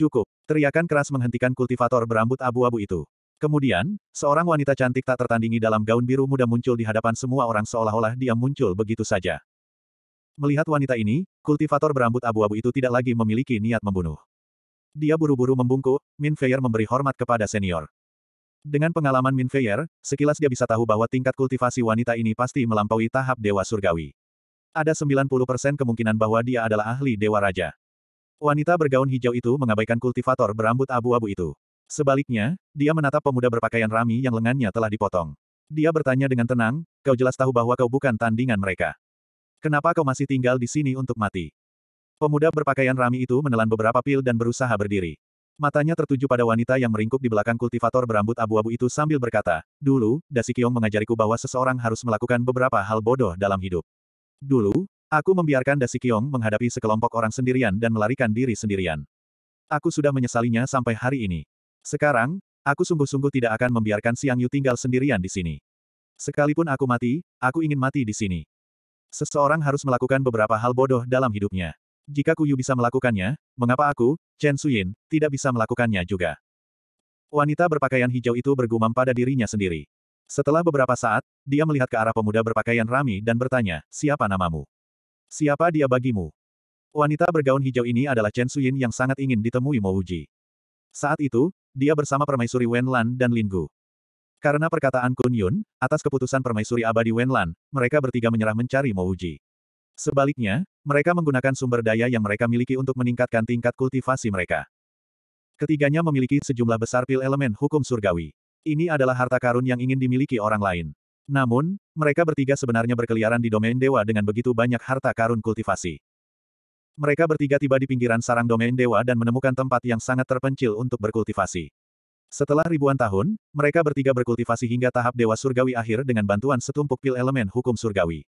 Cukup. Teriakan keras menghentikan kultivator berambut abu-abu itu. Kemudian, seorang wanita cantik tak tertandingi dalam gaun biru muda muncul di hadapan semua orang seolah-olah dia muncul begitu saja. Melihat wanita ini, kultivator berambut abu-abu itu tidak lagi memiliki niat membunuh. Dia buru-buru membungkuk, Min Feier memberi hormat kepada senior. Dengan pengalaman Min Feier, sekilas dia bisa tahu bahwa tingkat kultivasi wanita ini pasti melampaui tahap Dewa Surgawi. Ada 90% kemungkinan bahwa dia adalah ahli Dewa Raja. Wanita bergaun hijau itu mengabaikan kultivator berambut abu-abu itu. Sebaliknya, dia menatap pemuda berpakaian rami yang lengannya telah dipotong. Dia bertanya dengan tenang, kau jelas tahu bahwa kau bukan tandingan mereka. Kenapa kau masih tinggal di sini untuk mati? Pemuda berpakaian rami itu menelan beberapa pil dan berusaha berdiri. Matanya tertuju pada wanita yang meringkuk di belakang kultivator berambut abu-abu itu sambil berkata, Dulu, Dasikyong mengajariku bahwa seseorang harus melakukan beberapa hal bodoh dalam hidup. Dulu, Aku membiarkan Dasikyong menghadapi sekelompok orang sendirian dan melarikan diri sendirian. Aku sudah menyesalinya sampai hari ini. Sekarang, aku sungguh-sungguh tidak akan membiarkan Siang Yu tinggal sendirian di sini. Sekalipun aku mati, aku ingin mati di sini. Seseorang harus melakukan beberapa hal bodoh dalam hidupnya. Jika Kuyu bisa melakukannya, mengapa aku, Chen Suyin, tidak bisa melakukannya juga? Wanita berpakaian hijau itu bergumam pada dirinya sendiri. Setelah beberapa saat, dia melihat ke arah pemuda berpakaian rami dan bertanya, siapa namamu? Siapa dia bagimu? Wanita bergaun hijau ini adalah Chen Suyin yang sangat ingin ditemui Mo Wuji. Saat itu, dia bersama permaisuri Wenlan dan Linggu. Karena perkataan Kun Yun, atas keputusan permaisuri abadi Wenlan, mereka bertiga menyerah mencari Mo Wuji. Sebaliknya, mereka menggunakan sumber daya yang mereka miliki untuk meningkatkan tingkat kultivasi mereka. Ketiganya memiliki sejumlah besar pil elemen hukum surgawi. Ini adalah harta karun yang ingin dimiliki orang lain. Namun, mereka bertiga sebenarnya berkeliaran di domain dewa dengan begitu banyak harta karun kultivasi. Mereka bertiga tiba di pinggiran sarang domain dewa dan menemukan tempat yang sangat terpencil untuk berkultivasi. Setelah ribuan tahun, mereka bertiga berkultivasi hingga tahap dewa surgawi akhir dengan bantuan setumpuk pil elemen hukum surgawi.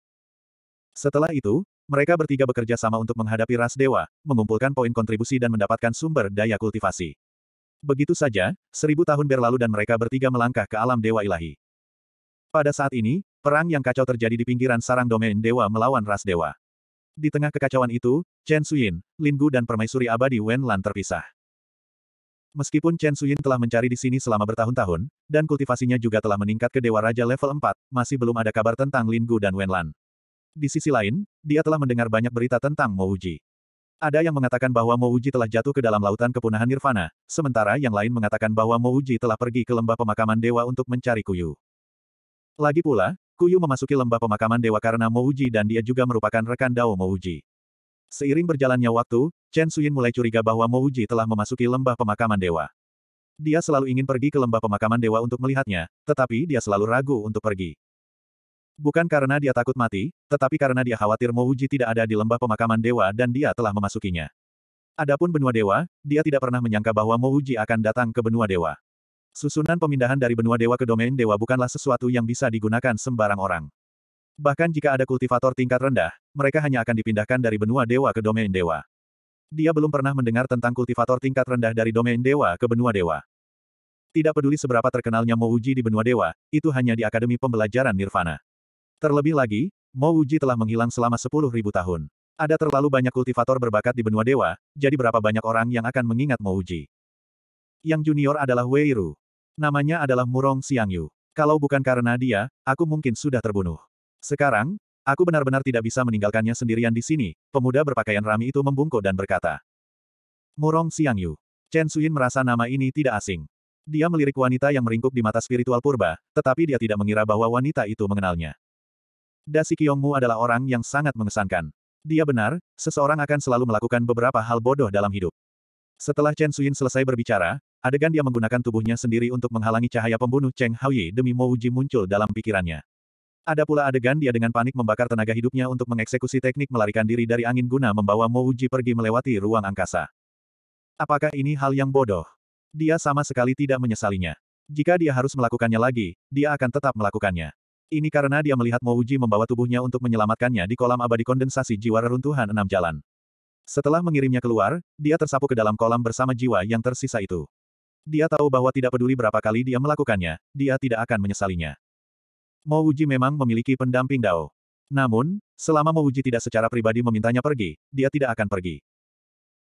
Setelah itu, mereka bertiga bekerja sama untuk menghadapi ras dewa, mengumpulkan poin kontribusi dan mendapatkan sumber daya kultivasi. Begitu saja, seribu tahun berlalu dan mereka bertiga melangkah ke alam dewa ilahi. Pada saat ini, perang yang kacau terjadi di pinggiran sarang domain dewa melawan ras dewa. Di tengah kekacauan itu, Chen Suyin, Lin Gu dan permaisuri abadi Wen Lan terpisah. Meskipun Chen Suyin telah mencari di sini selama bertahun-tahun, dan kultivasinya juga telah meningkat ke Dewa Raja level 4, masih belum ada kabar tentang Lin Gu dan Lan. Di sisi lain, dia telah mendengar banyak berita tentang Mo Uji. Ada yang mengatakan bahwa Mo Uji telah jatuh ke dalam lautan kepunahan Nirvana, sementara yang lain mengatakan bahwa Mo Uji telah pergi ke lembah pemakaman dewa untuk mencari Kuyu. Lagi pula, Kuyu memasuki lembah pemakaman dewa karena Mouji dan dia juga merupakan rekan Dao Mouji. Seiring berjalannya waktu, Chen Suyin mulai curiga bahwa Mouji telah memasuki lembah pemakaman dewa. Dia selalu ingin pergi ke lembah pemakaman dewa untuk melihatnya, tetapi dia selalu ragu untuk pergi. Bukan karena dia takut mati, tetapi karena dia khawatir Mouji tidak ada di lembah pemakaman dewa dan dia telah memasukinya. Adapun benua dewa, dia tidak pernah menyangka bahwa Mouji akan datang ke benua dewa. Susunan pemindahan dari benua dewa ke domain dewa bukanlah sesuatu yang bisa digunakan sembarang orang. Bahkan jika ada kultivator tingkat rendah, mereka hanya akan dipindahkan dari benua dewa ke domain dewa. Dia belum pernah mendengar tentang kultivator tingkat rendah dari domain dewa ke benua dewa. Tidak peduli seberapa terkenalnya Mo Uji di benua dewa, itu hanya di Akademi Pembelajaran Nirvana. Terlebih lagi, Mo Uji telah menghilang selama 10.000 tahun. Ada terlalu banyak kultivator berbakat di benua dewa, jadi berapa banyak orang yang akan mengingat Mo Uji? Yang junior adalah Wei Ru. Namanya adalah Murong Xiangyu. Kalau bukan karena dia, aku mungkin sudah terbunuh. Sekarang, aku benar-benar tidak bisa meninggalkannya sendirian di sini, pemuda berpakaian rami itu membungkuk dan berkata. Murong Xiangyu. Chen Suyin merasa nama ini tidak asing. Dia melirik wanita yang meringkuk di mata spiritual purba, tetapi dia tidak mengira bahwa wanita itu mengenalnya. Dasi Kiongmu adalah orang yang sangat mengesankan. Dia benar, seseorang akan selalu melakukan beberapa hal bodoh dalam hidup. Setelah Chen Suyin selesai berbicara, Adegan dia menggunakan tubuhnya sendiri untuk menghalangi cahaya pembunuh Cheng Haoyi demi Mo Uji muncul dalam pikirannya. Ada pula adegan dia dengan panik membakar tenaga hidupnya untuk mengeksekusi teknik melarikan diri dari angin guna membawa Mo Uji pergi melewati ruang angkasa. Apakah ini hal yang bodoh? Dia sama sekali tidak menyesalinya. Jika dia harus melakukannya lagi, dia akan tetap melakukannya. Ini karena dia melihat Mo Uji membawa tubuhnya untuk menyelamatkannya di kolam abadi kondensasi jiwa reruntuhan enam jalan. Setelah mengirimnya keluar, dia tersapu ke dalam kolam bersama jiwa yang tersisa itu. Dia tahu bahwa tidak peduli berapa kali dia melakukannya, dia tidak akan menyesalinya. Mo Mouji memang memiliki pendamping Dao. Namun, selama Mo Mouji tidak secara pribadi memintanya pergi, dia tidak akan pergi.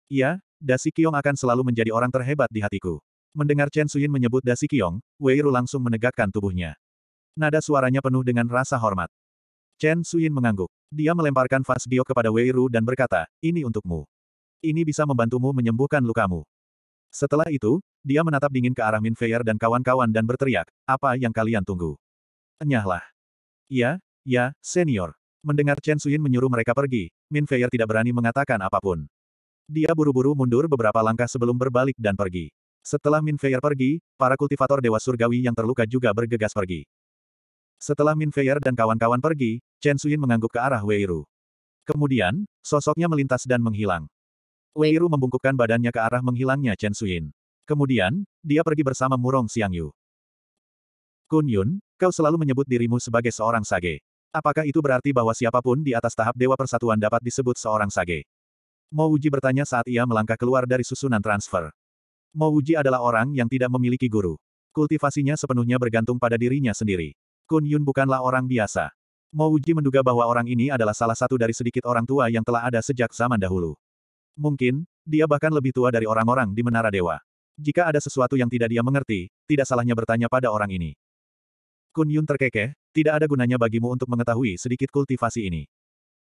Iya, Dasikyong akan selalu menjadi orang terhebat di hatiku. Mendengar Chen Suyin menyebut Dasikyong, Wei Ru langsung menegakkan tubuhnya. Nada suaranya penuh dengan rasa hormat. Chen Suyin mengangguk. Dia melemparkan vas bio kepada Wei Ru dan berkata, ini untukmu. Ini bisa membantumu menyembuhkan lukamu. Setelah itu, dia menatap dingin ke arah Min Feier dan kawan-kawan dan berteriak, apa yang kalian tunggu? Enyahlah. Ya, ya, senior. Mendengar Chen Suyin menyuruh mereka pergi, Min Feier tidak berani mengatakan apapun. Dia buru-buru mundur beberapa langkah sebelum berbalik dan pergi. Setelah Min Feier pergi, para kultivator Dewa Surgawi yang terluka juga bergegas pergi. Setelah Min Feier dan kawan-kawan pergi, Chen Suyin mengangguk ke arah Weiru. Kemudian, sosoknya melintas dan menghilang. Weiru membungkukkan badannya ke arah menghilangnya Chen Suyin. Kemudian, dia pergi bersama Murong Xiangyu. Kun Yun, kau selalu menyebut dirimu sebagai seorang sage. Apakah itu berarti bahwa siapapun di atas tahap Dewa Persatuan dapat disebut seorang sage? Mo Wujie bertanya saat ia melangkah keluar dari susunan transfer. Mo Wujie adalah orang yang tidak memiliki guru. Kultivasinya sepenuhnya bergantung pada dirinya sendiri. Kun Yun bukanlah orang biasa. Mo Wujie menduga bahwa orang ini adalah salah satu dari sedikit orang tua yang telah ada sejak zaman dahulu. Mungkin, dia bahkan lebih tua dari orang-orang di Menara Dewa. Jika ada sesuatu yang tidak dia mengerti, tidak salahnya bertanya pada orang ini. Kun Yun terkekeh, tidak ada gunanya bagimu untuk mengetahui sedikit kultivasi ini.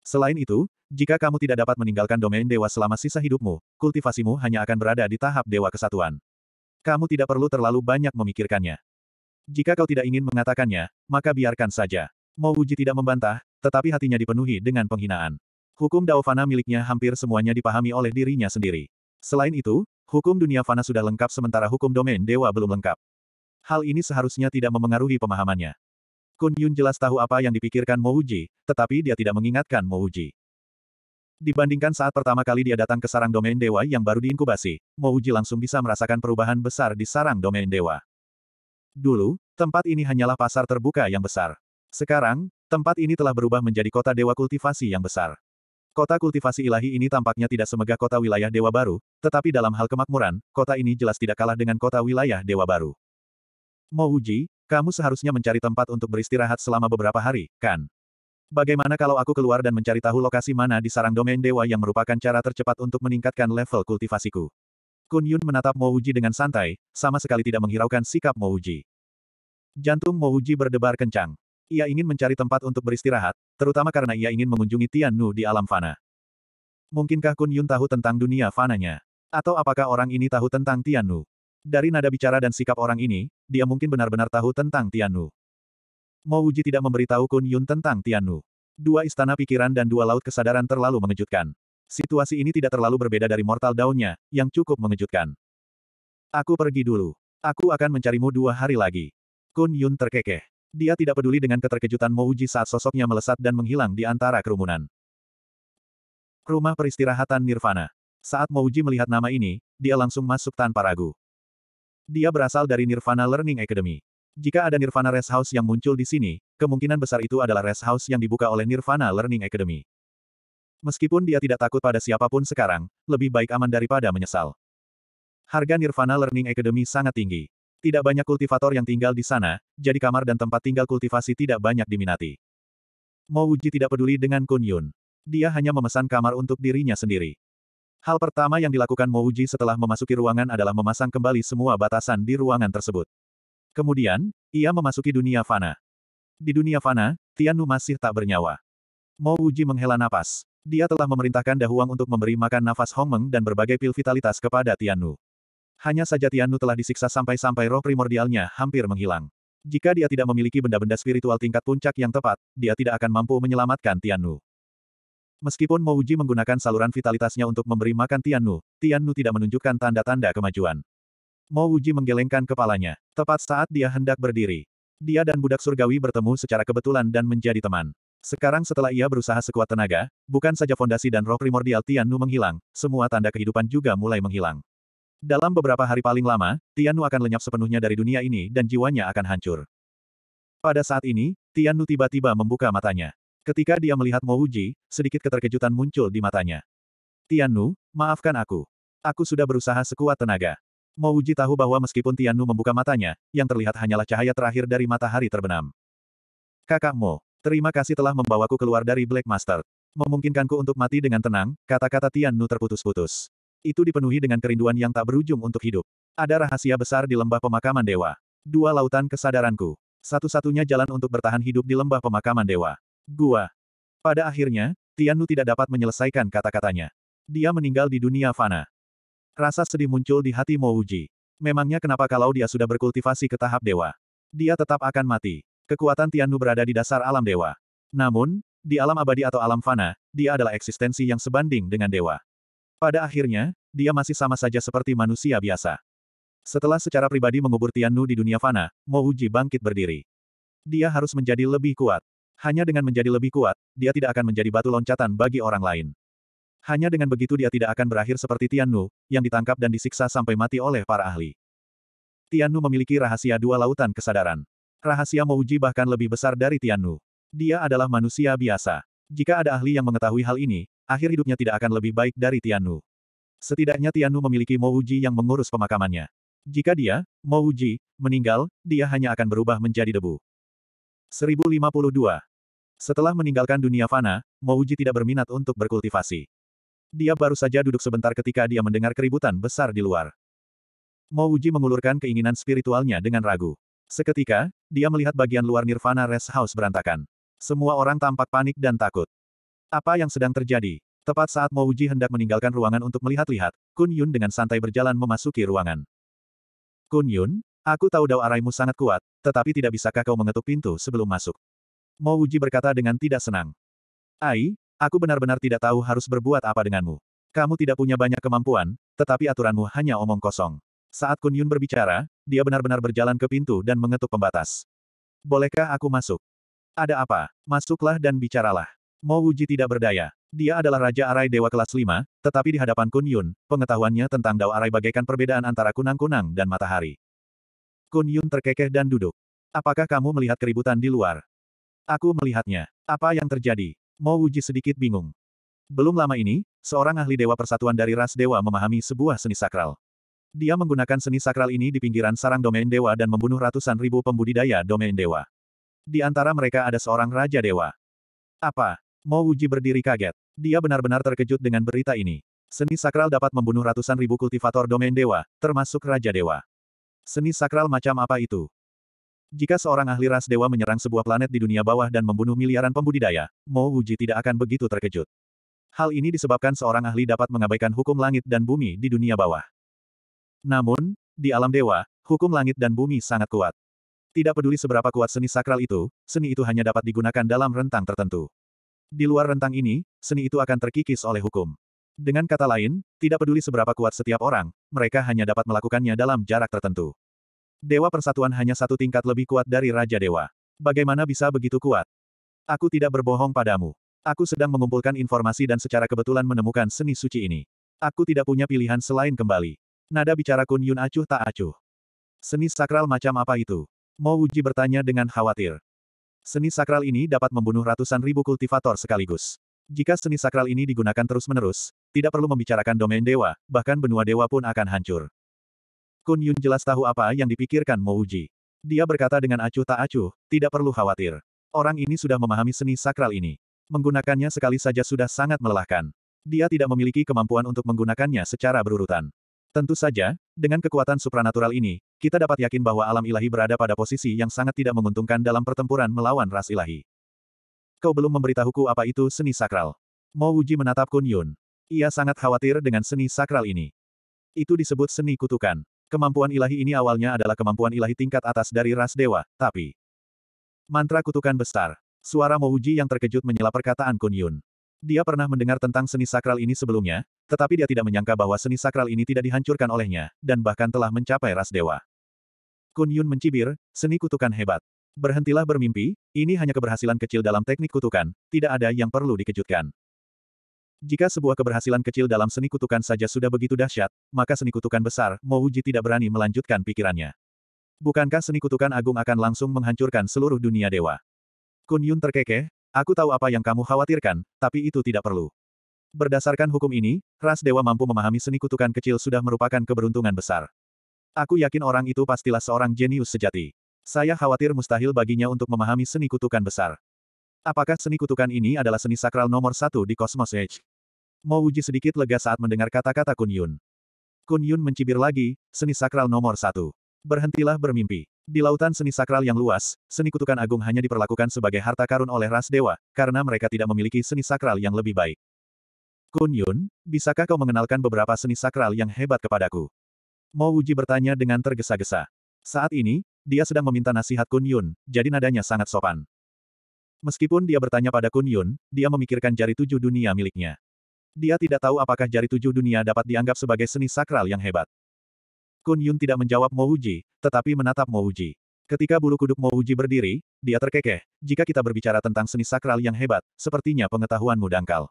Selain itu, jika kamu tidak dapat meninggalkan domain dewa selama sisa hidupmu, kultivasimu hanya akan berada di tahap dewa kesatuan. Kamu tidak perlu terlalu banyak memikirkannya. Jika kau tidak ingin mengatakannya, maka biarkan saja. Mau uji tidak membantah, tetapi hatinya dipenuhi dengan penghinaan. Hukum Daofana miliknya hampir semuanya dipahami oleh dirinya sendiri. Selain itu, Hukum dunia fana sudah lengkap sementara hukum domain dewa belum lengkap. Hal ini seharusnya tidak memengaruhi pemahamannya. Kun Yun jelas tahu apa yang dipikirkan Mo Uji, tetapi dia tidak mengingatkan Mo Uji. Dibandingkan saat pertama kali dia datang ke sarang domain dewa yang baru diinkubasi, Mo Uji langsung bisa merasakan perubahan besar di sarang domain dewa. Dulu, tempat ini hanyalah pasar terbuka yang besar. Sekarang, tempat ini telah berubah menjadi kota dewa kultivasi yang besar. Kota kultivasi ilahi ini tampaknya tidak semegah kota wilayah Dewa Baru, tetapi dalam hal kemakmuran, kota ini jelas tidak kalah dengan kota wilayah Dewa Baru. Mo Uji, kamu seharusnya mencari tempat untuk beristirahat selama beberapa hari, kan? Bagaimana kalau aku keluar dan mencari tahu lokasi mana di sarang domain dewa yang merupakan cara tercepat untuk meningkatkan level kultivasiku? Kun Yun menatap Mo Uji dengan santai, sama sekali tidak menghiraukan sikap Mo Uji. Jantung Mo Uji berdebar kencang. Ia ingin mencari tempat untuk beristirahat, terutama karena ia ingin mengunjungi Tian Nu di alam fana. Mungkinkah Kun Yun tahu tentang dunia fananya? Atau apakah orang ini tahu tentang Tian Nu? Dari nada bicara dan sikap orang ini, dia mungkin benar-benar tahu tentang Tian Nu. Mo Wuji tidak memberitahu Kun Yun tentang Tian Nu. Dua istana pikiran dan dua laut kesadaran terlalu mengejutkan. Situasi ini tidak terlalu berbeda dari mortal daunnya, yang cukup mengejutkan. Aku pergi dulu. Aku akan mencarimu dua hari lagi. Kun Yun terkekeh. Dia tidak peduli dengan keterkejutan Mouji saat sosoknya melesat dan menghilang di antara kerumunan. Rumah peristirahatan Nirvana. Saat Mouji melihat nama ini, dia langsung masuk tanpa ragu. Dia berasal dari Nirvana Learning Academy. Jika ada Nirvana Rest House yang muncul di sini, kemungkinan besar itu adalah Rest House yang dibuka oleh Nirvana Learning Academy. Meskipun dia tidak takut pada siapapun sekarang, lebih baik aman daripada menyesal. Harga Nirvana Learning Academy sangat tinggi. Tidak banyak kultivator yang tinggal di sana, jadi kamar dan tempat tinggal kultivasi tidak banyak diminati. Mo Wuji tidak peduli dengan Kun Yun. Dia hanya memesan kamar untuk dirinya sendiri. Hal pertama yang dilakukan Mo Wuji setelah memasuki ruangan adalah memasang kembali semua batasan di ruangan tersebut. Kemudian, ia memasuki dunia fana. Di dunia fana, Tian Nu masih tak bernyawa. Mo Wuji menghela napas. Dia telah memerintahkan Dahuang untuk memberi makan nafas Hongmeng dan berbagai pil vitalitas kepada Tian Nu. Hanya saja Tianu telah disiksa sampai-sampai roh primordialnya hampir menghilang. Jika dia tidak memiliki benda-benda spiritual tingkat puncak yang tepat, dia tidak akan mampu menyelamatkan Tianu. Meskipun Mouji menggunakan saluran vitalitasnya untuk memberi makan Tianu, Tianu tidak menunjukkan tanda-tanda kemajuan. Mouji menggelengkan kepalanya, tepat saat dia hendak berdiri. Dia dan budak surgawi bertemu secara kebetulan dan menjadi teman. Sekarang setelah ia berusaha sekuat tenaga, bukan saja fondasi dan roh primordial Tianu menghilang, semua tanda kehidupan juga mulai menghilang. Dalam beberapa hari paling lama, Tianu akan lenyap sepenuhnya dari dunia ini dan jiwanya akan hancur. Pada saat ini, Tianu tiba-tiba membuka matanya. Ketika dia melihat Mo Wuji, sedikit keterkejutan muncul di matanya. Tianu, maafkan aku. Aku sudah berusaha sekuat tenaga. Mo Wuji tahu bahwa meskipun Tianu membuka matanya, yang terlihat hanyalah cahaya terakhir dari matahari terbenam. Kakak Mo, terima kasih telah membawaku keluar dari Black Master. Memungkinkanku untuk mati dengan tenang, kata-kata Tianu terputus-putus. Itu dipenuhi dengan kerinduan yang tak berujung untuk hidup. Ada rahasia besar di lembah pemakaman dewa. Dua lautan kesadaranku. Satu-satunya jalan untuk bertahan hidup di lembah pemakaman dewa. Gua. Pada akhirnya, Tian Nu tidak dapat menyelesaikan kata-katanya. Dia meninggal di dunia fana. Rasa sedih muncul di hati Mo Uji. Memangnya kenapa kalau dia sudah berkultivasi ke tahap dewa? Dia tetap akan mati. Kekuatan Tian Nu berada di dasar alam dewa. Namun, di alam abadi atau alam fana, dia adalah eksistensi yang sebanding dengan dewa. Pada akhirnya, dia masih sama saja seperti manusia biasa. Setelah secara pribadi mengubur Tian Nu di dunia fana, Mo Uji bangkit berdiri. Dia harus menjadi lebih kuat. Hanya dengan menjadi lebih kuat, dia tidak akan menjadi batu loncatan bagi orang lain. Hanya dengan begitu dia tidak akan berakhir seperti Tian Nu, yang ditangkap dan disiksa sampai mati oleh para ahli. Tian Nu memiliki rahasia dua lautan kesadaran. Rahasia Mo Uji bahkan lebih besar dari Tian Nu. Dia adalah manusia biasa. Jika ada ahli yang mengetahui hal ini, Akhir hidupnya tidak akan lebih baik dari Tianu. Setidaknya Tianu memiliki Uji yang mengurus pemakamannya. Jika dia, Uji, meninggal, dia hanya akan berubah menjadi debu. 1052. Setelah meninggalkan dunia fana, Uji tidak berminat untuk berkultivasi. Dia baru saja duduk sebentar ketika dia mendengar keributan besar di luar. Uji mengulurkan keinginan spiritualnya dengan ragu. Seketika, dia melihat bagian luar Nirvana Rest House berantakan. Semua orang tampak panik dan takut. Apa yang sedang terjadi? Tepat saat Mo Uji hendak meninggalkan ruangan untuk melihat-lihat, Kun Yun dengan santai berjalan memasuki ruangan. Kun Yun, aku tahu dao araimu sangat kuat, tetapi tidak bisakah kau mengetuk pintu sebelum masuk? Mo Uji berkata dengan tidak senang. Ai, aku benar-benar tidak tahu harus berbuat apa denganmu. Kamu tidak punya banyak kemampuan, tetapi aturanmu hanya omong kosong. Saat Kun Yun berbicara, dia benar-benar berjalan ke pintu dan mengetuk pembatas. Bolehkah aku masuk? Ada apa? Masuklah dan bicaralah. Mo Wuji tidak berdaya. Dia adalah Raja Arai Dewa kelas 5, tetapi di hadapan Kun Yun, pengetahuannya tentang Dao Arai bagaikan perbedaan antara kunang-kunang dan matahari. Kun Yun terkekeh dan duduk. Apakah kamu melihat keributan di luar? Aku melihatnya. Apa yang terjadi? Mo Wuji sedikit bingung. Belum lama ini, seorang ahli dewa persatuan dari ras dewa memahami sebuah seni sakral. Dia menggunakan seni sakral ini di pinggiran sarang domain dewa dan membunuh ratusan ribu pembudidaya domain dewa. Di antara mereka ada seorang raja dewa. Apa? Mo Wuji berdiri kaget. Dia benar-benar terkejut dengan berita ini. Seni sakral dapat membunuh ratusan ribu kultivator domain dewa, termasuk Raja Dewa. Seni sakral macam apa itu? Jika seorang ahli ras dewa menyerang sebuah planet di dunia bawah dan membunuh miliaran pembudidaya, Mo Wuji tidak akan begitu terkejut. Hal ini disebabkan seorang ahli dapat mengabaikan hukum langit dan bumi di dunia bawah. Namun, di alam dewa, hukum langit dan bumi sangat kuat. Tidak peduli seberapa kuat seni sakral itu, seni itu hanya dapat digunakan dalam rentang tertentu. Di luar rentang ini, seni itu akan terkikis oleh hukum. Dengan kata lain, tidak peduli seberapa kuat setiap orang, mereka hanya dapat melakukannya dalam jarak tertentu. Dewa Persatuan hanya satu tingkat lebih kuat dari Raja Dewa. Bagaimana bisa begitu kuat? Aku tidak berbohong padamu. Aku sedang mengumpulkan informasi dan secara kebetulan menemukan seni suci ini. Aku tidak punya pilihan selain kembali. Nada bicara Kun Yun acuh tak acuh. Seni sakral macam apa itu? Mo Wuji bertanya dengan khawatir. Seni sakral ini dapat membunuh ratusan ribu kultivator sekaligus. Jika seni sakral ini digunakan terus-menerus, tidak perlu membicarakan domain dewa, bahkan benua dewa pun akan hancur. Kun Yun jelas tahu apa yang dipikirkan Mo Uji. Dia berkata dengan acuh tak acuh, tidak perlu khawatir. Orang ini sudah memahami seni sakral ini. Menggunakannya sekali saja sudah sangat melelahkan. Dia tidak memiliki kemampuan untuk menggunakannya secara berurutan. Tentu saja, dengan kekuatan supranatural ini, kita dapat yakin bahwa alam ilahi berada pada posisi yang sangat tidak menguntungkan dalam pertempuran melawan ras ilahi. Kau belum memberitahuku apa itu seni sakral. Mo Wuji menatap Kun Yun. Ia sangat khawatir dengan seni sakral ini. Itu disebut seni kutukan. Kemampuan ilahi ini awalnya adalah kemampuan ilahi tingkat atas dari ras dewa, tapi... Mantra kutukan besar. Suara Mo Wuji yang terkejut menyela perkataan Kun Yun. Dia pernah mendengar tentang seni sakral ini sebelumnya, tetapi dia tidak menyangka bahwa seni sakral ini tidak dihancurkan olehnya, dan bahkan telah mencapai ras dewa. Kun Yun mencibir, seni kutukan hebat. Berhentilah bermimpi, ini hanya keberhasilan kecil dalam teknik kutukan, tidak ada yang perlu dikejutkan. Jika sebuah keberhasilan kecil dalam seni kutukan saja sudah begitu dahsyat, maka seni kutukan besar, Mo Mouji tidak berani melanjutkan pikirannya. Bukankah seni kutukan agung akan langsung menghancurkan seluruh dunia dewa? Kun Yun terkekeh, Aku tahu apa yang kamu khawatirkan, tapi itu tidak perlu. Berdasarkan hukum ini, ras dewa mampu memahami seni kutukan kecil sudah merupakan keberuntungan besar. Aku yakin orang itu pastilah seorang jenius sejati. Saya khawatir mustahil baginya untuk memahami seni kutukan besar. Apakah seni kutukan ini adalah seni sakral nomor satu di Cosmos Age? Mo Uji sedikit lega saat mendengar kata-kata Kun Yun. Kun Yun mencibir lagi, seni sakral nomor satu. Berhentilah bermimpi. Di lautan seni sakral yang luas, seni kutukan agung hanya diperlakukan sebagai harta karun oleh ras dewa, karena mereka tidak memiliki seni sakral yang lebih baik. Kun Yun, bisakah kau mengenalkan beberapa seni sakral yang hebat kepadaku? Mo Wuji bertanya dengan tergesa-gesa. Saat ini, dia sedang meminta nasihat Kun Yun, jadi nadanya sangat sopan. Meskipun dia bertanya pada Kun Yun, dia memikirkan jari tujuh dunia miliknya. Dia tidak tahu apakah jari tujuh dunia dapat dianggap sebagai seni sakral yang hebat. Kun Yun tidak menjawab Mo Uji, tetapi menatap Mo Uji. Ketika bulu kuduk Mo Uji berdiri, dia terkekeh, jika kita berbicara tentang seni sakral yang hebat, sepertinya pengetahuanmu dangkal.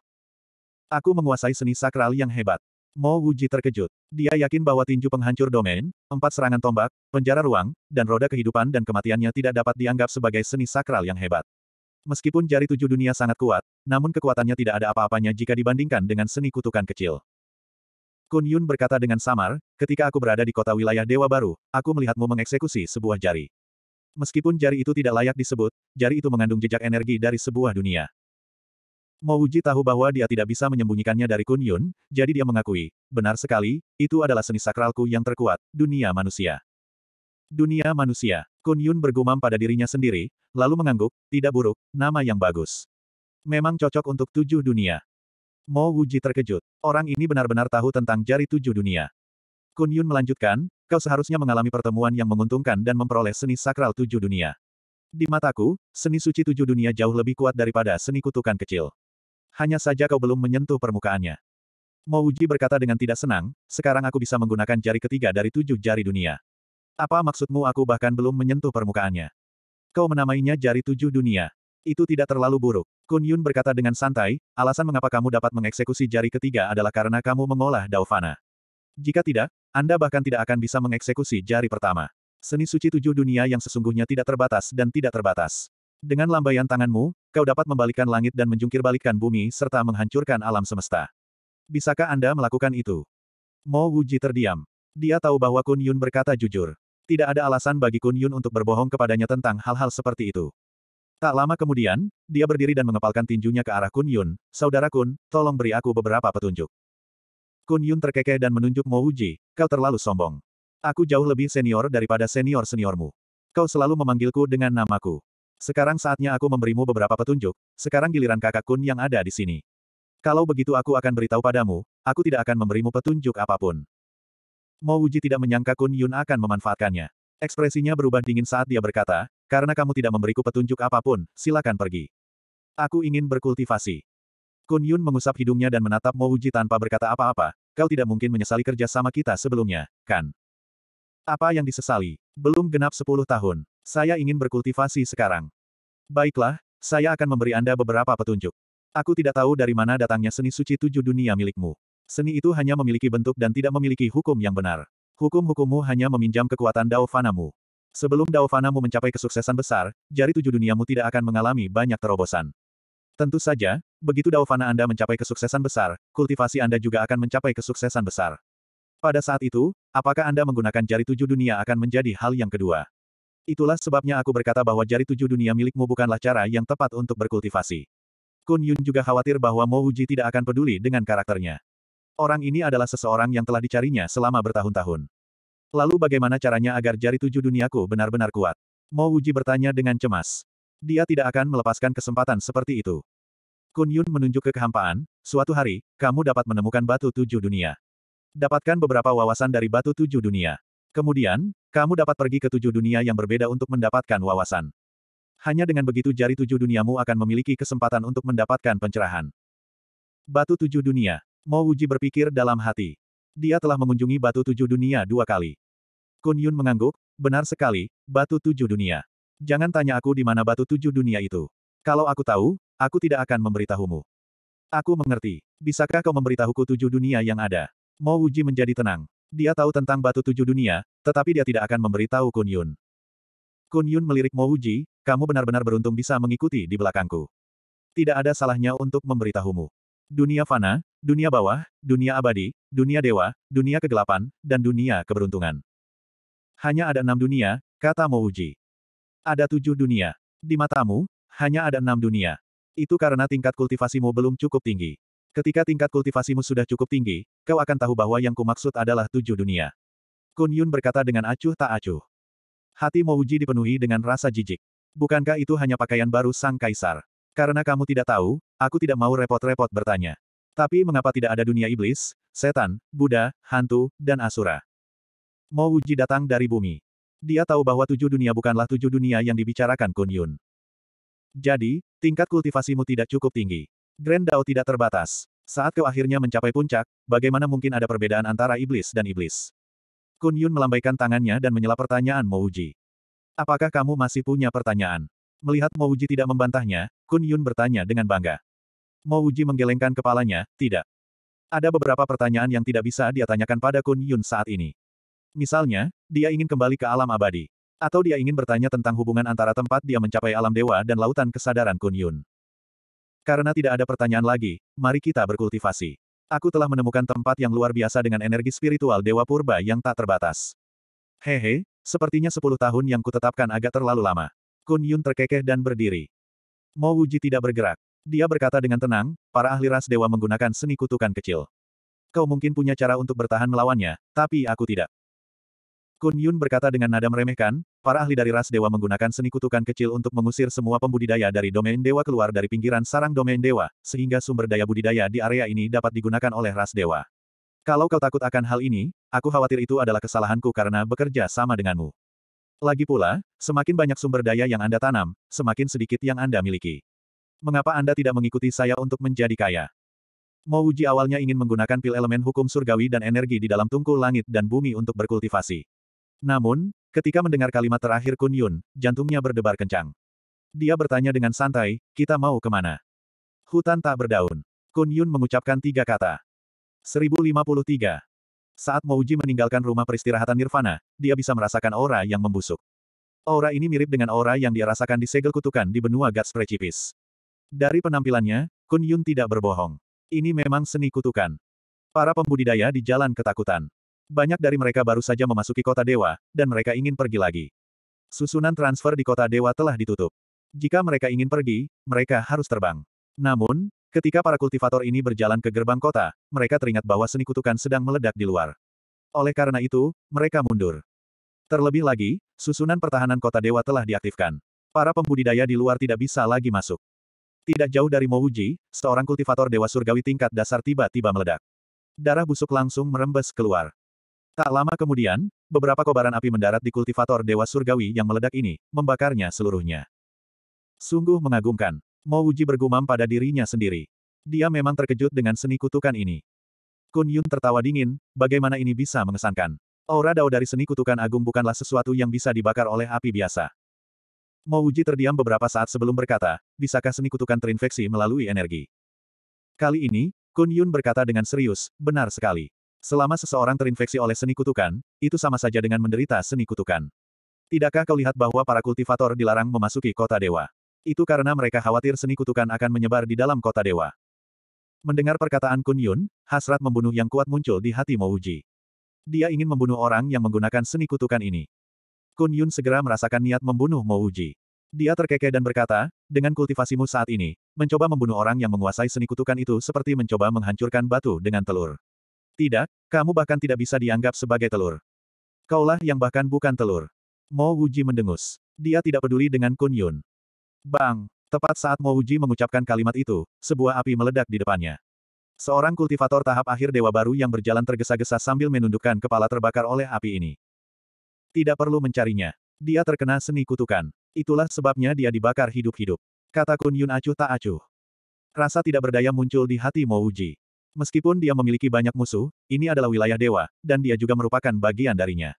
Aku menguasai seni sakral yang hebat. Mo Uji terkejut. Dia yakin bahwa tinju penghancur domain, empat serangan tombak, penjara ruang, dan roda kehidupan dan kematiannya tidak dapat dianggap sebagai seni sakral yang hebat. Meskipun jari tujuh dunia sangat kuat, namun kekuatannya tidak ada apa-apanya jika dibandingkan dengan seni kutukan kecil. Kun Yun berkata dengan samar, ketika aku berada di kota wilayah Dewa Baru, aku melihatmu mengeksekusi sebuah jari. Meskipun jari itu tidak layak disebut, jari itu mengandung jejak energi dari sebuah dunia. Mo Wuji tahu bahwa dia tidak bisa menyembunyikannya dari Kun Yun, jadi dia mengakui, benar sekali, itu adalah seni sakralku yang terkuat, dunia manusia. Dunia manusia, Kun Yun bergumam pada dirinya sendiri, lalu mengangguk, tidak buruk, nama yang bagus. Memang cocok untuk tujuh dunia. Mo Wuji terkejut. Orang ini benar-benar tahu tentang jari tujuh dunia. Kun Yun melanjutkan, kau seharusnya mengalami pertemuan yang menguntungkan dan memperoleh seni sakral tujuh dunia. Di mataku, seni suci tujuh dunia jauh lebih kuat daripada seni kutukan kecil. Hanya saja kau belum menyentuh permukaannya. Mo Wuji berkata dengan tidak senang, sekarang aku bisa menggunakan jari ketiga dari tujuh jari dunia. Apa maksudmu aku bahkan belum menyentuh permukaannya? Kau menamainya jari tujuh dunia. Itu tidak terlalu buruk. Kun Yun berkata dengan santai, alasan mengapa kamu dapat mengeksekusi jari ketiga adalah karena kamu mengolah Daofana. Jika tidak, Anda bahkan tidak akan bisa mengeksekusi jari pertama. Seni suci tujuh dunia yang sesungguhnya tidak terbatas dan tidak terbatas. Dengan lambaian tanganmu, kau dapat membalikkan langit dan menjungkirbalikkan bumi serta menghancurkan alam semesta. Bisakah Anda melakukan itu? Mo Wuji terdiam. Dia tahu bahwa Kun Yun berkata jujur. Tidak ada alasan bagi Kun Yun untuk berbohong kepadanya tentang hal-hal seperti itu. Tak lama kemudian, dia berdiri dan mengepalkan tinjunya ke arah Kun Yun. Saudara Kun, tolong beri aku beberapa petunjuk. Kun Yun terkekeh dan menunjuk Mo Uji, kau terlalu sombong. Aku jauh lebih senior daripada senior-seniormu. Kau selalu memanggilku dengan namaku. Sekarang saatnya aku memberimu beberapa petunjuk, sekarang giliran kakak Kun yang ada di sini. Kalau begitu aku akan beritahu padamu, aku tidak akan memberimu petunjuk apapun. Mo Uji tidak menyangka Kun Yun akan memanfaatkannya. Ekspresinya berubah dingin saat dia berkata, karena kamu tidak memberiku petunjuk apapun, silakan pergi. Aku ingin berkultivasi. Kun Yun mengusap hidungnya dan menatap Mo Uji tanpa berkata apa-apa. Kau tidak mungkin menyesali kerja sama kita sebelumnya, kan? Apa yang disesali? Belum genap 10 tahun. Saya ingin berkultivasi sekarang. Baiklah, saya akan memberi Anda beberapa petunjuk. Aku tidak tahu dari mana datangnya seni suci tujuh dunia milikmu. Seni itu hanya memiliki bentuk dan tidak memiliki hukum yang benar. Hukum-hukummu hanya meminjam kekuatan Dao Fanamu. Sebelum Daovanamu mencapai kesuksesan besar, jari tujuh duniamu tidak akan mengalami banyak terobosan. Tentu saja, begitu Daovana Anda mencapai kesuksesan besar, kultivasi Anda juga akan mencapai kesuksesan besar. Pada saat itu, apakah Anda menggunakan jari tujuh dunia akan menjadi hal yang kedua. Itulah sebabnya aku berkata bahwa jari tujuh dunia milikmu bukanlah cara yang tepat untuk berkultivasi. Kun Yun juga khawatir bahwa Mo Uji tidak akan peduli dengan karakternya. Orang ini adalah seseorang yang telah dicarinya selama bertahun-tahun. Lalu bagaimana caranya agar jari tujuh duniaku benar-benar kuat? Mo Wuji bertanya dengan cemas. Dia tidak akan melepaskan kesempatan seperti itu. Kun Yun menunjuk ke kehampaan, suatu hari, kamu dapat menemukan batu tujuh dunia. Dapatkan beberapa wawasan dari batu tujuh dunia. Kemudian, kamu dapat pergi ke tujuh dunia yang berbeda untuk mendapatkan wawasan. Hanya dengan begitu jari tujuh duniamu akan memiliki kesempatan untuk mendapatkan pencerahan. Batu tujuh dunia. Mo Wuji berpikir dalam hati. Dia telah mengunjungi Batu Tujuh Dunia dua kali. Kun Yun mengangguk, benar sekali, Batu Tujuh Dunia. Jangan tanya aku di mana Batu Tujuh Dunia itu. Kalau aku tahu, aku tidak akan memberitahumu. Aku mengerti. Bisakah kau memberitahuku tujuh dunia yang ada? Mo Wuji menjadi tenang. Dia tahu tentang batu tujuh dunia, tetapi dia tidak akan memberitahu Kun Yun. Kun Yun melirik Mo Wuji, kamu benar-benar beruntung bisa mengikuti di belakangku. Tidak ada salahnya untuk memberitahumu. Dunia fana, dunia bawah, dunia abadi, dunia dewa, dunia kegelapan, dan dunia keberuntungan. Hanya ada enam dunia, kata Mouji. Ada tujuh dunia. Di matamu, hanya ada enam dunia. Itu karena tingkat kultivasimu belum cukup tinggi. Ketika tingkat kultivasimu sudah cukup tinggi, kau akan tahu bahwa yang kumaksud adalah tujuh dunia. Kun Yun berkata dengan acuh tak acuh. Hati Mouji dipenuhi dengan rasa jijik. Bukankah itu hanya pakaian baru sang kaisar? Karena kamu tidak tahu, aku tidak mau repot-repot bertanya. Tapi mengapa tidak ada dunia iblis, setan, Buddha, hantu, dan asura? Mo Wuji datang dari bumi. Dia tahu bahwa tujuh dunia bukanlah tujuh dunia yang dibicarakan Kun Yun. Jadi, tingkat kultivasimu tidak cukup tinggi. Grand Dao tidak terbatas. Saat kau akhirnya mencapai puncak, bagaimana mungkin ada perbedaan antara iblis dan iblis? Kun Yun melambaikan tangannya dan menyela pertanyaan Mo Wuji. Apakah kamu masih punya pertanyaan? Melihat Mo Wuji tidak membantahnya, Kun Yun bertanya dengan bangga. Mo Uji menggelengkan kepalanya, tidak. Ada beberapa pertanyaan yang tidak bisa dia tanyakan pada Kun Yun saat ini. Misalnya, dia ingin kembali ke alam abadi. Atau dia ingin bertanya tentang hubungan antara tempat dia mencapai alam dewa dan lautan kesadaran Kun Yun. Karena tidak ada pertanyaan lagi, mari kita berkultivasi. Aku telah menemukan tempat yang luar biasa dengan energi spiritual Dewa Purba yang tak terbatas. Hehe, sepertinya sepuluh tahun yang kutetapkan agak terlalu lama. Kun Yun terkekeh dan berdiri. Mo Wuji tidak bergerak. Dia berkata dengan tenang, para ahli ras dewa menggunakan seni kutukan kecil. Kau mungkin punya cara untuk bertahan melawannya, tapi aku tidak. Kun Yun berkata dengan nada meremehkan, para ahli dari ras dewa menggunakan seni kutukan kecil untuk mengusir semua pembudidaya dari domain dewa keluar dari pinggiran sarang domain dewa, sehingga sumber daya budidaya di area ini dapat digunakan oleh ras dewa. Kalau kau takut akan hal ini, aku khawatir itu adalah kesalahanku karena bekerja sama denganmu. Lagi pula, semakin banyak sumber daya yang Anda tanam, semakin sedikit yang Anda miliki. Mengapa Anda tidak mengikuti saya untuk menjadi kaya? Mo Uji awalnya ingin menggunakan pil elemen hukum surgawi dan energi di dalam tungku langit dan bumi untuk berkultivasi. Namun, ketika mendengar kalimat terakhir Kun Yun, jantungnya berdebar kencang. Dia bertanya dengan santai, kita mau kemana? Hutan tak berdaun. Kun Yun mengucapkan tiga kata. 1053. Saat Mo Wuji meninggalkan rumah peristirahatan Nirvana, dia bisa merasakan aura yang membusuk. Aura ini mirip dengan aura yang dia rasakan di segel kutukan di benua Gats Precipice. Dari penampilannya, Kun Yun tidak berbohong. Ini memang seni kutukan. Para pembudidaya di jalan ketakutan. Banyak dari mereka baru saja memasuki kota dewa, dan mereka ingin pergi lagi. Susunan transfer di kota dewa telah ditutup. Jika mereka ingin pergi, mereka harus terbang. Namun, ketika para kultivator ini berjalan ke gerbang kota, mereka teringat bahwa seni kutukan sedang meledak di luar. Oleh karena itu, mereka mundur. Terlebih lagi, susunan pertahanan kota dewa telah diaktifkan. Para pembudidaya di luar tidak bisa lagi masuk. Tidak jauh dari Mouji, seorang kultivator dewa surgawi tingkat dasar tiba-tiba meledak. Darah busuk langsung merembes keluar. Tak lama kemudian, beberapa kobaran api mendarat di kultivator dewa surgawi yang meledak ini, membakarnya seluruhnya. Sungguh mengagumkan. Mouji bergumam pada dirinya sendiri. Dia memang terkejut dengan seni kutukan ini. Kun Yun tertawa dingin, bagaimana ini bisa mengesankan. Aura dao dari seni kutukan agung bukanlah sesuatu yang bisa dibakar oleh api biasa. Mo Uji terdiam beberapa saat sebelum berkata, bisakah seni kutukan terinfeksi melalui energi? Kali ini, Kun Yun berkata dengan serius, benar sekali. Selama seseorang terinfeksi oleh seni kutukan, itu sama saja dengan menderita seni kutukan. Tidakkah kau lihat bahwa para kultivator dilarang memasuki kota dewa? Itu karena mereka khawatir seni kutukan akan menyebar di dalam kota dewa. Mendengar perkataan Kun Yun, hasrat membunuh yang kuat muncul di hati Mo Uji. Dia ingin membunuh orang yang menggunakan seni kutukan ini. Kun Yun segera merasakan niat membunuh Mo Uji. Dia terkekeh dan berkata, dengan kultivasimu saat ini, mencoba membunuh orang yang menguasai seni kutukan itu seperti mencoba menghancurkan batu dengan telur. Tidak, kamu bahkan tidak bisa dianggap sebagai telur. Kaulah yang bahkan bukan telur. Mo Uji mendengus. Dia tidak peduli dengan Kun Yun. Bang! Tepat saat Mo Uji mengucapkan kalimat itu, sebuah api meledak di depannya. Seorang kultivator tahap akhir dewa baru yang berjalan tergesa-gesa sambil menundukkan kepala terbakar oleh api ini. Tidak perlu mencarinya. Dia terkena seni kutukan. Itulah sebabnya dia dibakar hidup-hidup. Kata Kun Yun acuh tak acuh. Rasa tidak berdaya muncul di hati Mo Uji. Meskipun dia memiliki banyak musuh, ini adalah wilayah dewa, dan dia juga merupakan bagian darinya.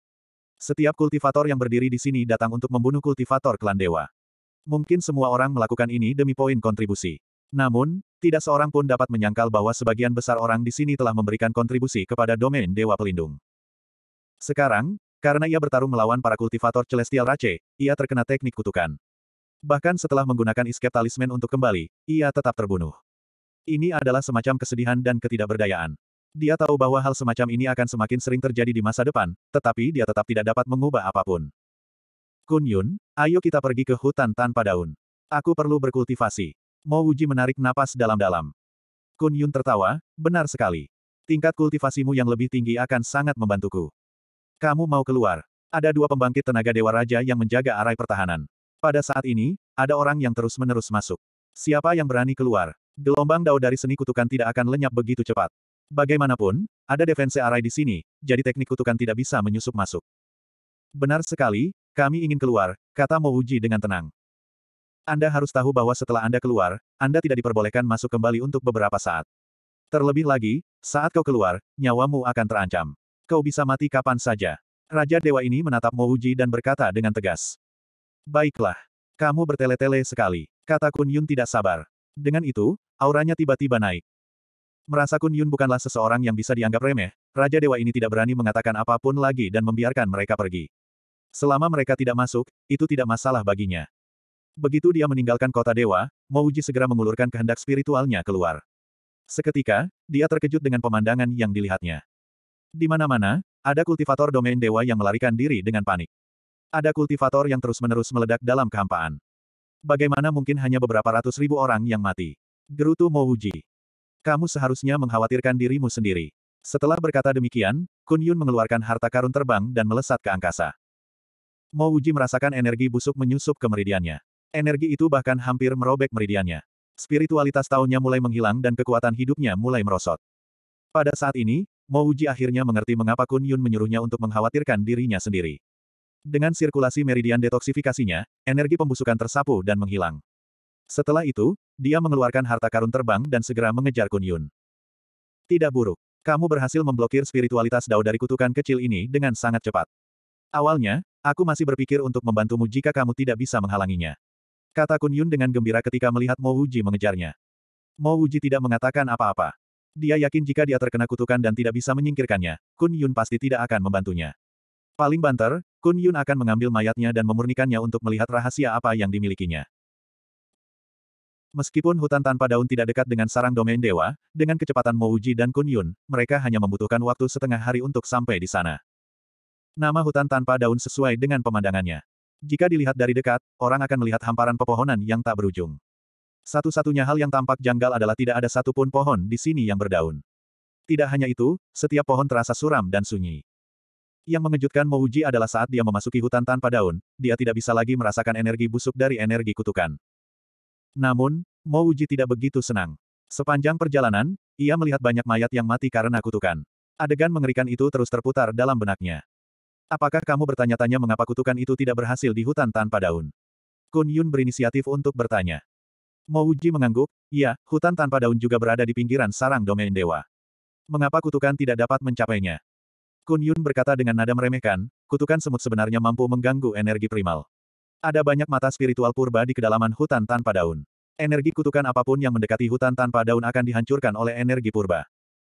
Setiap kultivator yang berdiri di sini datang untuk membunuh kultivator klan dewa. Mungkin semua orang melakukan ini demi poin kontribusi. Namun, tidak seorang pun dapat menyangkal bahwa sebagian besar orang di sini telah memberikan kontribusi kepada domain Dewa Pelindung. Sekarang, karena ia bertarung melawan para kultivator Celestial Rache, ia terkena teknik kutukan. Bahkan setelah menggunakan iskep talisman untuk kembali, ia tetap terbunuh. Ini adalah semacam kesedihan dan ketidakberdayaan. Dia tahu bahwa hal semacam ini akan semakin sering terjadi di masa depan, tetapi dia tetap tidak dapat mengubah apapun. Kun Yun, ayo kita pergi ke hutan tanpa daun. Aku perlu berkultivasi. Mo Wuji menarik napas dalam-dalam. Kun Yun tertawa, benar sekali. Tingkat kultivasimu yang lebih tinggi akan sangat membantuku. Kamu mau keluar. Ada dua pembangkit tenaga Dewa Raja yang menjaga arai pertahanan. Pada saat ini, ada orang yang terus-menerus masuk. Siapa yang berani keluar? Gelombang dao dari seni kutukan tidak akan lenyap begitu cepat. Bagaimanapun, ada defense arai di sini, jadi teknik kutukan tidak bisa menyusup masuk. Benar sekali, kami ingin keluar, kata Mouji dengan tenang. Anda harus tahu bahwa setelah Anda keluar, Anda tidak diperbolehkan masuk kembali untuk beberapa saat. Terlebih lagi, saat kau keluar, nyawamu akan terancam kau bisa mati kapan saja. Raja Dewa ini menatap Mouji dan berkata dengan tegas. Baiklah. Kamu bertele-tele sekali, kata Kun Yun tidak sabar. Dengan itu, auranya tiba-tiba naik. Merasa Kun Yun bukanlah seseorang yang bisa dianggap remeh, Raja Dewa ini tidak berani mengatakan apapun lagi dan membiarkan mereka pergi. Selama mereka tidak masuk, itu tidak masalah baginya. Begitu dia meninggalkan kota dewa, Mouji segera mengulurkan kehendak spiritualnya keluar. Seketika, dia terkejut dengan pemandangan yang dilihatnya. Di mana-mana, ada kultivator domain dewa yang melarikan diri dengan panik. Ada kultivator yang terus-menerus meledak dalam kehampaan. Bagaimana mungkin hanya beberapa ratus ribu orang yang mati? Gerutu Mouji. Kamu seharusnya mengkhawatirkan dirimu sendiri. Setelah berkata demikian, Kun Yun mengeluarkan harta karun terbang dan melesat ke angkasa. Mouji merasakan energi busuk menyusup ke meridiannya. Energi itu bahkan hampir merobek meridiannya. Spiritualitas taunya mulai menghilang dan kekuatan hidupnya mulai merosot. Pada saat ini, Mo Uji akhirnya mengerti mengapa Kun Yun menyuruhnya untuk mengkhawatirkan dirinya sendiri. Dengan sirkulasi meridian detoksifikasinya, energi pembusukan tersapu dan menghilang. Setelah itu, dia mengeluarkan harta karun terbang dan segera mengejar Kun Yun. Tidak buruk. Kamu berhasil memblokir spiritualitas Dao dari kutukan kecil ini dengan sangat cepat. Awalnya, aku masih berpikir untuk membantumu jika kamu tidak bisa menghalanginya. Kata Kun Yun dengan gembira ketika melihat Mo Uji mengejarnya. Mo Uji tidak mengatakan apa-apa. Dia yakin jika dia terkena kutukan dan tidak bisa menyingkirkannya, Kun Yun pasti tidak akan membantunya. Paling banter, Kun Yun akan mengambil mayatnya dan memurnikannya untuk melihat rahasia apa yang dimilikinya. Meskipun hutan tanpa daun tidak dekat dengan sarang domain dewa, dengan kecepatan Mo Uji dan Kun Yun, mereka hanya membutuhkan waktu setengah hari untuk sampai di sana. Nama hutan tanpa daun sesuai dengan pemandangannya. Jika dilihat dari dekat, orang akan melihat hamparan pepohonan yang tak berujung. Satu-satunya hal yang tampak janggal adalah tidak ada satupun pohon di sini yang berdaun. Tidak hanya itu, setiap pohon terasa suram dan sunyi. Yang mengejutkan Mouji adalah saat dia memasuki hutan tanpa daun, dia tidak bisa lagi merasakan energi busuk dari energi kutukan. Namun, Mouji tidak begitu senang. Sepanjang perjalanan, ia melihat banyak mayat yang mati karena kutukan. Adegan mengerikan itu terus terputar dalam benaknya. Apakah kamu bertanya-tanya mengapa kutukan itu tidak berhasil di hutan tanpa daun? Kun Yun berinisiatif untuk bertanya. Mo mengangguk, iya, hutan tanpa daun juga berada di pinggiran sarang domain dewa. Mengapa kutukan tidak dapat mencapainya? Kun Yun berkata dengan nada meremehkan, kutukan semut sebenarnya mampu mengganggu energi primal. Ada banyak mata spiritual purba di kedalaman hutan tanpa daun. Energi kutukan apapun yang mendekati hutan tanpa daun akan dihancurkan oleh energi purba.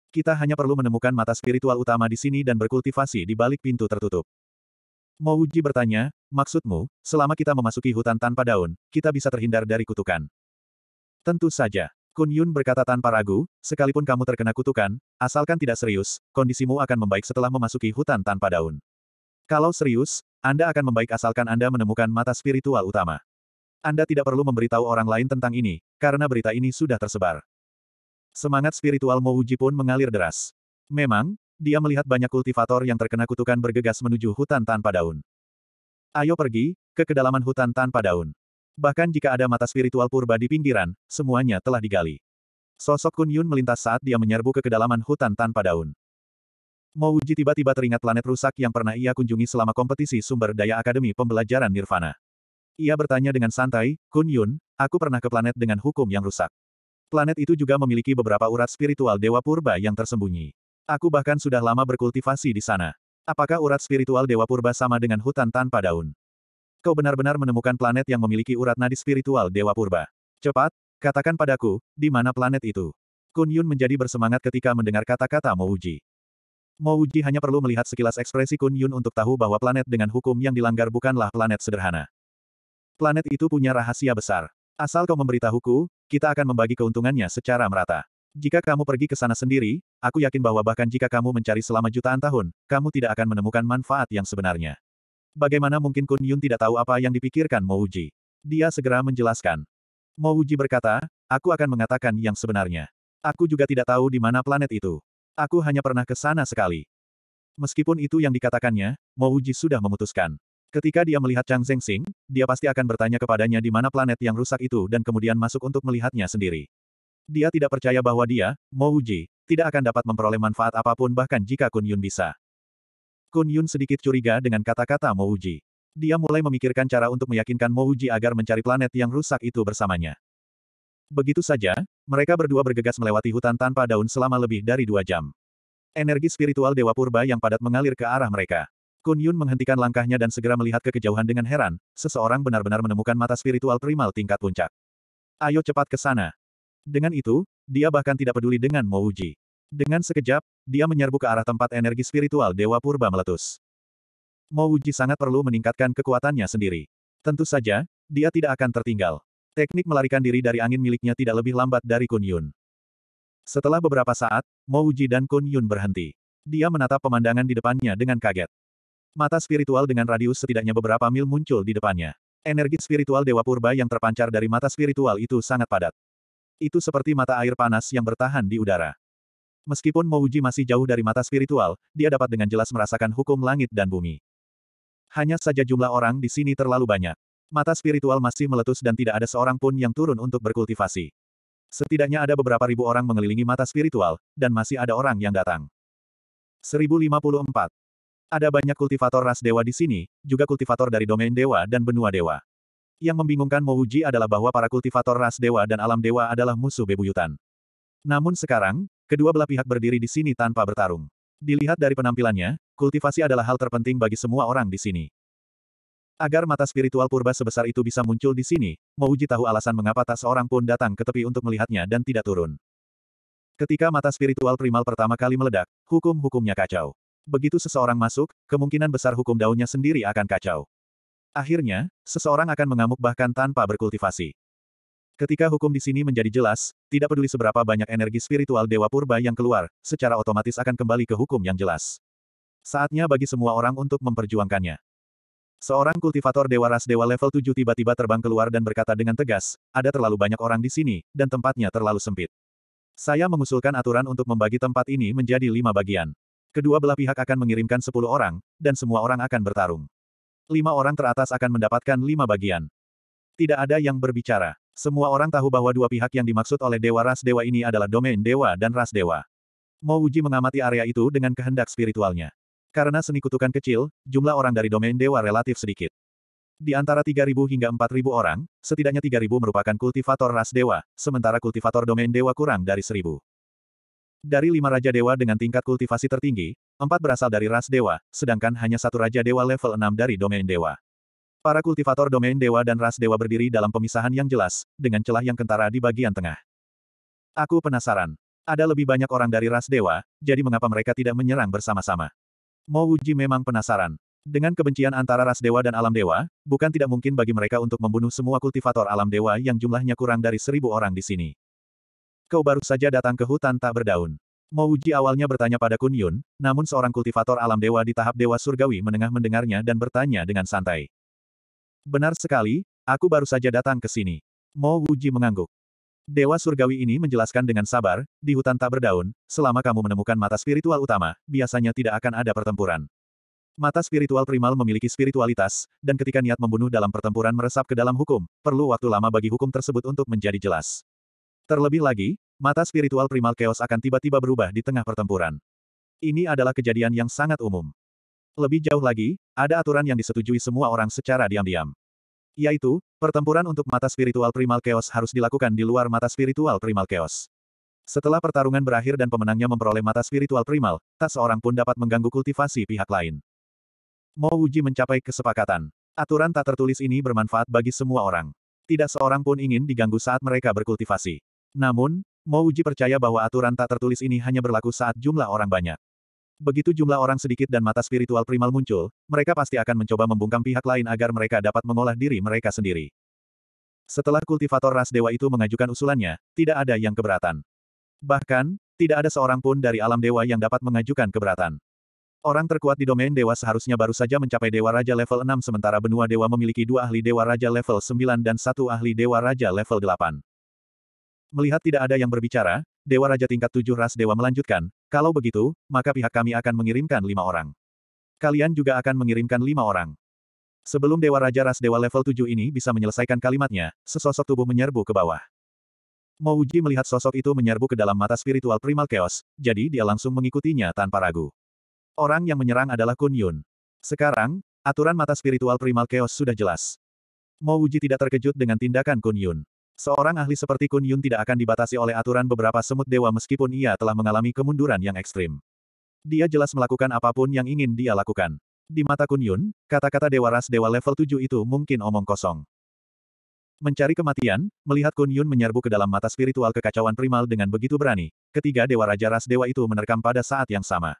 Kita hanya perlu menemukan mata spiritual utama di sini dan berkultivasi di balik pintu tertutup. Mouji bertanya, maksudmu, selama kita memasuki hutan tanpa daun, kita bisa terhindar dari kutukan. Tentu saja. Kun Yun berkata tanpa ragu, sekalipun kamu terkena kutukan, asalkan tidak serius, kondisimu akan membaik setelah memasuki hutan tanpa daun. Kalau serius, Anda akan membaik asalkan Anda menemukan mata spiritual utama. Anda tidak perlu memberitahu orang lain tentang ini, karena berita ini sudah tersebar. Semangat spiritual Mo Uji pun mengalir deras. Memang, dia melihat banyak kultivator yang terkena kutukan bergegas menuju hutan tanpa daun. Ayo pergi, ke kedalaman hutan tanpa daun. Bahkan jika ada mata spiritual purba di pinggiran, semuanya telah digali. Sosok Kun Yun melintas saat dia menyerbu ke kedalaman hutan tanpa daun. Mo tiba-tiba teringat planet rusak yang pernah ia kunjungi selama kompetisi sumber daya Akademi Pembelajaran Nirvana. Ia bertanya dengan santai, Kun Yun, aku pernah ke planet dengan hukum yang rusak. Planet itu juga memiliki beberapa urat spiritual Dewa Purba yang tersembunyi. Aku bahkan sudah lama berkultivasi di sana. Apakah urat spiritual Dewa Purba sama dengan hutan tanpa daun? Kau benar-benar menemukan planet yang memiliki urat nadi spiritual Dewa Purba. Cepat, katakan padaku, di mana planet itu? Kun Yun menjadi bersemangat ketika mendengar kata-kata Mo Uji hanya perlu melihat sekilas ekspresi Kun Yun untuk tahu bahwa planet dengan hukum yang dilanggar bukanlah planet sederhana. Planet itu punya rahasia besar. Asal kau memberitahuku, kita akan membagi keuntungannya secara merata. Jika kamu pergi ke sana sendiri, aku yakin bahwa bahkan jika kamu mencari selama jutaan tahun, kamu tidak akan menemukan manfaat yang sebenarnya. Bagaimana mungkin Kun Yun tidak tahu apa yang dipikirkan Mo Uji? Dia segera menjelaskan. Mo Uji berkata, aku akan mengatakan yang sebenarnya. Aku juga tidak tahu di mana planet itu. Aku hanya pernah ke sana sekali. Meskipun itu yang dikatakannya, Mo Uji sudah memutuskan. Ketika dia melihat Chang Zhengxing, dia pasti akan bertanya kepadanya di mana planet yang rusak itu dan kemudian masuk untuk melihatnya sendiri. Dia tidak percaya bahwa dia, Mo Uji, tidak akan dapat memperoleh manfaat apapun bahkan jika Kun Yun bisa. Kun Yun sedikit curiga dengan kata-kata Mouji. Dia mulai memikirkan cara untuk meyakinkan Mouji agar mencari planet yang rusak itu bersamanya. Begitu saja, mereka berdua bergegas melewati hutan tanpa daun selama lebih dari dua jam. Energi spiritual Dewa Purba yang padat mengalir ke arah mereka. Kun Yun menghentikan langkahnya dan segera melihat ke kejauhan dengan heran, seseorang benar-benar menemukan mata spiritual primal tingkat puncak. Ayo cepat ke sana. Dengan itu, dia bahkan tidak peduli dengan Mouji. Dengan sekejap, dia menyerbu ke arah tempat energi spiritual Dewa Purba meletus. Mo Wuji sangat perlu meningkatkan kekuatannya sendiri. Tentu saja, dia tidak akan tertinggal. Teknik melarikan diri dari angin miliknya tidak lebih lambat dari Kun Yun. Setelah beberapa saat, Mo Wuji dan Kun Yun berhenti. Dia menatap pemandangan di depannya dengan kaget. Mata spiritual dengan radius setidaknya beberapa mil muncul di depannya. Energi spiritual Dewa Purba yang terpancar dari mata spiritual itu sangat padat. Itu seperti mata air panas yang bertahan di udara. Meskipun Mouji masih jauh dari mata spiritual, dia dapat dengan jelas merasakan hukum langit dan bumi. Hanya saja jumlah orang di sini terlalu banyak. Mata spiritual masih meletus dan tidak ada seorang pun yang turun untuk berkultivasi. Setidaknya ada beberapa ribu orang mengelilingi mata spiritual, dan masih ada orang yang datang. 1054. Ada banyak kultivator ras dewa di sini, juga kultivator dari domain dewa dan benua dewa. Yang membingungkan Mouji adalah bahwa para kultivator ras dewa dan alam dewa adalah musuh bebuyutan. Namun sekarang, Kedua belah pihak berdiri di sini tanpa bertarung. Dilihat dari penampilannya, kultivasi adalah hal terpenting bagi semua orang di sini. Agar mata spiritual purba sebesar itu bisa muncul di sini, Mouji tahu alasan mengapa tak seorang pun datang ke tepi untuk melihatnya dan tidak turun. Ketika mata spiritual primal pertama kali meledak, hukum-hukumnya kacau. Begitu seseorang masuk, kemungkinan besar hukum daunnya sendiri akan kacau. Akhirnya, seseorang akan mengamuk bahkan tanpa berkultivasi. Ketika hukum di sini menjadi jelas, tidak peduli seberapa banyak energi spiritual Dewa Purba yang keluar, secara otomatis akan kembali ke hukum yang jelas. Saatnya bagi semua orang untuk memperjuangkannya. Seorang kultivator Dewa Ras Dewa level 7 tiba-tiba terbang keluar dan berkata dengan tegas, ada terlalu banyak orang di sini, dan tempatnya terlalu sempit. Saya mengusulkan aturan untuk membagi tempat ini menjadi lima bagian. Kedua belah pihak akan mengirimkan sepuluh orang, dan semua orang akan bertarung. Lima orang teratas akan mendapatkan lima bagian. Tidak ada yang berbicara. Semua orang tahu bahwa dua pihak yang dimaksud oleh Dewa Ras Dewa ini adalah domain Dewa dan Ras Dewa. Mo Uji mengamati area itu dengan kehendak spiritualnya. Karena seni kutukan kecil, jumlah orang dari domain Dewa relatif sedikit. Di antara 3.000 hingga 4.000 orang, setidaknya 3.000 merupakan kultivator Ras Dewa, sementara kultivator domain Dewa kurang dari 1.000. Dari lima Raja Dewa dengan tingkat kultivasi tertinggi, empat berasal dari Ras Dewa, sedangkan hanya satu Raja Dewa level enam dari domain Dewa. Para kultivator domain dewa dan ras dewa berdiri dalam pemisahan yang jelas, dengan celah yang kentara di bagian tengah. Aku penasaran. Ada lebih banyak orang dari ras dewa, jadi mengapa mereka tidak menyerang bersama-sama? Mo Wuji memang penasaran. Dengan kebencian antara ras dewa dan alam dewa, bukan tidak mungkin bagi mereka untuk membunuh semua kultivator alam dewa yang jumlahnya kurang dari seribu orang di sini. Kau baru saja datang ke hutan tak berdaun. Mo Wuji awalnya bertanya pada Kun Yun, namun seorang kultivator alam dewa di tahap dewa surgawi menengah mendengarnya dan bertanya dengan santai. Benar sekali, aku baru saja datang ke sini. Mo Wuji mengangguk. Dewa surgawi ini menjelaskan dengan sabar, di hutan tak berdaun, selama kamu menemukan mata spiritual utama, biasanya tidak akan ada pertempuran. Mata spiritual primal memiliki spiritualitas, dan ketika niat membunuh dalam pertempuran meresap ke dalam hukum, perlu waktu lama bagi hukum tersebut untuk menjadi jelas. Terlebih lagi, mata spiritual primal chaos akan tiba-tiba berubah di tengah pertempuran. Ini adalah kejadian yang sangat umum. Lebih jauh lagi, ada aturan yang disetujui semua orang secara diam-diam. Yaitu, pertempuran untuk mata spiritual primal chaos harus dilakukan di luar mata spiritual primal chaos. Setelah pertarungan berakhir dan pemenangnya memperoleh mata spiritual primal, tak seorang pun dapat mengganggu kultivasi pihak lain. Mo uji mencapai kesepakatan. Aturan tak tertulis ini bermanfaat bagi semua orang. Tidak seorang pun ingin diganggu saat mereka berkultivasi. Namun, Mo Uji percaya bahwa aturan tak tertulis ini hanya berlaku saat jumlah orang banyak. Begitu jumlah orang sedikit dan mata spiritual primal muncul, mereka pasti akan mencoba membungkam pihak lain agar mereka dapat mengolah diri mereka sendiri. Setelah kultivator ras dewa itu mengajukan usulannya, tidak ada yang keberatan. Bahkan, tidak ada seorang pun dari alam dewa yang dapat mengajukan keberatan. Orang terkuat di domain dewa seharusnya baru saja mencapai dewa raja level 6 sementara benua dewa memiliki dua ahli dewa raja level 9 dan satu ahli dewa raja level 8. Melihat tidak ada yang berbicara, Dewa Raja tingkat tujuh ras dewa melanjutkan, kalau begitu, maka pihak kami akan mengirimkan lima orang. Kalian juga akan mengirimkan lima orang. Sebelum Dewa Raja Ras Dewa level 7 ini bisa menyelesaikan kalimatnya, sesosok tubuh menyerbu ke bawah. Mouji melihat sosok itu menyerbu ke dalam mata spiritual primal chaos, jadi dia langsung mengikutinya tanpa ragu. Orang yang menyerang adalah Kun Yun. Sekarang, aturan mata spiritual primal chaos sudah jelas. Mouji tidak terkejut dengan tindakan Kun Yun. Seorang ahli seperti Kun Yun tidak akan dibatasi oleh aturan beberapa semut dewa meskipun ia telah mengalami kemunduran yang ekstrim. Dia jelas melakukan apapun yang ingin dia lakukan. Di mata Kun Yun, kata-kata dewa ras dewa level 7 itu mungkin omong kosong. Mencari kematian, melihat Kun Yun menyerbu ke dalam mata spiritual kekacauan primal dengan begitu berani, ketiga dewa raja ras dewa itu menerkam pada saat yang sama.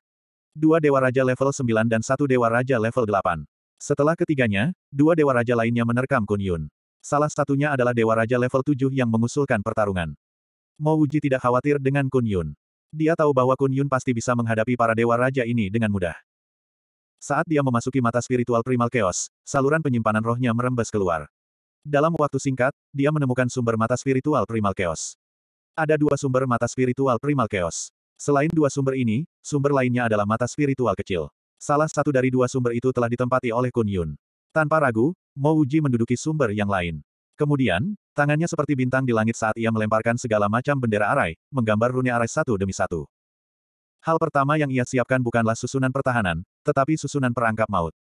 Dua dewa raja level 9 dan satu dewa raja level 8. Setelah ketiganya, dua dewa raja lainnya menerkam Kun Yun. Salah satunya adalah Dewa Raja level 7 yang mengusulkan pertarungan. Mo Wuji tidak khawatir dengan Kun Yun. Dia tahu bahwa Kun Yun pasti bisa menghadapi para Dewa Raja ini dengan mudah. Saat dia memasuki mata spiritual primal chaos, saluran penyimpanan rohnya merembes keluar. Dalam waktu singkat, dia menemukan sumber mata spiritual primal chaos. Ada dua sumber mata spiritual primal chaos. Selain dua sumber ini, sumber lainnya adalah mata spiritual kecil. Salah satu dari dua sumber itu telah ditempati oleh Kun Yun. Tanpa ragu, Mo Uji menduduki sumber yang lain. Kemudian, tangannya seperti bintang di langit saat ia melemparkan segala macam bendera arai, menggambar rune arai satu demi satu. Hal pertama yang ia siapkan bukanlah susunan pertahanan, tetapi susunan perangkap maut.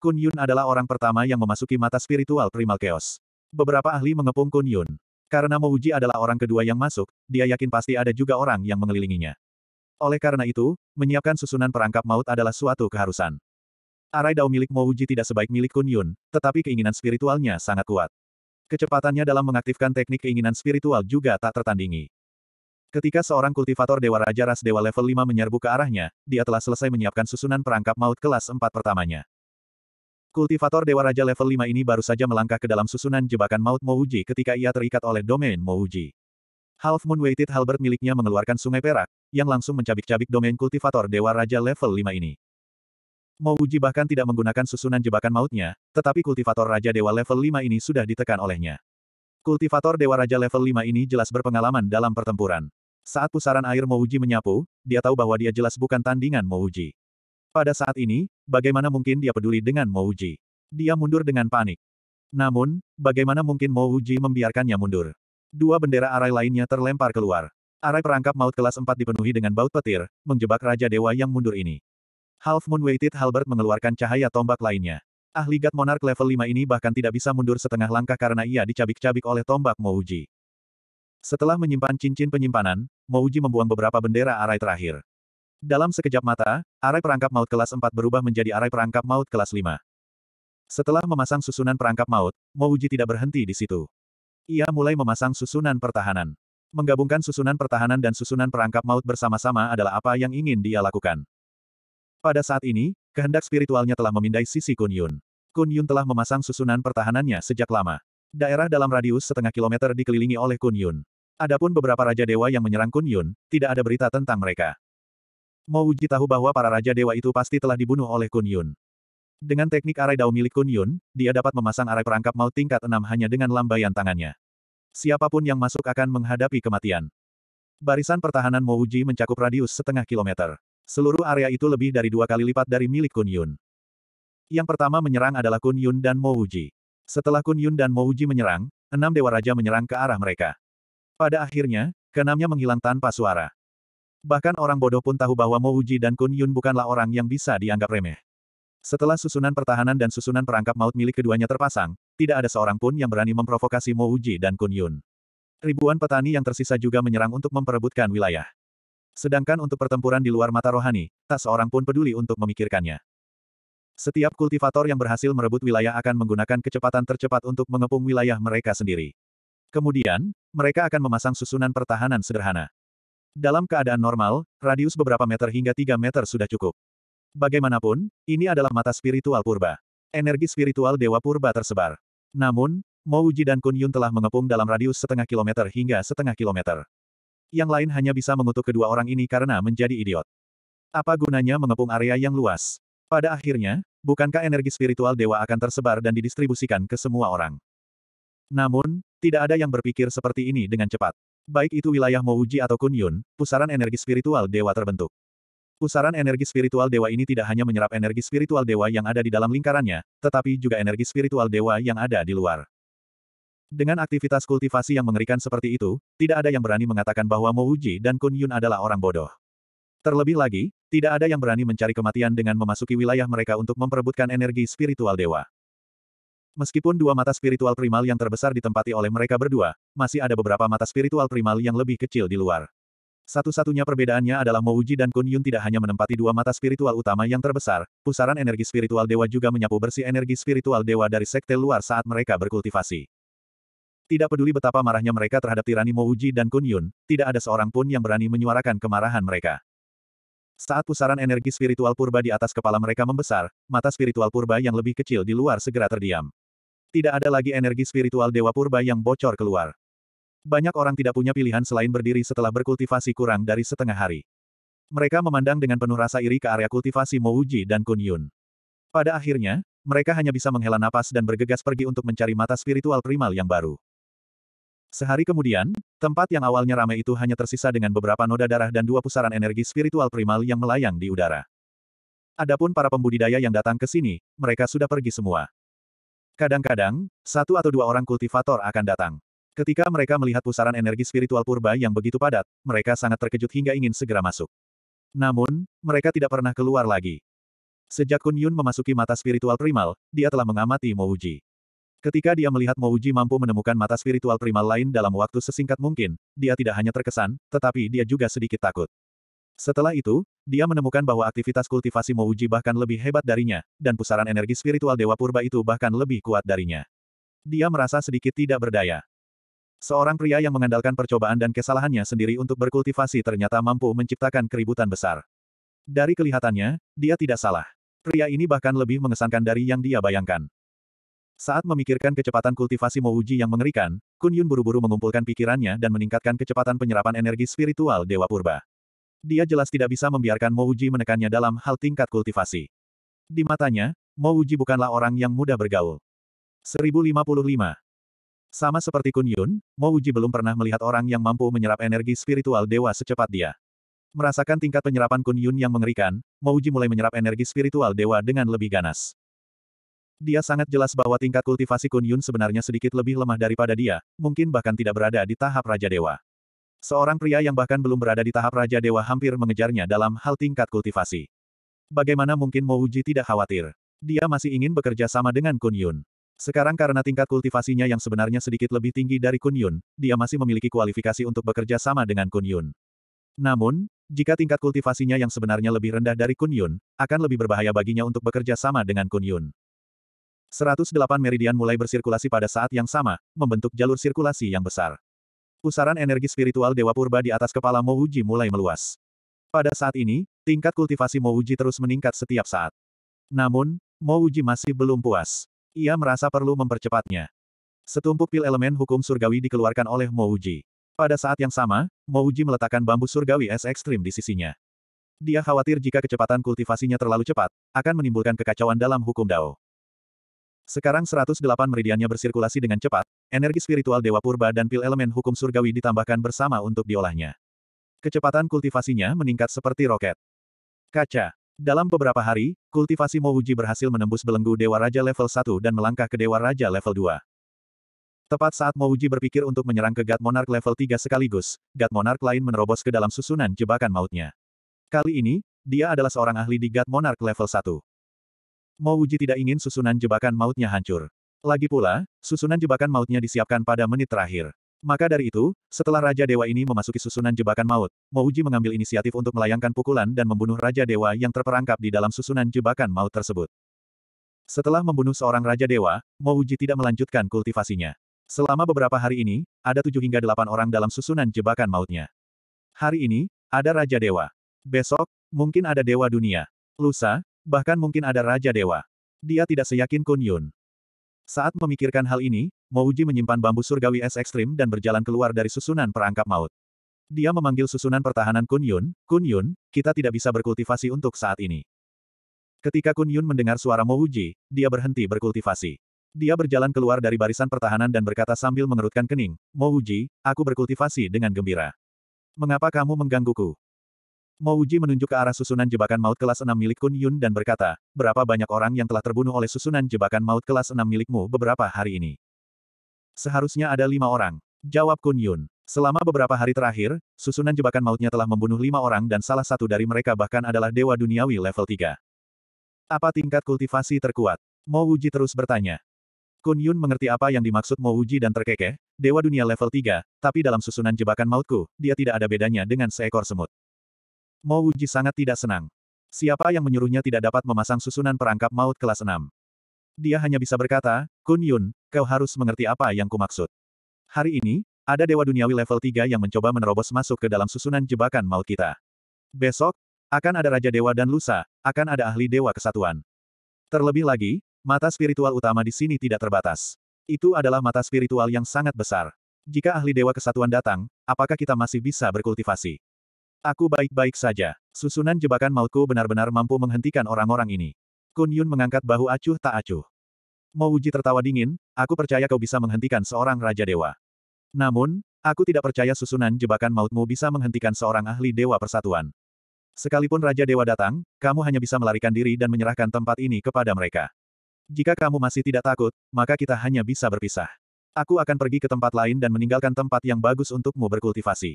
Kun Yun adalah orang pertama yang memasuki mata spiritual primal chaos. Beberapa ahli mengepung Kun Yun. Karena Mo Uji adalah orang kedua yang masuk, dia yakin pasti ada juga orang yang mengelilinginya. Oleh karena itu, menyiapkan susunan perangkap maut adalah suatu keharusan. Arai Dao milik Mo Uji tidak sebaik milik Kun Yun, tetapi keinginan spiritualnya sangat kuat. Kecepatannya dalam mengaktifkan teknik keinginan spiritual juga tak tertandingi. Ketika seorang kultivator Dewa Raja Ras Dewa level 5 menyerbu ke arahnya, dia telah selesai menyiapkan susunan perangkap maut kelas 4 pertamanya. Kultivator Dewa Raja level 5 ini baru saja melangkah ke dalam susunan jebakan maut Mo Uji ketika ia terikat oleh domain Uji. Half Moon Weighted Halbert miliknya mengeluarkan sungai perak, yang langsung mencabik-cabik domain kultivator Dewa Raja level 5 ini. Mo Mouji bahkan tidak menggunakan susunan jebakan mautnya, tetapi kultivator Raja Dewa level 5 ini sudah ditekan olehnya. Kultivator Dewa Raja level 5 ini jelas berpengalaman dalam pertempuran. Saat pusaran air Mo Uji menyapu, dia tahu bahwa dia jelas bukan tandingan Mo Uji. Pada saat ini, bagaimana mungkin dia peduli dengan Mo Uji? Dia mundur dengan panik. Namun, bagaimana mungkin Mo Uji membiarkannya mundur? Dua bendera arai lainnya terlempar keluar. Arai perangkap maut kelas 4 dipenuhi dengan baut petir, menjebak Raja Dewa yang mundur ini. Half Moon Weighted Halbert mengeluarkan cahaya tombak lainnya. Ahli God Monarch level 5 ini bahkan tidak bisa mundur setengah langkah karena ia dicabik-cabik oleh tombak Mouji. Setelah menyimpan cincin penyimpanan, Mouji membuang beberapa bendera arai terakhir. Dalam sekejap mata, arai perangkap maut kelas 4 berubah menjadi arai perangkap maut kelas 5. Setelah memasang susunan perangkap maut, Mouji tidak berhenti di situ. Ia mulai memasang susunan pertahanan. Menggabungkan susunan pertahanan dan susunan perangkap maut bersama-sama adalah apa yang ingin dia lakukan. Pada saat ini, kehendak spiritualnya telah memindai sisi Kun Yun. Kun Yun telah memasang susunan pertahanannya sejak lama. Daerah dalam radius setengah kilometer dikelilingi oleh Kun Yun. Adapun beberapa raja dewa yang menyerang Kun Yun, tidak ada berita tentang mereka. Mouji tahu bahwa para raja dewa itu pasti telah dibunuh oleh Kun Yun. Dengan teknik arai dao milik Kun Yun, dia dapat memasang arai perangkap maut tingkat enam hanya dengan lambaian tangannya. Siapapun yang masuk akan menghadapi kematian. Barisan pertahanan Mouji mencakup radius setengah kilometer. Seluruh area itu lebih dari dua kali lipat dari milik Kun Yun. Yang pertama menyerang adalah Kun Yun dan Mo Uji. Setelah Kun Yun dan Mo Uji menyerang, enam Dewa Raja menyerang ke arah mereka. Pada akhirnya, keenamnya menghilang tanpa suara. Bahkan orang bodoh pun tahu bahwa Mo Uji dan Kun Yun bukanlah orang yang bisa dianggap remeh. Setelah susunan pertahanan dan susunan perangkap maut milik keduanya terpasang, tidak ada seorang pun yang berani memprovokasi Mo Uji dan Kun Yun. Ribuan petani yang tersisa juga menyerang untuk memperebutkan wilayah. Sedangkan untuk pertempuran di luar mata rohani, tak seorang pun peduli untuk memikirkannya. Setiap kultivator yang berhasil merebut wilayah akan menggunakan kecepatan tercepat untuk mengepung wilayah mereka sendiri. Kemudian, mereka akan memasang susunan pertahanan sederhana. Dalam keadaan normal, radius beberapa meter hingga tiga meter sudah cukup. Bagaimanapun, ini adalah mata spiritual purba. Energi spiritual Dewa Purba tersebar. Namun, Mouji dan Kun Yun telah mengepung dalam radius setengah kilometer hingga setengah kilometer. Yang lain hanya bisa mengutuk kedua orang ini karena menjadi idiot. Apa gunanya mengepung area yang luas? Pada akhirnya, bukankah energi spiritual dewa akan tersebar dan didistribusikan ke semua orang? Namun, tidak ada yang berpikir seperti ini dengan cepat. Baik itu wilayah Mouji atau Kunyun, pusaran energi spiritual dewa terbentuk. Pusaran energi spiritual dewa ini tidak hanya menyerap energi spiritual dewa yang ada di dalam lingkarannya, tetapi juga energi spiritual dewa yang ada di luar. Dengan aktivitas kultivasi yang mengerikan seperti itu, tidak ada yang berani mengatakan bahwa Mo Uji dan Kun Yun adalah orang bodoh. Terlebih lagi, tidak ada yang berani mencari kematian dengan memasuki wilayah mereka untuk memperebutkan energi spiritual dewa. Meskipun dua mata spiritual primal yang terbesar ditempati oleh mereka berdua, masih ada beberapa mata spiritual primal yang lebih kecil di luar. Satu-satunya perbedaannya adalah Mo Wuji dan Kun Yun tidak hanya menempati dua mata spiritual utama yang terbesar, pusaran energi spiritual dewa juga menyapu bersih energi spiritual dewa dari sekte luar saat mereka berkultivasi. Tidak peduli betapa marahnya mereka terhadap tirani Mouji dan Kun Yun, tidak ada seorang pun yang berani menyuarakan kemarahan mereka. Saat pusaran energi spiritual purba di atas kepala mereka membesar, mata spiritual purba yang lebih kecil di luar segera terdiam. Tidak ada lagi energi spiritual dewa purba yang bocor keluar. Banyak orang tidak punya pilihan selain berdiri setelah berkultivasi kurang dari setengah hari. Mereka memandang dengan penuh rasa iri ke area kultivasi Mouji dan Kun Yun. Pada akhirnya, mereka hanya bisa menghela napas dan bergegas pergi untuk mencari mata spiritual primal yang baru. Sehari kemudian, tempat yang awalnya ramai itu hanya tersisa dengan beberapa noda darah dan dua pusaran energi spiritual primal yang melayang di udara. Adapun para pembudidaya yang datang ke sini, mereka sudah pergi semua. Kadang-kadang, satu atau dua orang kultivator akan datang. Ketika mereka melihat pusaran energi spiritual purba yang begitu padat, mereka sangat terkejut hingga ingin segera masuk. Namun, mereka tidak pernah keluar lagi. Sejak Kun Yun memasuki mata spiritual primal, dia telah mengamati Mouji. Ketika dia melihat Mouji mampu menemukan mata spiritual primal lain dalam waktu sesingkat mungkin, dia tidak hanya terkesan, tetapi dia juga sedikit takut. Setelah itu, dia menemukan bahwa aktivitas kultivasi Mouji bahkan lebih hebat darinya, dan pusaran energi spiritual Dewa Purba itu bahkan lebih kuat darinya. Dia merasa sedikit tidak berdaya. Seorang pria yang mengandalkan percobaan dan kesalahannya sendiri untuk berkultivasi ternyata mampu menciptakan keributan besar. Dari kelihatannya, dia tidak salah. Pria ini bahkan lebih mengesankan dari yang dia bayangkan. Saat memikirkan kecepatan kultivasi Mouji yang mengerikan, Kun Yun buru-buru mengumpulkan pikirannya dan meningkatkan kecepatan penyerapan energi spiritual Dewa Purba. Dia jelas tidak bisa membiarkan Mouji menekannya dalam hal tingkat kultivasi. Di matanya, Mouji bukanlah orang yang mudah bergaul. 1055 Sama seperti Kun Yun, Mouji belum pernah melihat orang yang mampu menyerap energi spiritual dewa secepat dia. Merasakan tingkat penyerapan Kun Yun yang mengerikan, Mouji mulai menyerap energi spiritual dewa dengan lebih ganas. Dia sangat jelas bahwa tingkat kultivasi Kun Yun sebenarnya sedikit lebih lemah daripada dia, mungkin bahkan tidak berada di tahap Raja Dewa. Seorang pria yang bahkan belum berada di tahap Raja Dewa hampir mengejarnya dalam hal tingkat kultivasi. Bagaimana mungkin Mo Uji tidak khawatir? Dia masih ingin bekerja sama dengan Kun Yun. Sekarang karena tingkat kultivasinya yang sebenarnya sedikit lebih tinggi dari Kun Yun, dia masih memiliki kualifikasi untuk bekerja sama dengan Kun Yun. Namun, jika tingkat kultivasinya yang sebenarnya lebih rendah dari Kun Yun, akan lebih berbahaya baginya untuk bekerja sama dengan Kun Yun. 108 meridian mulai bersirkulasi pada saat yang sama, membentuk jalur sirkulasi yang besar. Pusaran energi spiritual Dewa Purba di atas kepala Mouji mulai meluas. Pada saat ini, tingkat kultivasi Mouji terus meningkat setiap saat. Namun, Mouji masih belum puas. Ia merasa perlu mempercepatnya. Setumpuk pil elemen hukum surgawi dikeluarkan oleh Mouji. Pada saat yang sama, Mouji meletakkan bambu surgawi es ekstrim di sisinya. Dia khawatir jika kecepatan kultivasinya terlalu cepat, akan menimbulkan kekacauan dalam hukum Dao. Sekarang 108 meridiannya bersirkulasi dengan cepat, energi spiritual Dewa Purba dan pil elemen hukum surgawi ditambahkan bersama untuk diolahnya. Kecepatan kultivasinya meningkat seperti roket. Kaca. Dalam beberapa hari, kultivasi Mouji berhasil menembus belenggu Dewa Raja level 1 dan melangkah ke Dewa Raja level 2. Tepat saat Mouji berpikir untuk menyerang ke God Monarch level 3 sekaligus, God Monarch lain menerobos ke dalam susunan jebakan mautnya. Kali ini, dia adalah seorang ahli di God Monarch level 1. Mo Wuji tidak ingin susunan jebakan mautnya hancur. Lagi pula, susunan jebakan mautnya disiapkan pada menit terakhir. Maka dari itu, setelah Raja Dewa ini memasuki susunan jebakan maut, Mo Wuji mengambil inisiatif untuk melayangkan pukulan dan membunuh Raja Dewa yang terperangkap di dalam susunan jebakan maut tersebut. Setelah membunuh seorang Raja Dewa, Mo Wuji tidak melanjutkan kultivasinya. Selama beberapa hari ini, ada tujuh hingga delapan orang dalam susunan jebakan mautnya. Hari ini, ada Raja Dewa. Besok, mungkin ada Dewa Dunia. Lusa, Bahkan mungkin ada Raja Dewa. Dia tidak seyakin Kun Yun. Saat memikirkan hal ini, Mouji menyimpan bambu surgawi es ekstrim dan berjalan keluar dari susunan perangkap maut. Dia memanggil susunan pertahanan Kun Yun, Kun Yun, kita tidak bisa berkultivasi untuk saat ini. Ketika Kun Yun mendengar suara Mouji, dia berhenti berkultivasi. Dia berjalan keluar dari barisan pertahanan dan berkata sambil mengerutkan kening, Mouji, aku berkultivasi dengan gembira. Mengapa kamu menggangguku? Mo Uji menunjuk ke arah susunan jebakan maut kelas 6 milik Kun Yun dan berkata, berapa banyak orang yang telah terbunuh oleh susunan jebakan maut kelas 6 milikmu beberapa hari ini? Seharusnya ada lima orang. Jawab Kun Yun. Selama beberapa hari terakhir, susunan jebakan mautnya telah membunuh lima orang dan salah satu dari mereka bahkan adalah Dewa Duniawi level 3. Apa tingkat kultivasi terkuat? Mo Uji terus bertanya. Kun Yun mengerti apa yang dimaksud Mo Uji dan terkekeh, Dewa Dunia level 3, tapi dalam susunan jebakan mautku, dia tidak ada bedanya dengan seekor semut. Mo Wuji sangat tidak senang. Siapa yang menyuruhnya tidak dapat memasang susunan perangkap maut kelas 6. Dia hanya bisa berkata, Kun Yun, kau harus mengerti apa yang kumaksud. Hari ini, ada Dewa Duniawi level 3 yang mencoba menerobos masuk ke dalam susunan jebakan maut kita. Besok, akan ada Raja Dewa dan Lusa, akan ada ahli Dewa Kesatuan. Terlebih lagi, mata spiritual utama di sini tidak terbatas. Itu adalah mata spiritual yang sangat besar. Jika ahli Dewa Kesatuan datang, apakah kita masih bisa berkultivasi? Aku baik-baik saja. Susunan jebakan mautku benar-benar mampu menghentikan orang-orang ini. Kun Yun mengangkat bahu acuh tak acuh. Mo Uji tertawa dingin, aku percaya kau bisa menghentikan seorang Raja Dewa. Namun, aku tidak percaya susunan jebakan mautmu bisa menghentikan seorang ahli Dewa Persatuan. Sekalipun Raja Dewa datang, kamu hanya bisa melarikan diri dan menyerahkan tempat ini kepada mereka. Jika kamu masih tidak takut, maka kita hanya bisa berpisah. Aku akan pergi ke tempat lain dan meninggalkan tempat yang bagus untukmu berkultivasi.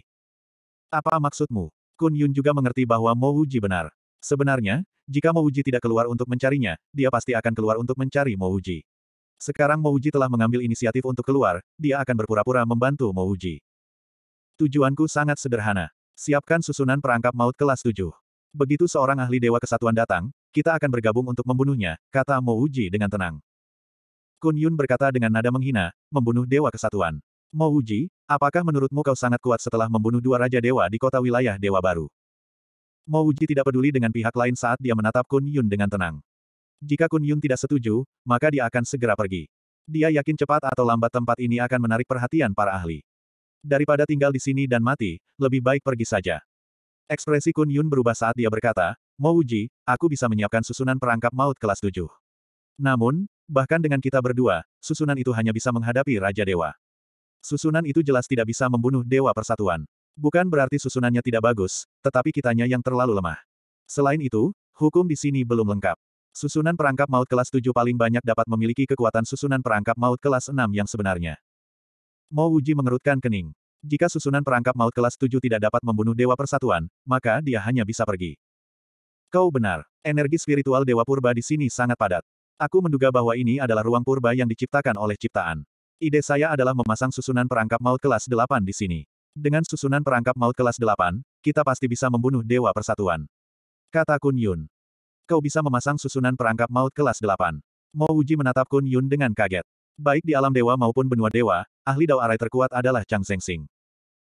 Apa maksudmu? Kun Yun juga mengerti bahwa Mo Uji benar. Sebenarnya, jika Mo Uji tidak keluar untuk mencarinya, dia pasti akan keluar untuk mencari Mo Uji. Sekarang Mo Uji telah mengambil inisiatif untuk keluar, dia akan berpura-pura membantu Mo Uji. Tujuanku sangat sederhana. Siapkan susunan perangkap maut kelas 7. Begitu seorang ahli Dewa Kesatuan datang, kita akan bergabung untuk membunuhnya, kata Mo Uji dengan tenang. Kun Yun berkata dengan nada menghina, membunuh Dewa Kesatuan. Mo Uji, apakah menurutmu kau sangat kuat setelah membunuh dua Raja Dewa di kota wilayah Dewa Baru? Mo Uji tidak peduli dengan pihak lain saat dia menatap Kun Yun dengan tenang. Jika Kun Yun tidak setuju, maka dia akan segera pergi. Dia yakin cepat atau lambat tempat ini akan menarik perhatian para ahli. Daripada tinggal di sini dan mati, lebih baik pergi saja. Ekspresi Kun Yun berubah saat dia berkata, Mo Uji, aku bisa menyiapkan susunan perangkap maut kelas 7. Namun, bahkan dengan kita berdua, susunan itu hanya bisa menghadapi Raja Dewa. Susunan itu jelas tidak bisa membunuh Dewa Persatuan. Bukan berarti susunannya tidak bagus, tetapi kitanya yang terlalu lemah. Selain itu, hukum di sini belum lengkap. Susunan perangkap maut kelas 7 paling banyak dapat memiliki kekuatan susunan perangkap maut kelas 6 yang sebenarnya. Mo Wuji mengerutkan kening. Jika susunan perangkap maut kelas 7 tidak dapat membunuh Dewa Persatuan, maka dia hanya bisa pergi. Kau benar. Energi spiritual Dewa Purba di sini sangat padat. Aku menduga bahwa ini adalah ruang purba yang diciptakan oleh ciptaan. Ide saya adalah memasang susunan perangkap maut kelas 8 di sini. Dengan susunan perangkap maut kelas 8, kita pasti bisa membunuh Dewa Persatuan. Kata Kun Yun. Kau bisa memasang susunan perangkap maut kelas 8. Mo Uji menatap Kun Yun dengan kaget. Baik di alam dewa maupun benua dewa, ahli dao arai terkuat adalah Chang Zengxing.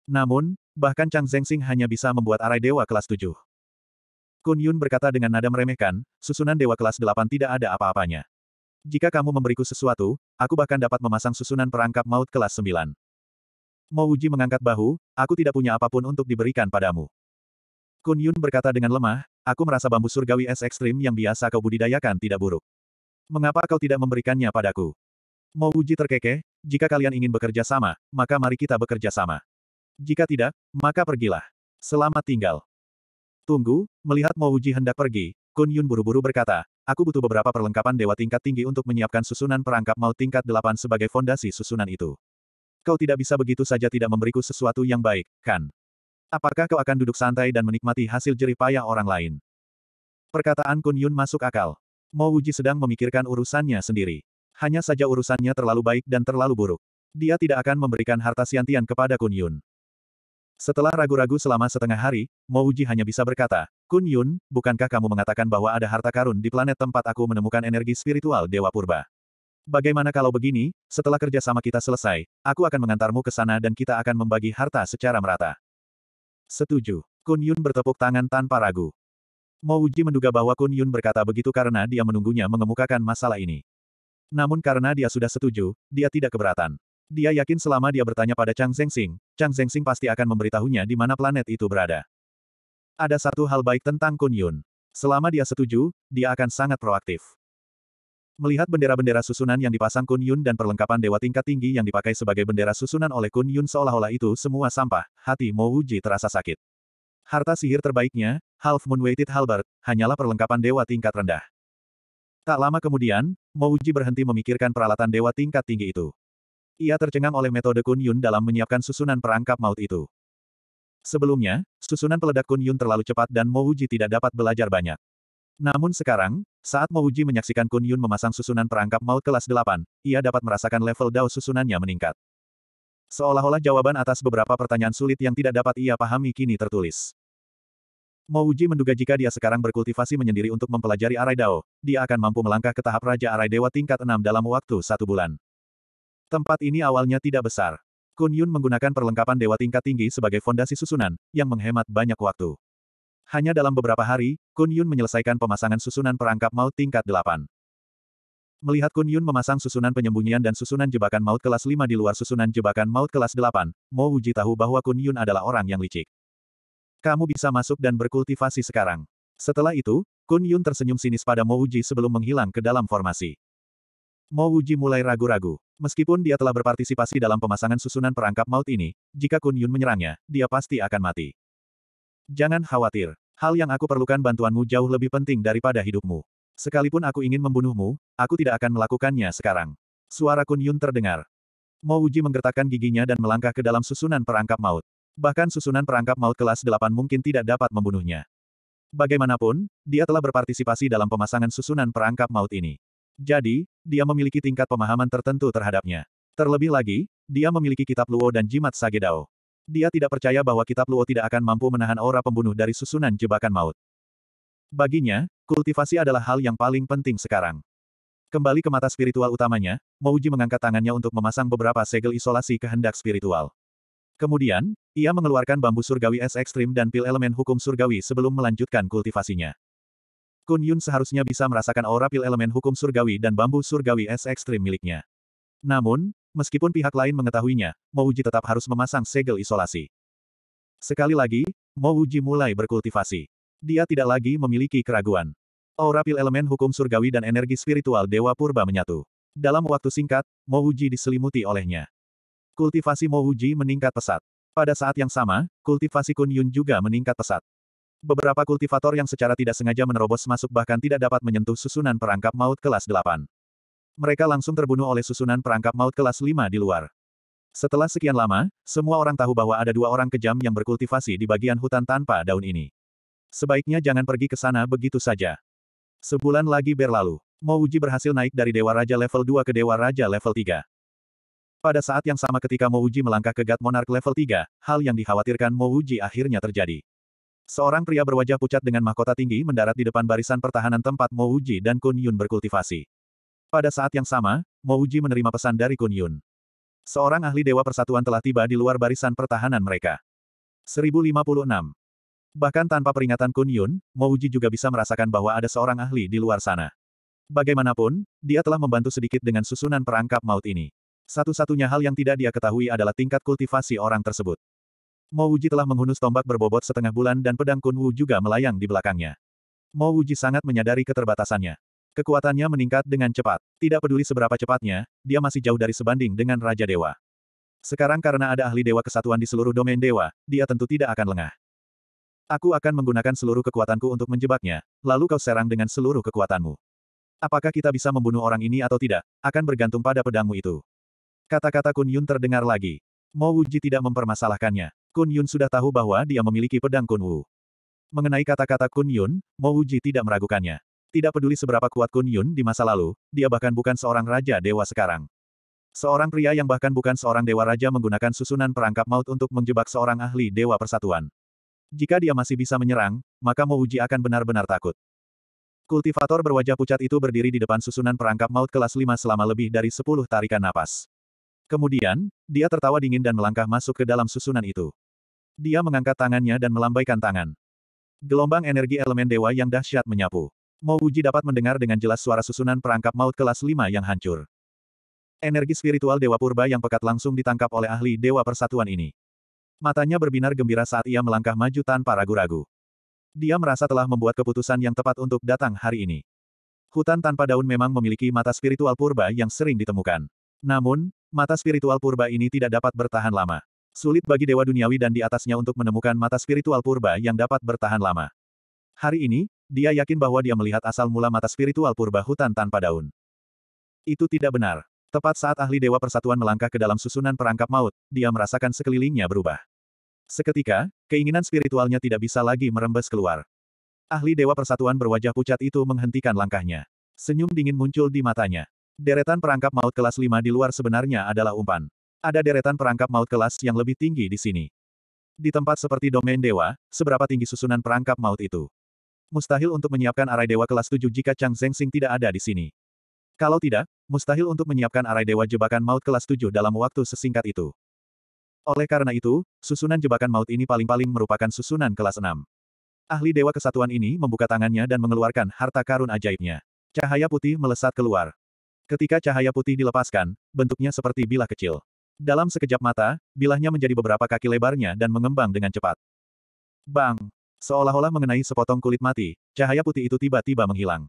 Namun, bahkan Chang Zengxing hanya bisa membuat arai dewa kelas 7. Kun Yun berkata dengan nada meremehkan, susunan dewa kelas 8 tidak ada apa-apanya. Jika kamu memberiku sesuatu, aku bahkan dapat memasang susunan perangkap maut kelas 9. Mau Uji mengangkat bahu, aku tidak punya apapun untuk diberikan padamu. Kun Yun berkata dengan lemah, aku merasa bambu surgawi es ekstrim yang biasa kau budidayakan tidak buruk. Mengapa kau tidak memberikannya padaku? Mau Uji terkekeh, jika kalian ingin bekerja sama, maka mari kita bekerja sama. Jika tidak, maka pergilah. Selamat tinggal. Tunggu, melihat Mo Uji hendak pergi, Kun Yun buru-buru berkata, Aku butuh beberapa perlengkapan dewa tingkat tinggi untuk menyiapkan susunan perangkap maut tingkat delapan sebagai fondasi susunan itu. Kau tidak bisa begitu saja tidak memberiku sesuatu yang baik, kan? Apakah kau akan duduk santai dan menikmati hasil jerih payah orang lain? Perkataan Kun Yun masuk akal. Mo Wuji sedang memikirkan urusannya sendiri. Hanya saja urusannya terlalu baik dan terlalu buruk. Dia tidak akan memberikan harta siantian kepada Kun Yun. Setelah ragu-ragu selama setengah hari, Uji hanya bisa berkata, Kun Yun, bukankah kamu mengatakan bahwa ada harta karun di planet tempat aku menemukan energi spiritual Dewa Purba? Bagaimana kalau begini, setelah kerjasama kita selesai, aku akan mengantarmu ke sana dan kita akan membagi harta secara merata. Setuju. Kun Yun bertepuk tangan tanpa ragu. Uji menduga bahwa Kun Yun berkata begitu karena dia menunggunya mengemukakan masalah ini. Namun karena dia sudah setuju, dia tidak keberatan. Dia yakin selama dia bertanya pada Chang Zhengxing, Chang Zhengxing pasti akan memberitahunya di mana planet itu berada. Ada satu hal baik tentang Kun Yun. Selama dia setuju, dia akan sangat proaktif. Melihat bendera-bendera susunan yang dipasang Kun Yun dan perlengkapan dewa tingkat tinggi yang dipakai sebagai bendera susunan oleh Kun Yun seolah-olah itu semua sampah, hati Mo Wuji terasa sakit. Harta sihir terbaiknya, Half Moon Weighted Halberd, hanyalah perlengkapan dewa tingkat rendah. Tak lama kemudian, Mo Uji berhenti memikirkan peralatan dewa tingkat tinggi itu. Ia tercengang oleh metode Kun Yun dalam menyiapkan susunan perangkap maut itu. Sebelumnya, susunan peledak Kun Yun terlalu cepat dan Mo Uji tidak dapat belajar banyak. Namun sekarang, saat Mo Uji menyaksikan Kun Yun memasang susunan perangkap maut kelas 8, ia dapat merasakan level Dao susunannya meningkat. Seolah-olah jawaban atas beberapa pertanyaan sulit yang tidak dapat ia pahami kini tertulis. Mo Uji menduga jika dia sekarang berkultivasi menyendiri untuk mempelajari arai Dao, dia akan mampu melangkah ke tahap Raja Arai Dewa tingkat 6 dalam waktu satu bulan. Tempat ini awalnya tidak besar. Kun Yun menggunakan perlengkapan dewa tingkat tinggi sebagai fondasi susunan, yang menghemat banyak waktu. Hanya dalam beberapa hari, Kun Yun menyelesaikan pemasangan susunan perangkap maut tingkat 8. Melihat Kun Yun memasang susunan penyembunyian dan susunan jebakan maut kelas 5 di luar susunan jebakan maut kelas 8, Mo Wuji tahu bahwa Kun Yun adalah orang yang licik. Kamu bisa masuk dan berkultivasi sekarang. Setelah itu, Kun Yun tersenyum sinis pada Mo Wuji sebelum menghilang ke dalam formasi. Mo Wuji mulai ragu-ragu. Meskipun dia telah berpartisipasi dalam pemasangan susunan perangkap maut ini, jika Kun Yun menyerangnya, dia pasti akan mati. Jangan khawatir. Hal yang aku perlukan bantuanmu jauh lebih penting daripada hidupmu. Sekalipun aku ingin membunuhmu, aku tidak akan melakukannya sekarang. Suara Kun Yun terdengar. Mo Uji menggertakkan giginya dan melangkah ke dalam susunan perangkap maut. Bahkan susunan perangkap maut kelas 8 mungkin tidak dapat membunuhnya. Bagaimanapun, dia telah berpartisipasi dalam pemasangan susunan perangkap maut ini. Jadi, dia memiliki tingkat pemahaman tertentu terhadapnya. Terlebih lagi, dia memiliki kitab Luo dan jimat Sage Dao. Dia tidak percaya bahwa kitab Luo tidak akan mampu menahan aura pembunuh dari susunan jebakan maut. Baginya, kultivasi adalah hal yang paling penting sekarang. Kembali ke mata spiritual utamanya, Mouji mengangkat tangannya untuk memasang beberapa segel isolasi kehendak spiritual. Kemudian, ia mengeluarkan bambu surgawi es ekstrim dan pil elemen hukum surgawi sebelum melanjutkan kultivasinya. Kun Yun seharusnya bisa merasakan aura pil elemen hukum surgawi dan bambu surgawi es ekstrim miliknya. Namun, meskipun pihak lain mengetahuinya, Mo Wuji tetap harus memasang segel isolasi. Sekali lagi, Mo Wuji mulai berkultivasi. Dia tidak lagi memiliki keraguan. Aura pil elemen hukum surgawi dan energi spiritual Dewa Purba menyatu. Dalam waktu singkat, Mo Wuji diselimuti olehnya. Kultivasi Mo Wuji meningkat pesat. Pada saat yang sama, kultivasi Kun Yun juga meningkat pesat. Beberapa kultivator yang secara tidak sengaja menerobos masuk bahkan tidak dapat menyentuh susunan perangkap maut kelas 8. Mereka langsung terbunuh oleh susunan perangkap maut kelas 5 di luar. Setelah sekian lama, semua orang tahu bahwa ada dua orang kejam yang berkultivasi di bagian hutan tanpa daun ini. Sebaiknya jangan pergi ke sana begitu saja. Sebulan lagi berlalu. Mouji berhasil naik dari Dewa Raja level 2 ke Dewa Raja level 3. Pada saat yang sama ketika Mouji melangkah ke God Monarch level 3, hal yang dikhawatirkan Mouji akhirnya terjadi. Seorang pria berwajah pucat dengan mahkota tinggi mendarat di depan barisan pertahanan tempat Mo Uji dan Kun Yun berkultivasi. Pada saat yang sama, Mo Uji menerima pesan dari Kun Yun. Seorang ahli Dewa Persatuan telah tiba di luar barisan pertahanan mereka. 1056. Bahkan tanpa peringatan Kun Yun, Mo Uji juga bisa merasakan bahwa ada seorang ahli di luar sana. Bagaimanapun, dia telah membantu sedikit dengan susunan perangkap maut ini. Satu-satunya hal yang tidak dia ketahui adalah tingkat kultivasi orang tersebut. Mo Wuji telah menghunus tombak berbobot setengah bulan dan pedang Kun Wu juga melayang di belakangnya. Mo Wuji sangat menyadari keterbatasannya. Kekuatannya meningkat dengan cepat. Tidak peduli seberapa cepatnya, dia masih jauh dari sebanding dengan Raja Dewa. Sekarang karena ada ahli Dewa Kesatuan di seluruh domain Dewa, dia tentu tidak akan lengah. Aku akan menggunakan seluruh kekuatanku untuk menjebaknya, lalu kau serang dengan seluruh kekuatanmu. Apakah kita bisa membunuh orang ini atau tidak, akan bergantung pada pedangmu itu. Kata-kata Kun Yun terdengar lagi. Mo Wuji tidak mempermasalahkannya. Kun Yun sudah tahu bahwa dia memiliki pedang Kun Wu. Mengenai kata-kata Kun Yun, Mo Uji tidak meragukannya. Tidak peduli seberapa kuat Kun Yun di masa lalu, dia bahkan bukan seorang raja dewa sekarang. Seorang pria yang bahkan bukan seorang dewa raja menggunakan susunan perangkap maut untuk menjebak seorang ahli dewa persatuan. Jika dia masih bisa menyerang, maka Mo Uji akan benar-benar takut. Kultivator berwajah pucat itu berdiri di depan susunan perangkap maut kelas 5 selama lebih dari 10 tarikan napas. Kemudian, dia tertawa dingin dan melangkah masuk ke dalam susunan itu. Dia mengangkat tangannya dan melambaikan tangan. Gelombang energi elemen dewa yang dahsyat menyapu. Mo Uji dapat mendengar dengan jelas suara susunan perangkap maut kelas 5 yang hancur. Energi spiritual Dewa Purba yang pekat langsung ditangkap oleh ahli Dewa Persatuan ini. Matanya berbinar gembira saat ia melangkah maju tanpa ragu-ragu. Dia merasa telah membuat keputusan yang tepat untuk datang hari ini. Hutan tanpa daun memang memiliki mata spiritual purba yang sering ditemukan. Namun, mata spiritual purba ini tidak dapat bertahan lama. Sulit bagi dewa duniawi dan di atasnya untuk menemukan mata spiritual purba yang dapat bertahan lama. Hari ini, dia yakin bahwa dia melihat asal mula mata spiritual purba hutan tanpa daun. Itu tidak benar. Tepat saat ahli Dewa Persatuan melangkah ke dalam susunan perangkap maut, dia merasakan sekelilingnya berubah. Seketika, keinginan spiritualnya tidak bisa lagi merembes keluar. Ahli Dewa Persatuan berwajah pucat itu menghentikan langkahnya. Senyum dingin muncul di matanya. Deretan perangkap maut kelas 5 di luar sebenarnya adalah umpan. Ada deretan perangkap maut kelas yang lebih tinggi di sini. Di tempat seperti domain dewa, seberapa tinggi susunan perangkap maut itu? Mustahil untuk menyiapkan arai dewa kelas 7 jika Chang Zengxing tidak ada di sini. Kalau tidak, mustahil untuk menyiapkan arai dewa jebakan maut kelas 7 dalam waktu sesingkat itu. Oleh karena itu, susunan jebakan maut ini paling-paling merupakan susunan kelas 6. Ahli Dewa Kesatuan ini membuka tangannya dan mengeluarkan harta karun ajaibnya. Cahaya putih melesat keluar. Ketika cahaya putih dilepaskan, bentuknya seperti bilah kecil. Dalam sekejap mata, bilahnya menjadi beberapa kaki lebarnya dan mengembang dengan cepat. Bang! Seolah-olah mengenai sepotong kulit mati, cahaya putih itu tiba-tiba menghilang.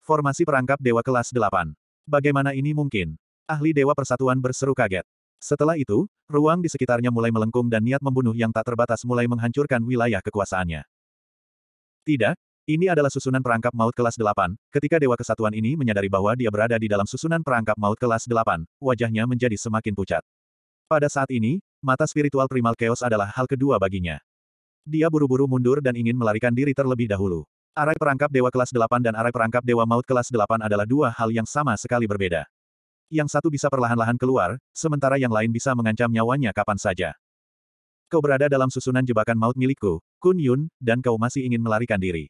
Formasi perangkap Dewa Kelas 8. Bagaimana ini mungkin? Ahli Dewa Persatuan berseru kaget. Setelah itu, ruang di sekitarnya mulai melengkung dan niat membunuh yang tak terbatas mulai menghancurkan wilayah kekuasaannya. Tidak, ini adalah susunan perangkap maut kelas 8. Ketika Dewa Kesatuan ini menyadari bahwa dia berada di dalam susunan perangkap maut kelas 8, wajahnya menjadi semakin pucat. Pada saat ini, mata spiritual primal chaos adalah hal kedua baginya. Dia buru-buru mundur dan ingin melarikan diri terlebih dahulu. Arai perangkap Dewa kelas 8 dan arai perangkap Dewa Maut kelas 8 adalah dua hal yang sama sekali berbeda. Yang satu bisa perlahan-lahan keluar, sementara yang lain bisa mengancam nyawanya kapan saja. Kau berada dalam susunan jebakan maut milikku, Kun Yun, dan kau masih ingin melarikan diri.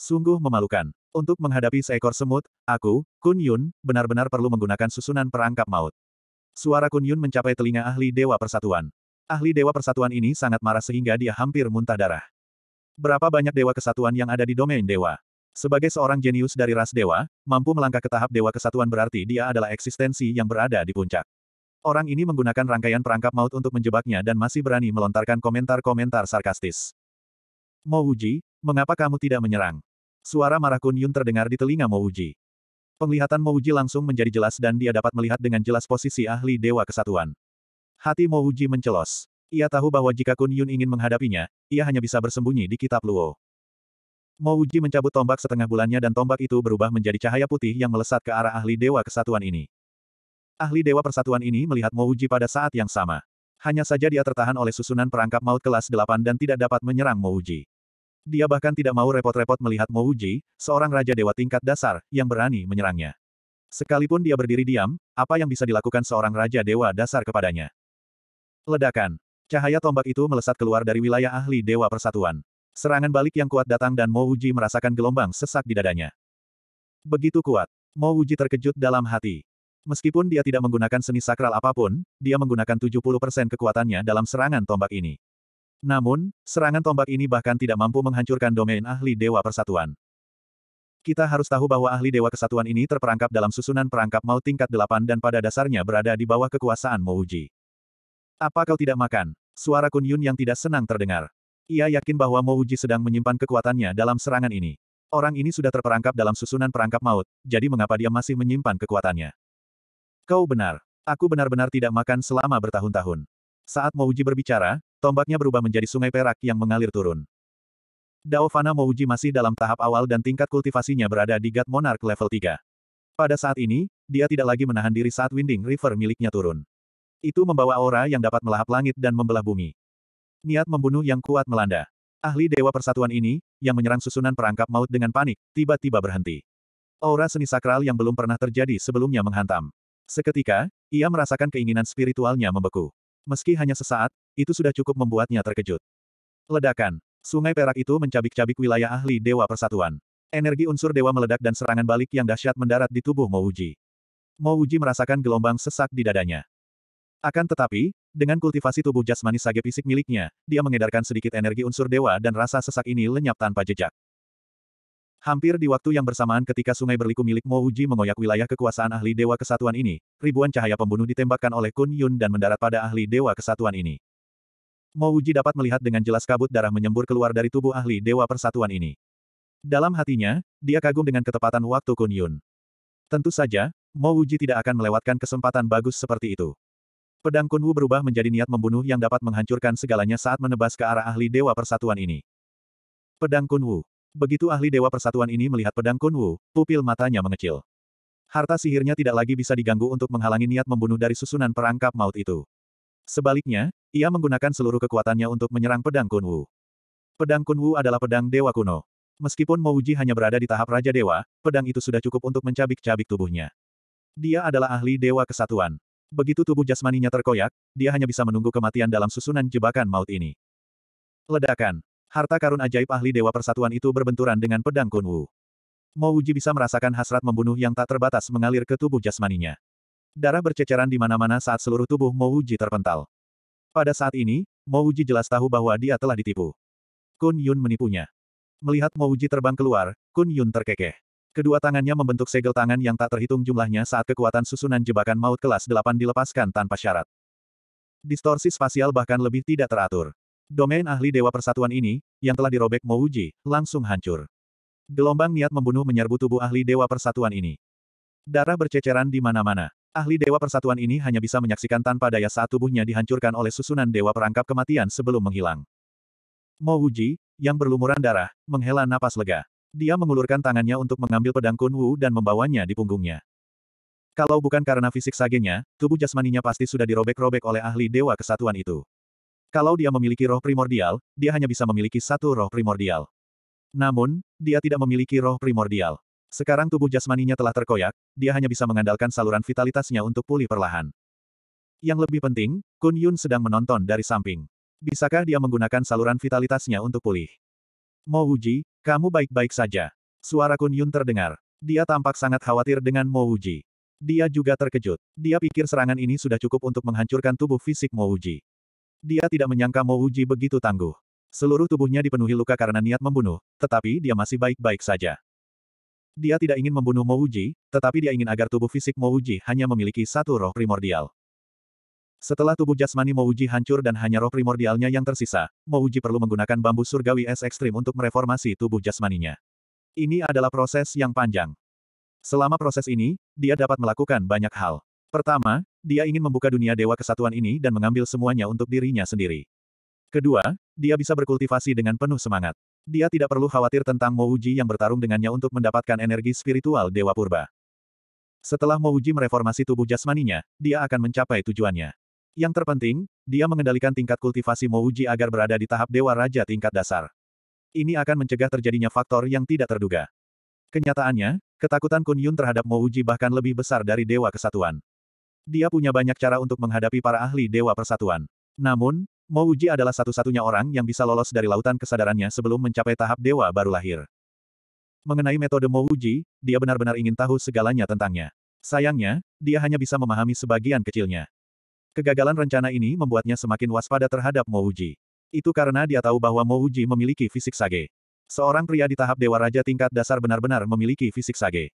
Sungguh memalukan. Untuk menghadapi seekor semut, aku, Kun Yun, benar-benar perlu menggunakan susunan perangkap maut. Suara Kun Yun mencapai telinga ahli Dewa Persatuan. Ahli Dewa Persatuan ini sangat marah sehingga dia hampir muntah darah. Berapa banyak Dewa Kesatuan yang ada di domain Dewa? Sebagai seorang jenius dari ras Dewa, mampu melangkah ke tahap Dewa Kesatuan berarti dia adalah eksistensi yang berada di puncak. Orang ini menggunakan rangkaian perangkap maut untuk menjebaknya dan masih berani melontarkan komentar-komentar sarkastis. Mo Uji, mengapa kamu tidak menyerang? Suara marah Kun Yun terdengar di telinga Mo Uji. Penglihatan Mo Uji langsung menjadi jelas dan dia dapat melihat dengan jelas posisi ahli Dewa Kesatuan. Hati Mo Uji mencelos. Ia tahu bahwa jika Kun Yun ingin menghadapinya, ia hanya bisa bersembunyi di kitab Luo. Mo Uji mencabut tombak setengah bulannya dan tombak itu berubah menjadi cahaya putih yang melesat ke arah ahli Dewa Kesatuan ini. Ahli Dewa Persatuan ini melihat Mo Uji pada saat yang sama. Hanya saja dia tertahan oleh susunan perangkap maut kelas 8 dan tidak dapat menyerang Mo Uji. Dia bahkan tidak mau repot-repot melihat Mo Uji, seorang raja dewa tingkat dasar, yang berani menyerangnya. Sekalipun dia berdiri diam, apa yang bisa dilakukan seorang raja dewa dasar kepadanya? Ledakan. Cahaya tombak itu melesat keluar dari wilayah ahli dewa persatuan. Serangan balik yang kuat datang dan Mo Uji merasakan gelombang sesak di dadanya. Begitu kuat, Mo Uji terkejut dalam hati. Meskipun dia tidak menggunakan seni sakral apapun, dia menggunakan 70% kekuatannya dalam serangan tombak ini. Namun, serangan tombak ini bahkan tidak mampu menghancurkan domain ahli Dewa Persatuan. Kita harus tahu bahwa ahli Dewa Kesatuan ini terperangkap dalam susunan perangkap maut tingkat delapan dan pada dasarnya berada di bawah kekuasaan Mouji. Apa kau tidak makan? Suara Kun Yun yang tidak senang terdengar. Ia yakin bahwa Mouji sedang menyimpan kekuatannya dalam serangan ini. Orang ini sudah terperangkap dalam susunan perangkap maut, jadi mengapa dia masih menyimpan kekuatannya? Kau benar. Aku benar-benar tidak makan selama bertahun-tahun. Saat Mouji berbicara, Tombaknya berubah menjadi sungai perak yang mengalir turun. Dao Fana Mouji masih dalam tahap awal dan tingkat kultivasinya berada di God Monarch level 3. Pada saat ini, dia tidak lagi menahan diri saat Winding River miliknya turun. Itu membawa aura yang dapat melahap langit dan membelah bumi. Niat membunuh yang kuat melanda. Ahli Dewa Persatuan ini, yang menyerang susunan perangkap maut dengan panik, tiba-tiba berhenti. Aura seni sakral yang belum pernah terjadi sebelumnya menghantam. Seketika, ia merasakan keinginan spiritualnya membeku. Meski hanya sesaat, itu sudah cukup membuatnya terkejut. Ledakan. Sungai Perak itu mencabik-cabik wilayah ahli Dewa Persatuan. Energi unsur dewa meledak dan serangan balik yang dahsyat mendarat di tubuh Mouji. Mouji merasakan gelombang sesak di dadanya. Akan tetapi, dengan kultivasi tubuh jasmani sage fisik miliknya, dia mengedarkan sedikit energi unsur dewa dan rasa sesak ini lenyap tanpa jejak. Hampir di waktu yang bersamaan ketika sungai berliku milik Mo Uji mengoyak wilayah kekuasaan ahli Dewa Kesatuan ini, ribuan cahaya pembunuh ditembakkan oleh Kun Yun dan mendarat pada ahli Dewa Kesatuan ini. Mo Uji dapat melihat dengan jelas kabut darah menyembur keluar dari tubuh ahli Dewa Persatuan ini. Dalam hatinya, dia kagum dengan ketepatan waktu Kun Yun. Tentu saja, Mo Uji tidak akan melewatkan kesempatan bagus seperti itu. Pedang Kun Wu berubah menjadi niat membunuh yang dapat menghancurkan segalanya saat menebas ke arah ahli Dewa Persatuan ini. Pedang Kun Wu Begitu ahli Dewa Persatuan ini melihat pedang Kunwu, pupil matanya mengecil. Harta sihirnya tidak lagi bisa diganggu untuk menghalangi niat membunuh dari susunan perangkap maut itu. Sebaliknya, ia menggunakan seluruh kekuatannya untuk menyerang pedang Kunwu. Pedang Kunwu adalah pedang dewa kuno. Meskipun Mouji hanya berada di tahap Raja Dewa, pedang itu sudah cukup untuk mencabik-cabik tubuhnya. Dia adalah ahli dewa kesatuan. Begitu tubuh jasmaninya terkoyak, dia hanya bisa menunggu kematian dalam susunan jebakan maut ini. Ledakan. Harta karun ajaib ahli Dewa Persatuan itu berbenturan dengan pedang Kunwu. Mo Uji bisa merasakan hasrat membunuh yang tak terbatas mengalir ke tubuh jasmaninya. Darah berceceran di mana-mana saat seluruh tubuh Mo Uji terpental. Pada saat ini, Mo Uji jelas tahu bahwa dia telah ditipu. Kun Yun menipunya. Melihat Mo Uji terbang keluar, Kun Yun terkekeh. Kedua tangannya membentuk segel tangan yang tak terhitung jumlahnya saat kekuatan susunan jebakan maut kelas 8 dilepaskan tanpa syarat. Distorsi spasial bahkan lebih tidak teratur. Domain ahli Dewa Persatuan ini, yang telah dirobek Mouji, langsung hancur. Gelombang niat membunuh menyerbu tubuh ahli Dewa Persatuan ini. Darah berceceran di mana-mana. Ahli Dewa Persatuan ini hanya bisa menyaksikan tanpa daya saat tubuhnya dihancurkan oleh susunan Dewa Perangkap Kematian sebelum menghilang. Mo Mouji, yang berlumuran darah, menghela napas lega. Dia mengulurkan tangannya untuk mengambil pedang Kunwu dan membawanya di punggungnya. Kalau bukan karena fisik sagenya, tubuh jasmaninya pasti sudah dirobek-robek oleh ahli dewa kesatuan itu. Kalau dia memiliki roh primordial, dia hanya bisa memiliki satu roh primordial. Namun, dia tidak memiliki roh primordial. Sekarang tubuh jasmaninya telah terkoyak, dia hanya bisa mengandalkan saluran vitalitasnya untuk pulih perlahan. Yang lebih penting, Kun Yun sedang menonton dari samping. Bisakah dia menggunakan saluran vitalitasnya untuk pulih? Mo Wuji, kamu baik-baik saja. Suara Kun Yun terdengar. Dia tampak sangat khawatir dengan Mo Wuji. Dia juga terkejut. Dia pikir serangan ini sudah cukup untuk menghancurkan tubuh fisik Mo Wuji. Dia tidak menyangka Mo Uji begitu tangguh. Seluruh tubuhnya dipenuhi luka karena niat membunuh, tetapi dia masih baik-baik saja. Dia tidak ingin membunuh Mo Uji, tetapi dia ingin agar tubuh fisik Mo Uji hanya memiliki satu roh primordial. Setelah tubuh jasmani Mo Uji hancur dan hanya roh primordialnya yang tersisa, Mo Uji perlu menggunakan bambu surgawi es ekstrim untuk mereformasi tubuh jasmaninya. Ini adalah proses yang panjang. Selama proses ini, dia dapat melakukan banyak hal. Pertama, dia ingin membuka dunia dewa kesatuan ini dan mengambil semuanya untuk dirinya sendiri. Kedua, dia bisa berkultivasi dengan penuh semangat. Dia tidak perlu khawatir tentang Mouji yang bertarung dengannya untuk mendapatkan energi spiritual Dewa Purba. Setelah Mouji mereformasi tubuh jasmaninya, dia akan mencapai tujuannya. Yang terpenting, dia mengendalikan tingkat kultivasi Mouji agar berada di tahap Dewa Raja tingkat dasar. Ini akan mencegah terjadinya faktor yang tidak terduga. Kenyataannya, ketakutan Kun Yun terhadap Mouji bahkan lebih besar dari Dewa Kesatuan. Dia punya banyak cara untuk menghadapi para ahli Dewa Persatuan. Namun, Mo Uji adalah satu-satunya orang yang bisa lolos dari lautan kesadarannya sebelum mencapai tahap Dewa baru lahir. Mengenai metode Mo Uji, dia benar-benar ingin tahu segalanya tentangnya. Sayangnya, dia hanya bisa memahami sebagian kecilnya. Kegagalan rencana ini membuatnya semakin waspada terhadap Mo Uji. Itu karena dia tahu bahwa Mo Uji memiliki fisik sage. Seorang pria di tahap Dewa Raja tingkat dasar benar-benar memiliki fisik sage.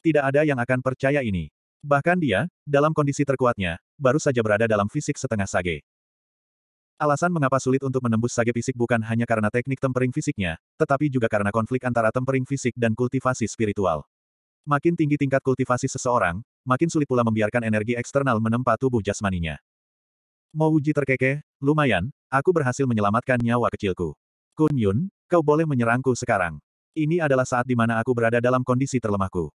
Tidak ada yang akan percaya ini. Bahkan dia, dalam kondisi terkuatnya, baru saja berada dalam fisik setengah sage. Alasan mengapa sulit untuk menembus sage fisik bukan hanya karena teknik tempering fisiknya, tetapi juga karena konflik antara tempering fisik dan kultivasi spiritual. Makin tinggi tingkat kultivasi seseorang, makin sulit pula membiarkan energi eksternal menempa tubuh jasmaninya. Mau uji terkekeh, lumayan, aku berhasil menyelamatkan nyawa kecilku. Kun Yun, kau boleh menyerangku sekarang. Ini adalah saat di mana aku berada dalam kondisi terlemahku.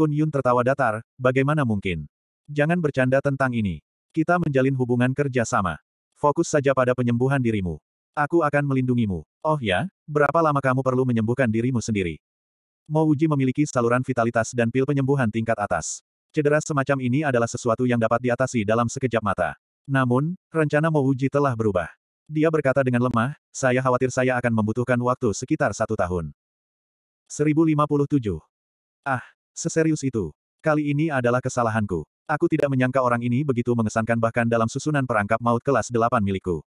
Kun Yun tertawa datar, bagaimana mungkin? Jangan bercanda tentang ini. Kita menjalin hubungan kerja sama. Fokus saja pada penyembuhan dirimu. Aku akan melindungimu. Oh ya, berapa lama kamu perlu menyembuhkan dirimu sendiri? Mo Uji memiliki saluran vitalitas dan pil penyembuhan tingkat atas. Cedera semacam ini adalah sesuatu yang dapat diatasi dalam sekejap mata. Namun, rencana Mo Uji telah berubah. Dia berkata dengan lemah, saya khawatir saya akan membutuhkan waktu sekitar satu tahun. 1057. Ah, Seserius itu. Kali ini adalah kesalahanku. Aku tidak menyangka orang ini begitu mengesankan bahkan dalam susunan perangkap maut kelas 8 milikku.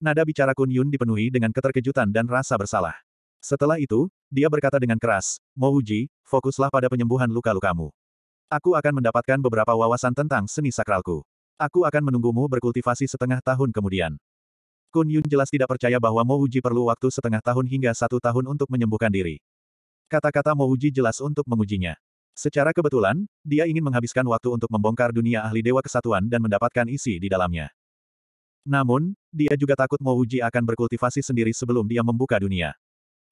Nada bicara Kun Yun dipenuhi dengan keterkejutan dan rasa bersalah. Setelah itu, dia berkata dengan keras, Mouji, fokuslah pada penyembuhan luka-lukamu. Aku akan mendapatkan beberapa wawasan tentang seni sakralku. Aku akan menunggumu berkultivasi setengah tahun kemudian. Kun Yun jelas tidak percaya bahwa Mouji perlu waktu setengah tahun hingga satu tahun untuk menyembuhkan diri. Kata-kata Mouji jelas untuk mengujinya. Secara kebetulan, dia ingin menghabiskan waktu untuk membongkar dunia ahli Dewa Kesatuan dan mendapatkan isi di dalamnya. Namun, dia juga takut Mouji akan berkultivasi sendiri sebelum dia membuka dunia.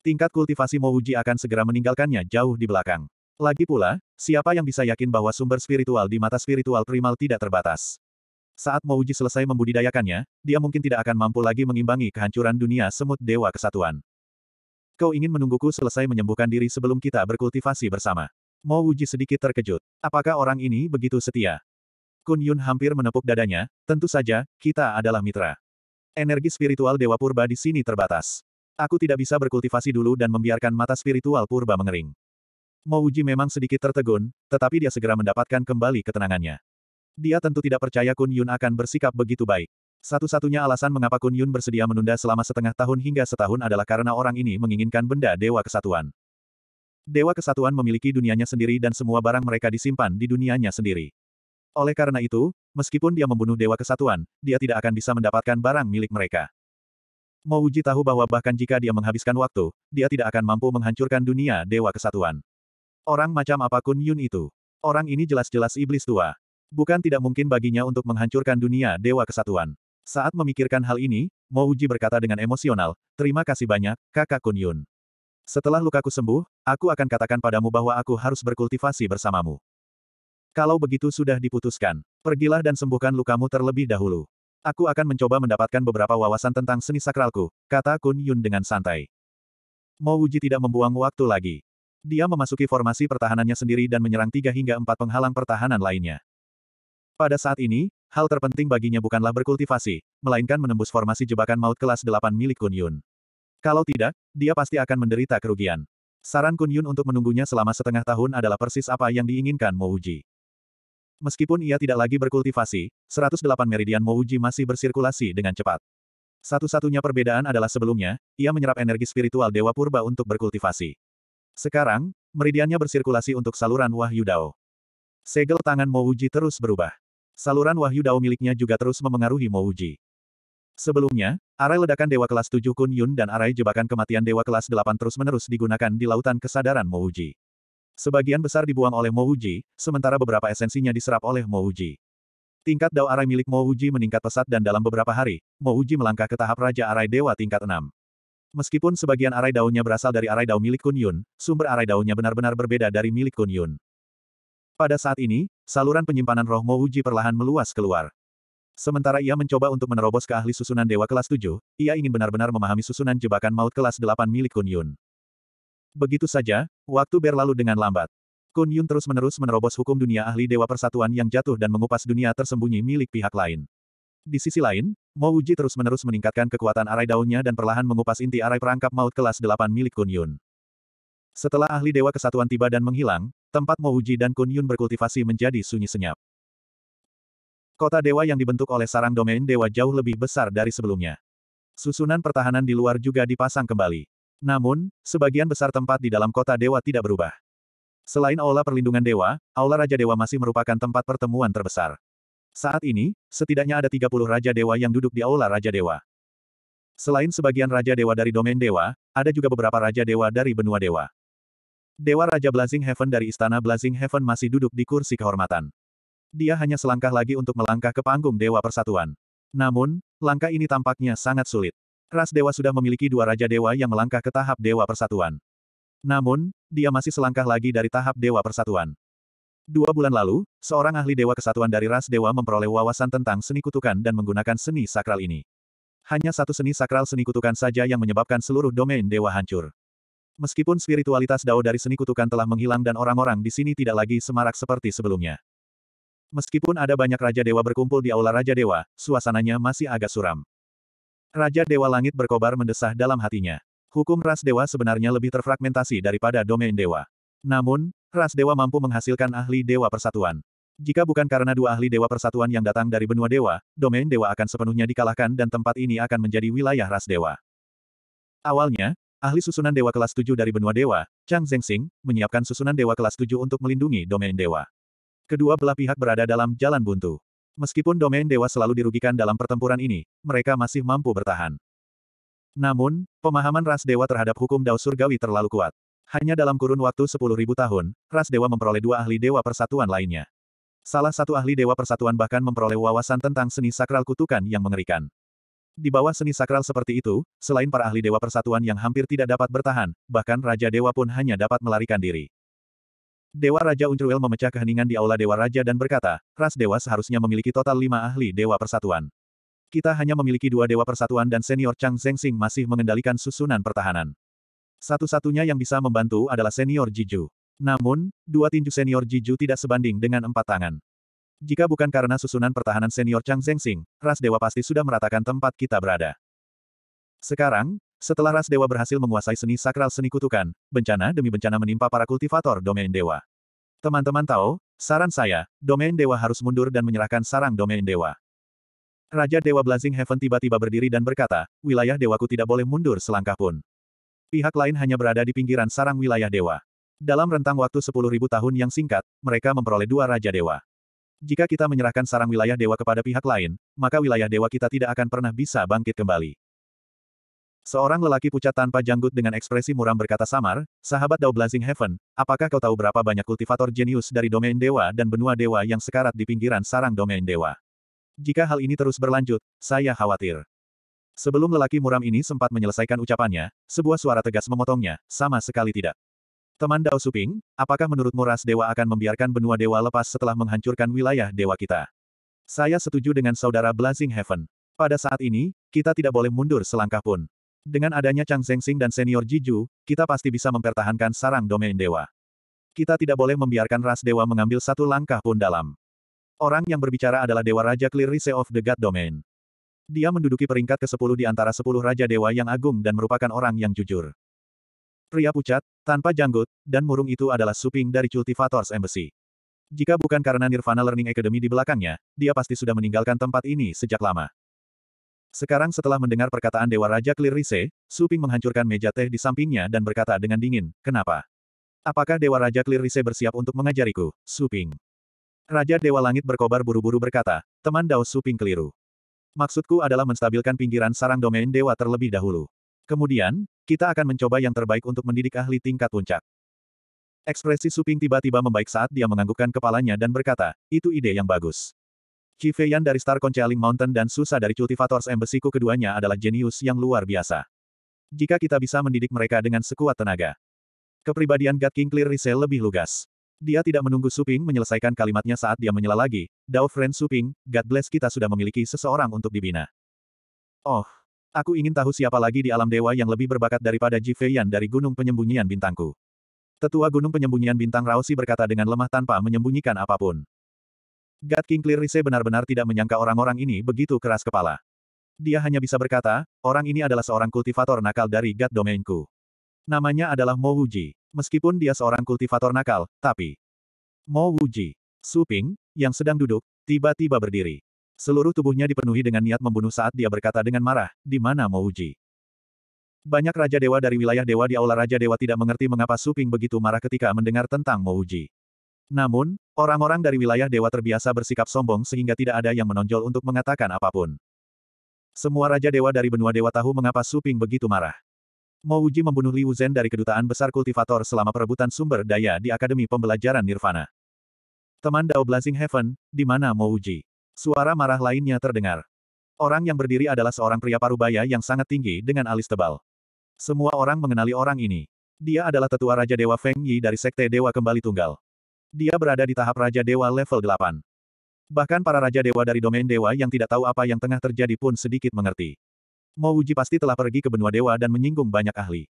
Tingkat kultivasi Mouji akan segera meninggalkannya jauh di belakang. Lagi pula, siapa yang bisa yakin bahwa sumber spiritual di mata spiritual primal tidak terbatas? Saat Mouji selesai membudidayakannya, dia mungkin tidak akan mampu lagi mengimbangi kehancuran dunia semut Dewa Kesatuan. Kau ingin menungguku selesai menyembuhkan diri sebelum kita berkultivasi bersama. Mo Wuji sedikit terkejut. Apakah orang ini begitu setia? Kun Yun hampir menepuk dadanya, tentu saja, kita adalah mitra. Energi spiritual Dewa Purba di sini terbatas. Aku tidak bisa berkultivasi dulu dan membiarkan mata spiritual Purba mengering. Mo Wuji memang sedikit tertegun, tetapi dia segera mendapatkan kembali ketenangannya. Dia tentu tidak percaya Kun Yun akan bersikap begitu baik. Satu-satunya alasan mengapa Kun Yun bersedia menunda selama setengah tahun hingga setahun adalah karena orang ini menginginkan benda Dewa Kesatuan. Dewa Kesatuan memiliki dunianya sendiri dan semua barang mereka disimpan di dunianya sendiri. Oleh karena itu, meskipun dia membunuh Dewa Kesatuan, dia tidak akan bisa mendapatkan barang milik mereka. Mouji tahu bahwa bahkan jika dia menghabiskan waktu, dia tidak akan mampu menghancurkan dunia Dewa Kesatuan. Orang macam apa Kun Yun itu? Orang ini jelas-jelas iblis tua. Bukan tidak mungkin baginya untuk menghancurkan dunia Dewa Kesatuan. Saat memikirkan hal ini, Mouji berkata dengan emosional, terima kasih banyak, kakak Kun Yun. Setelah lukaku sembuh, aku akan katakan padamu bahwa aku harus berkultivasi bersamamu. Kalau begitu sudah diputuskan, pergilah dan sembuhkan lukamu terlebih dahulu. Aku akan mencoba mendapatkan beberapa wawasan tentang seni sakralku, kata Kun Yun dengan santai. Mo Wuji tidak membuang waktu lagi. Dia memasuki formasi pertahanannya sendiri dan menyerang tiga hingga empat penghalang pertahanan lainnya. Pada saat ini, hal terpenting baginya bukanlah berkultivasi, melainkan menembus formasi jebakan maut kelas 8 milik Kun Yun. Kalau tidak, dia pasti akan menderita kerugian. Saran Kun Yun untuk menunggunya selama setengah tahun adalah persis apa yang diinginkan Mouji. Meskipun ia tidak lagi berkultivasi, 108 meridian Mouji masih bersirkulasi dengan cepat. Satu-satunya perbedaan adalah sebelumnya, ia menyerap energi spiritual Dewa Purba untuk berkultivasi. Sekarang, meridiannya bersirkulasi untuk saluran Wahyu Dao. Segel tangan Mouji terus berubah. Saluran Wahyu Dao miliknya juga terus memengaruhi Mouji. Sebelumnya, arai ledakan Dewa kelas 7 Kun Yun dan arai jebakan kematian Dewa kelas 8 terus-menerus digunakan di lautan kesadaran Mouji. Sebagian besar dibuang oleh Mouji, sementara beberapa esensinya diserap oleh Mouji. Tingkat Dao Arai milik Mouji meningkat pesat dan dalam beberapa hari, Mouji melangkah ke tahap Raja Arai Dewa tingkat 6. Meskipun sebagian arai daunnya berasal dari arai dao milik Kun Yun, sumber arai daunnya benar-benar berbeda dari milik Kun Yun. Pada saat ini, saluran penyimpanan roh Mouji perlahan meluas keluar. Sementara ia mencoba untuk menerobos ke ahli susunan Dewa kelas 7, ia ingin benar-benar memahami susunan jebakan maut kelas 8 milik Kun Yun. Begitu saja, waktu berlalu dengan lambat. Kun Yun terus-menerus menerobos hukum dunia ahli Dewa Persatuan yang jatuh dan mengupas dunia tersembunyi milik pihak lain. Di sisi lain, Mo Uji terus-menerus meningkatkan kekuatan arai daunnya dan perlahan mengupas inti arai perangkap maut kelas 8 milik Kun Yun. Setelah ahli Dewa Kesatuan tiba dan menghilang, tempat Mo Uji dan Kun Yun berkultivasi menjadi sunyi senyap. Kota dewa yang dibentuk oleh sarang domain dewa jauh lebih besar dari sebelumnya. Susunan pertahanan di luar juga dipasang kembali. Namun, sebagian besar tempat di dalam kota dewa tidak berubah. Selain aula perlindungan dewa, aula raja dewa masih merupakan tempat pertemuan terbesar. Saat ini, setidaknya ada 30 raja dewa yang duduk di aula raja dewa. Selain sebagian raja dewa dari domain dewa, ada juga beberapa raja dewa dari benua dewa. Dewa Raja Blazing Heaven dari Istana Blazing Heaven masih duduk di kursi kehormatan. Dia hanya selangkah lagi untuk melangkah ke panggung Dewa Persatuan. Namun, langkah ini tampaknya sangat sulit. Ras Dewa sudah memiliki dua Raja Dewa yang melangkah ke tahap Dewa Persatuan. Namun, dia masih selangkah lagi dari tahap Dewa Persatuan. Dua bulan lalu, seorang ahli Dewa Kesatuan dari ras Dewa memperoleh wawasan tentang seni kutukan dan menggunakan seni sakral ini. Hanya satu seni sakral seni kutukan saja yang menyebabkan seluruh domain Dewa hancur. Meskipun spiritualitas Dao dari seni kutukan telah menghilang dan orang-orang di sini tidak lagi semarak seperti sebelumnya. Meskipun ada banyak Raja Dewa berkumpul di Aula Raja Dewa, suasananya masih agak suram. Raja Dewa Langit berkobar mendesah dalam hatinya. Hukum ras dewa sebenarnya lebih terfragmentasi daripada domain dewa. Namun, ras dewa mampu menghasilkan ahli dewa persatuan. Jika bukan karena dua ahli dewa persatuan yang datang dari benua dewa, domain dewa akan sepenuhnya dikalahkan dan tempat ini akan menjadi wilayah ras dewa. Awalnya, ahli susunan dewa kelas 7 dari benua dewa, Chang Zhengxing, menyiapkan susunan dewa kelas 7 untuk melindungi domain dewa. Kedua belah pihak berada dalam jalan buntu. Meskipun domain dewa selalu dirugikan dalam pertempuran ini, mereka masih mampu bertahan. Namun, pemahaman ras dewa terhadap hukum Dao Surgawi terlalu kuat. Hanya dalam kurun waktu 10.000 tahun, ras dewa memperoleh dua ahli dewa persatuan lainnya. Salah satu ahli dewa persatuan bahkan memperoleh wawasan tentang seni sakral kutukan yang mengerikan. Di bawah seni sakral seperti itu, selain para ahli dewa persatuan yang hampir tidak dapat bertahan, bahkan raja dewa pun hanya dapat melarikan diri. Dewa Raja Uncruel memecah keheningan di Aula Dewa Raja dan berkata, ras dewa seharusnya memiliki total lima ahli Dewa Persatuan. Kita hanya memiliki dua Dewa Persatuan dan senior Chang Zhengxing masih mengendalikan susunan pertahanan. Satu-satunya yang bisa membantu adalah senior Jiju. Namun, dua tinju senior Jiju tidak sebanding dengan empat tangan. Jika bukan karena susunan pertahanan senior Chang Zhengxing, ras dewa pasti sudah meratakan tempat kita berada. Sekarang, setelah ras dewa berhasil menguasai seni sakral seni kutukan, bencana demi bencana menimpa para kultivator domain dewa. Teman-teman tahu, saran saya, domain dewa harus mundur dan menyerahkan sarang domain dewa. Raja Dewa Blazing Heaven tiba-tiba berdiri dan berkata, wilayah dewaku tidak boleh mundur selangkah pun. Pihak lain hanya berada di pinggiran sarang wilayah dewa. Dalam rentang waktu 10.000 tahun yang singkat, mereka memperoleh dua Raja Dewa. Jika kita menyerahkan sarang wilayah dewa kepada pihak lain, maka wilayah dewa kita tidak akan pernah bisa bangkit kembali. Seorang lelaki pucat tanpa janggut dengan ekspresi muram berkata samar, sahabat Dao Blazing Heaven, apakah kau tahu berapa banyak kultivator jenius dari domain dewa dan benua dewa yang sekarat di pinggiran sarang domain dewa? Jika hal ini terus berlanjut, saya khawatir. Sebelum lelaki muram ini sempat menyelesaikan ucapannya, sebuah suara tegas memotongnya, sama sekali tidak. Teman Dao Suping, apakah menurutmu ras dewa akan membiarkan benua dewa lepas setelah menghancurkan wilayah dewa kita? Saya setuju dengan saudara Blazing Heaven. Pada saat ini, kita tidak boleh mundur selangkah pun. Dengan adanya Chang Zhengxing dan senior Ji Ju, kita pasti bisa mempertahankan sarang domain dewa. Kita tidak boleh membiarkan ras dewa mengambil satu langkah pun dalam. Orang yang berbicara adalah Dewa Raja Clear Rise of the God Domain. Dia menduduki peringkat ke-10 di antara 10 Raja Dewa yang agung dan merupakan orang yang jujur. Pria pucat, tanpa janggut, dan murung itu adalah suping dari Cultivators Embassy. Jika bukan karena Nirvana Learning Academy di belakangnya, dia pasti sudah meninggalkan tempat ini sejak lama. Sekarang setelah mendengar perkataan Dewa Raja Su Suping menghancurkan meja teh di sampingnya dan berkata dengan dingin, kenapa? Apakah Dewa Raja Rise bersiap untuk mengajariku, Suping? Raja Dewa Langit berkobar buru-buru berkata, teman Dao Suping keliru. Maksudku adalah menstabilkan pinggiran sarang domain dewa terlebih dahulu. Kemudian, kita akan mencoba yang terbaik untuk mendidik ahli tingkat puncak. Ekspresi Suping tiba-tiba membaik saat dia menganggukkan kepalanya dan berkata, itu ide yang bagus. Qi Feiyan dari Star Conchaling Mountain dan Susa dari Cultivators Embassy-ku keduanya adalah jenius yang luar biasa. Jika kita bisa mendidik mereka dengan sekuat tenaga. Kepribadian God King Clear Rise lebih lugas. Dia tidak menunggu Suping menyelesaikan kalimatnya saat dia menyela lagi. Dao Friend Suping, God bless kita sudah memiliki seseorang untuk dibina. Oh, aku ingin tahu siapa lagi di alam dewa yang lebih berbakat daripada Ji Feiyan dari Gunung Penyembunyian Bintangku. Tetua Gunung Penyembunyian Bintang Raosi berkata dengan lemah tanpa menyembunyikan apapun. God King Clear Rise benar-benar tidak menyangka orang-orang ini begitu keras kepala. Dia hanya bisa berkata, orang ini adalah seorang kultivator nakal dari God Domainku. Namanya adalah Mo Wuji. Meskipun dia seorang kultivator nakal, tapi... Mo Wuji, Ping, yang sedang duduk, tiba-tiba berdiri. Seluruh tubuhnya dipenuhi dengan niat membunuh saat dia berkata dengan marah, di mana Mo Wuji? Banyak Raja Dewa dari wilayah Dewa di Aula Raja Dewa tidak mengerti mengapa Su Ping begitu marah ketika mendengar tentang Mo Wuji. Namun, orang-orang dari wilayah dewa terbiasa bersikap sombong sehingga tidak ada yang menonjol untuk mengatakan apapun. Semua raja dewa dari benua dewa tahu mengapa Suping begitu marah. Mo Uji membunuh Liu Zhen dari kedutaan besar kultivator selama perebutan sumber daya di Akademi Pembelajaran Nirvana. Teman Dao Blazing Heaven, di mana Mo Uji? Suara marah lainnya terdengar. Orang yang berdiri adalah seorang pria parubaya yang sangat tinggi dengan alis tebal. Semua orang mengenali orang ini. Dia adalah tetua Raja Dewa Feng Yi dari Sekte Dewa Kembali Tunggal. Dia berada di tahap Raja Dewa level 8. Bahkan para Raja Dewa dari domain Dewa yang tidak tahu apa yang tengah terjadi pun sedikit mengerti. Mouji pasti telah pergi ke benua Dewa dan menyinggung banyak ahli.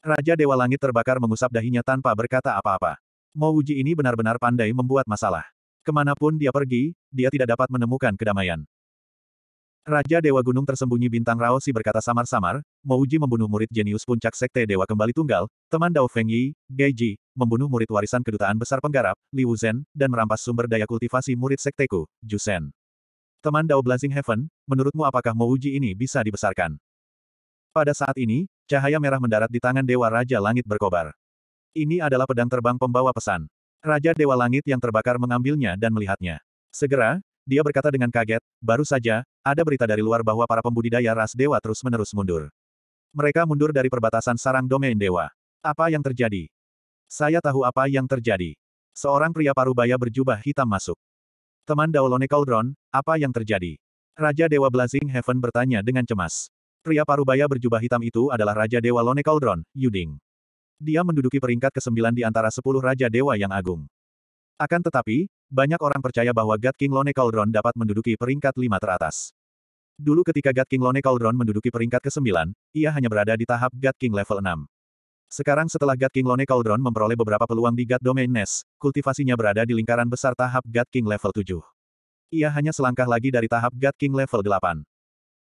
Raja Dewa Langit terbakar mengusap dahinya tanpa berkata apa-apa. Mouji ini benar-benar pandai membuat masalah. Kemanapun dia pergi, dia tidak dapat menemukan kedamaian. Raja Dewa Gunung Tersembunyi Bintang Raosi berkata samar-samar, Mouji membunuh murid jenius puncak Sekte Dewa Kembali Tunggal, teman Dao Feng Yi, Gai Ji, membunuh murid warisan kedutaan besar penggarap, Li Wuzhen dan merampas sumber daya kultivasi murid sekteku, Ju Shen. Teman Dao Blazing Heaven, menurutmu apakah Mouji ini bisa dibesarkan? Pada saat ini, cahaya merah mendarat di tangan Dewa Raja Langit berkobar. Ini adalah pedang terbang pembawa pesan. Raja Dewa Langit yang terbakar mengambilnya dan melihatnya. Segera, dia berkata dengan kaget, baru saja, ada berita dari luar bahwa para pembudidaya ras dewa terus-menerus mundur. Mereka mundur dari perbatasan sarang domain dewa. Apa yang terjadi? Saya tahu apa yang terjadi. Seorang pria parubaya berjubah hitam masuk. Teman Daolone Cauldron, apa yang terjadi? Raja Dewa Blazing Heaven bertanya dengan cemas. Pria parubaya berjubah hitam itu adalah Raja Dewa Lone Cauldron, Yuding. Dia menduduki peringkat ke-9 di antara 10 Raja Dewa yang agung. Akan tetapi, banyak orang percaya bahwa God King Lone Cauldron dapat menduduki peringkat 5 teratas. Dulu ketika God King Lone Cauldron menduduki peringkat ke-9, ia hanya berada di tahap God King level 6. Sekarang setelah God King Lone Cauldron memperoleh beberapa peluang di God Domain Nest, kultivasinya berada di lingkaran besar tahap God King level 7. Ia hanya selangkah lagi dari tahap God King level 8.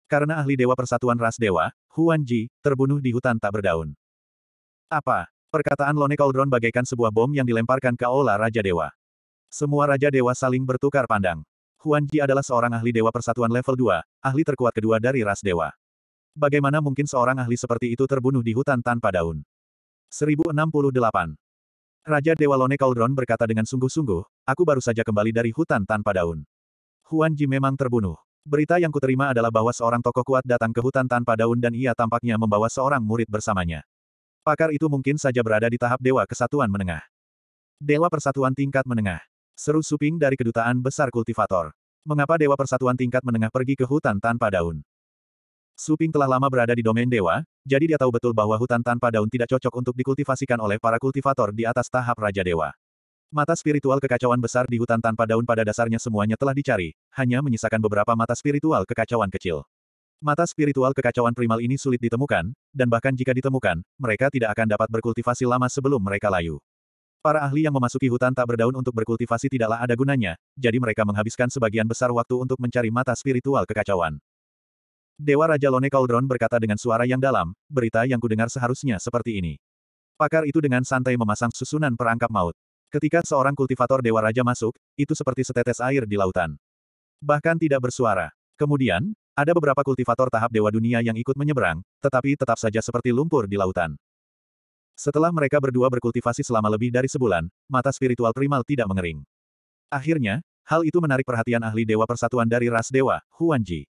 Karena ahli Dewa Persatuan Ras Dewa, Huan Ji, terbunuh di hutan tak berdaun. Apa? Perkataan Lone Cauldron bagaikan sebuah bom yang dilemparkan ke ola Raja Dewa. Semua Raja Dewa saling bertukar pandang. Huan Ji adalah seorang ahli Dewa Persatuan level 2, ahli terkuat kedua dari ras Dewa. Bagaimana mungkin seorang ahli seperti itu terbunuh di hutan tanpa daun? 1068. Raja Dewa Lone Cauldron berkata dengan sungguh-sungguh, aku baru saja kembali dari hutan tanpa daun. Huan Ji memang terbunuh. Berita yang kuterima adalah bahwa seorang tokoh kuat datang ke hutan tanpa daun dan ia tampaknya membawa seorang murid bersamanya. Pakar itu mungkin saja berada di tahap Dewa Kesatuan Menengah. Dewa Persatuan Tingkat Menengah. Seru Suping dari Kedutaan Besar Kultivator. Mengapa Dewa Persatuan Tingkat Menengah pergi ke hutan tanpa daun? Suping telah lama berada di domain dewa, jadi dia tahu betul bahwa hutan tanpa daun tidak cocok untuk dikultivasikan oleh para kultivator di atas tahap Raja Dewa. Mata spiritual kekacauan besar di hutan tanpa daun pada dasarnya semuanya telah dicari, hanya menyisakan beberapa mata spiritual kekacauan kecil. Mata spiritual kekacauan primal ini sulit ditemukan, dan bahkan jika ditemukan, mereka tidak akan dapat berkultivasi lama sebelum mereka layu. Para ahli yang memasuki hutan tak berdaun untuk berkultivasi tidaklah ada gunanya, jadi mereka menghabiskan sebagian besar waktu untuk mencari mata spiritual kekacauan. Dewa Raja Lone Cauldron berkata dengan suara yang dalam, berita yang kudengar seharusnya seperti ini. Pakar itu dengan santai memasang susunan perangkap maut. Ketika seorang kultivator Dewa Raja masuk, itu seperti setetes air di lautan. Bahkan tidak bersuara. Kemudian, ada beberapa kultivator tahap Dewa Dunia yang ikut menyeberang, tetapi tetap saja seperti lumpur di lautan. Setelah mereka berdua berkultivasi selama lebih dari sebulan, mata spiritual primal tidak mengering. Akhirnya, hal itu menarik perhatian ahli Dewa Persatuan dari ras Dewa, Huanji.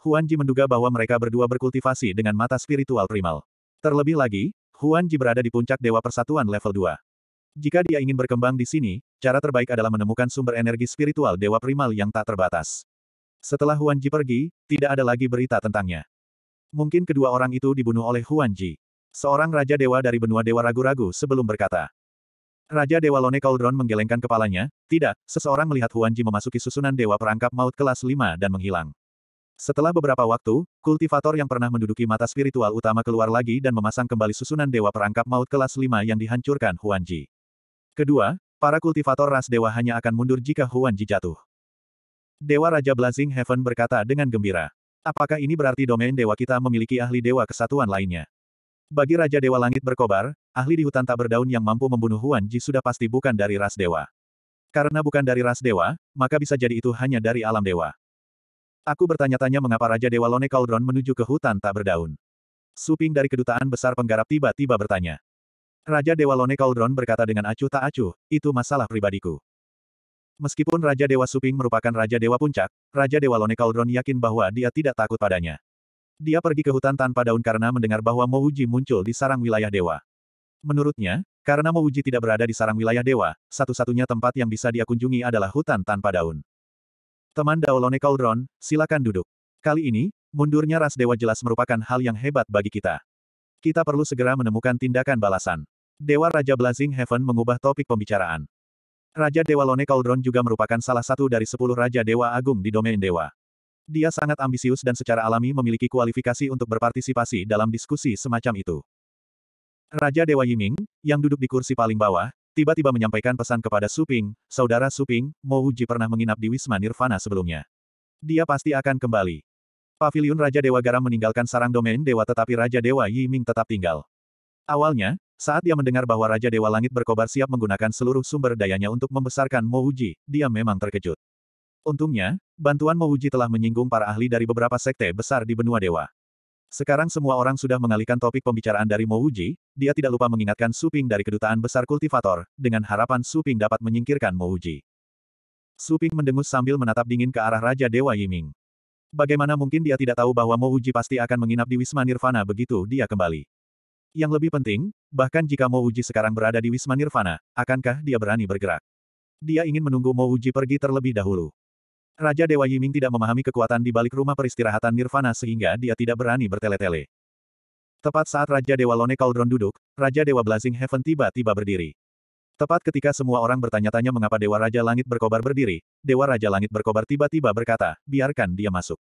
Huan Ji menduga bahwa mereka berdua berkultivasi dengan mata spiritual primal. Terlebih lagi, Huan Ji berada di puncak Dewa Persatuan level 2. Jika dia ingin berkembang di sini, cara terbaik adalah menemukan sumber energi spiritual Dewa Primal yang tak terbatas. Setelah Huan Ji pergi, tidak ada lagi berita tentangnya. Mungkin kedua orang itu dibunuh oleh Huan Ji. Seorang Raja Dewa dari benua Dewa ragu-ragu sebelum berkata. Raja Dewa Lone Cauldron menggelengkan kepalanya, tidak, seseorang melihat Huan Ji memasuki susunan Dewa Perangkap Maut kelas 5 dan menghilang. Setelah beberapa waktu, kultivator yang pernah menduduki mata spiritual utama keluar lagi dan memasang kembali susunan Dewa Perangkap Maut kelas 5 yang dihancurkan Huan Ji. Kedua, para kultivator ras dewa hanya akan mundur jika Huan Ji jatuh. Dewa Raja Blazing Heaven berkata dengan gembira. Apakah ini berarti domain dewa kita memiliki ahli dewa kesatuan lainnya? Bagi Raja Dewa Langit berkobar, ahli di hutan tak berdaun yang mampu membunuh Huan Ji sudah pasti bukan dari ras dewa. Karena bukan dari ras dewa, maka bisa jadi itu hanya dari alam dewa. Aku bertanya-tanya mengapa Raja Dewa Lone Cauldron menuju ke hutan tak berdaun. Suping dari kedutaan besar penggarap tiba-tiba bertanya. Raja Dewa Lone Cauldron berkata dengan acuh tak acuh, itu masalah pribadiku. Meskipun Raja Dewa Suping merupakan Raja Dewa Puncak, Raja Dewa Lone Cauldron yakin bahwa dia tidak takut padanya. Dia pergi ke hutan tanpa daun karena mendengar bahwa Mouji muncul di sarang wilayah dewa. Menurutnya, karena Mouji tidak berada di sarang wilayah dewa, satu-satunya tempat yang bisa dia kunjungi adalah hutan tanpa daun. Teman Daolone Cauldron, silakan duduk. Kali ini, mundurnya ras dewa jelas merupakan hal yang hebat bagi kita. Kita perlu segera menemukan tindakan balasan. Dewa Raja Blazing Heaven mengubah topik pembicaraan. Raja Dewa Lone Cauldron juga merupakan salah satu dari sepuluh Raja Dewa Agung di domain Dewa. Dia sangat ambisius dan secara alami memiliki kualifikasi untuk berpartisipasi dalam diskusi semacam itu. Raja Dewa Yiming, yang duduk di kursi paling bawah, Tiba-tiba menyampaikan pesan kepada Suping, saudara Suping, Mo Uji pernah menginap di Wisma Nirvana sebelumnya. Dia pasti akan kembali. Paviliun Raja Dewa Garam meninggalkan sarang domain Dewa tetapi Raja Dewa Yi Ming tetap tinggal. Awalnya, saat dia mendengar bahwa Raja Dewa Langit berkobar siap menggunakan seluruh sumber dayanya untuk membesarkan Mo Uji, dia memang terkejut. Untungnya, bantuan Mo Uji telah menyinggung para ahli dari beberapa sekte besar di benua dewa. Sekarang semua orang sudah mengalihkan topik pembicaraan dari Mo Wuji, dia tidak lupa mengingatkan Suping dari kedutaan besar kultivator, dengan harapan Suping dapat menyingkirkan Mo Wuji. Suping mendengus sambil menatap dingin ke arah Raja Dewa Yiming. Bagaimana mungkin dia tidak tahu bahwa Mo Wuji pasti akan menginap di Wisma Nirvana begitu dia kembali. Yang lebih penting, bahkan jika Mo Wuji sekarang berada di Wisma Nirvana, akankah dia berani bergerak? Dia ingin menunggu Mo Wuji pergi terlebih dahulu. Raja Dewa Yiming tidak memahami kekuatan di balik rumah peristirahatan Nirvana sehingga dia tidak berani bertele-tele. Tepat saat Raja Dewa Lone Cauldron duduk, Raja Dewa Blazing Heaven tiba-tiba berdiri. Tepat ketika semua orang bertanya-tanya mengapa Dewa Raja Langit berkobar berdiri, Dewa Raja Langit berkobar tiba-tiba berkata, biarkan dia masuk.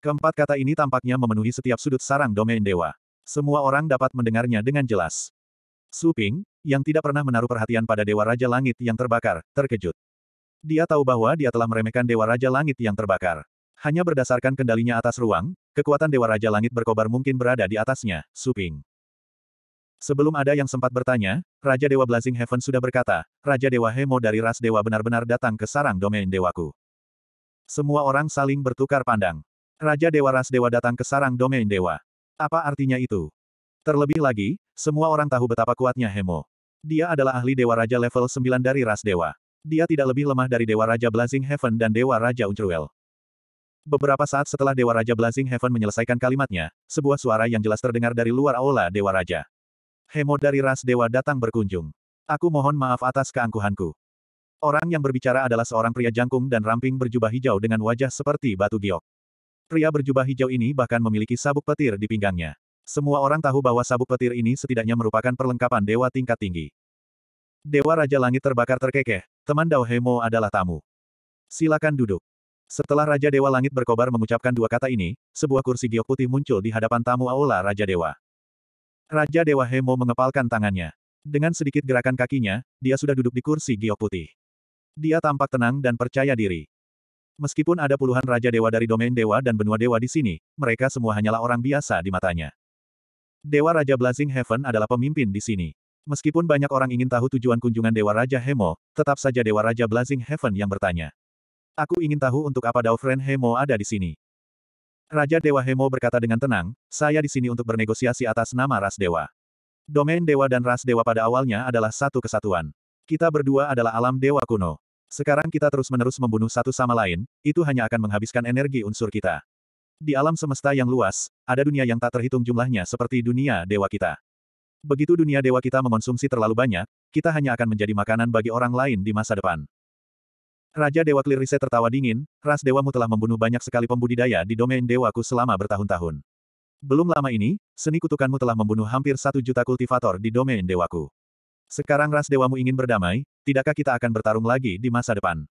Keempat kata ini tampaknya memenuhi setiap sudut sarang domain dewa. Semua orang dapat mendengarnya dengan jelas. Suping, yang tidak pernah menaruh perhatian pada Dewa Raja Langit yang terbakar, terkejut. Dia tahu bahwa dia telah meremehkan Dewa Raja Langit yang terbakar. Hanya berdasarkan kendalinya atas ruang, kekuatan Dewa Raja Langit berkobar mungkin berada di atasnya, Suping. Sebelum ada yang sempat bertanya, Raja Dewa Blazing Heaven sudah berkata, Raja Dewa Hemo dari ras Dewa benar-benar datang ke sarang domain Dewaku. Semua orang saling bertukar pandang. Raja Dewa ras Dewa datang ke sarang domain Dewa. Apa artinya itu? Terlebih lagi, semua orang tahu betapa kuatnya Hemo. Dia adalah ahli Dewa Raja level 9 dari ras Dewa. Dia tidak lebih lemah dari Dewa Raja Blazing Heaven dan Dewa Raja Uncruel. Beberapa saat setelah Dewa Raja Blazing Heaven menyelesaikan kalimatnya, sebuah suara yang jelas terdengar dari luar aula Dewa Raja. Hemo dari ras dewa datang berkunjung. Aku mohon maaf atas keangkuhanku. Orang yang berbicara adalah seorang pria jangkung dan ramping berjubah hijau dengan wajah seperti batu giok. Pria berjubah hijau ini bahkan memiliki sabuk petir di pinggangnya. Semua orang tahu bahwa sabuk petir ini setidaknya merupakan perlengkapan dewa tingkat tinggi. Dewa Raja Langit terbakar terkekeh, Teman Dao Hemo adalah tamu. Silakan duduk. Setelah Raja Dewa Langit berkobar mengucapkan dua kata ini, sebuah kursi giok putih muncul di hadapan tamu Aula Raja Dewa. Raja Dewa Hemo mengepalkan tangannya. Dengan sedikit gerakan kakinya, dia sudah duduk di kursi giok putih. Dia tampak tenang dan percaya diri. Meskipun ada puluhan raja dewa dari domain dewa dan benua dewa di sini, mereka semua hanyalah orang biasa di matanya. Dewa Raja Blazing Heaven adalah pemimpin di sini. Meskipun banyak orang ingin tahu tujuan kunjungan Dewa Raja Hemo, tetap saja Dewa Raja Blazing Heaven yang bertanya. Aku ingin tahu untuk apa Daofren Hemo ada di sini. Raja Dewa Hemo berkata dengan tenang, saya di sini untuk bernegosiasi atas nama ras dewa. Domain dewa dan ras dewa pada awalnya adalah satu kesatuan. Kita berdua adalah alam dewa kuno. Sekarang kita terus-menerus membunuh satu sama lain, itu hanya akan menghabiskan energi unsur kita. Di alam semesta yang luas, ada dunia yang tak terhitung jumlahnya seperti dunia dewa kita. Begitu dunia dewa kita mengonsumsi terlalu banyak, kita hanya akan menjadi makanan bagi orang lain di masa depan. Raja Dewa Klirise tertawa dingin, ras dewamu telah membunuh banyak sekali pembudidaya di domain dewaku selama bertahun-tahun. Belum lama ini, seni kutukanmu telah membunuh hampir satu juta kultivator di domain dewaku. Sekarang ras dewamu ingin berdamai, tidakkah kita akan bertarung lagi di masa depan?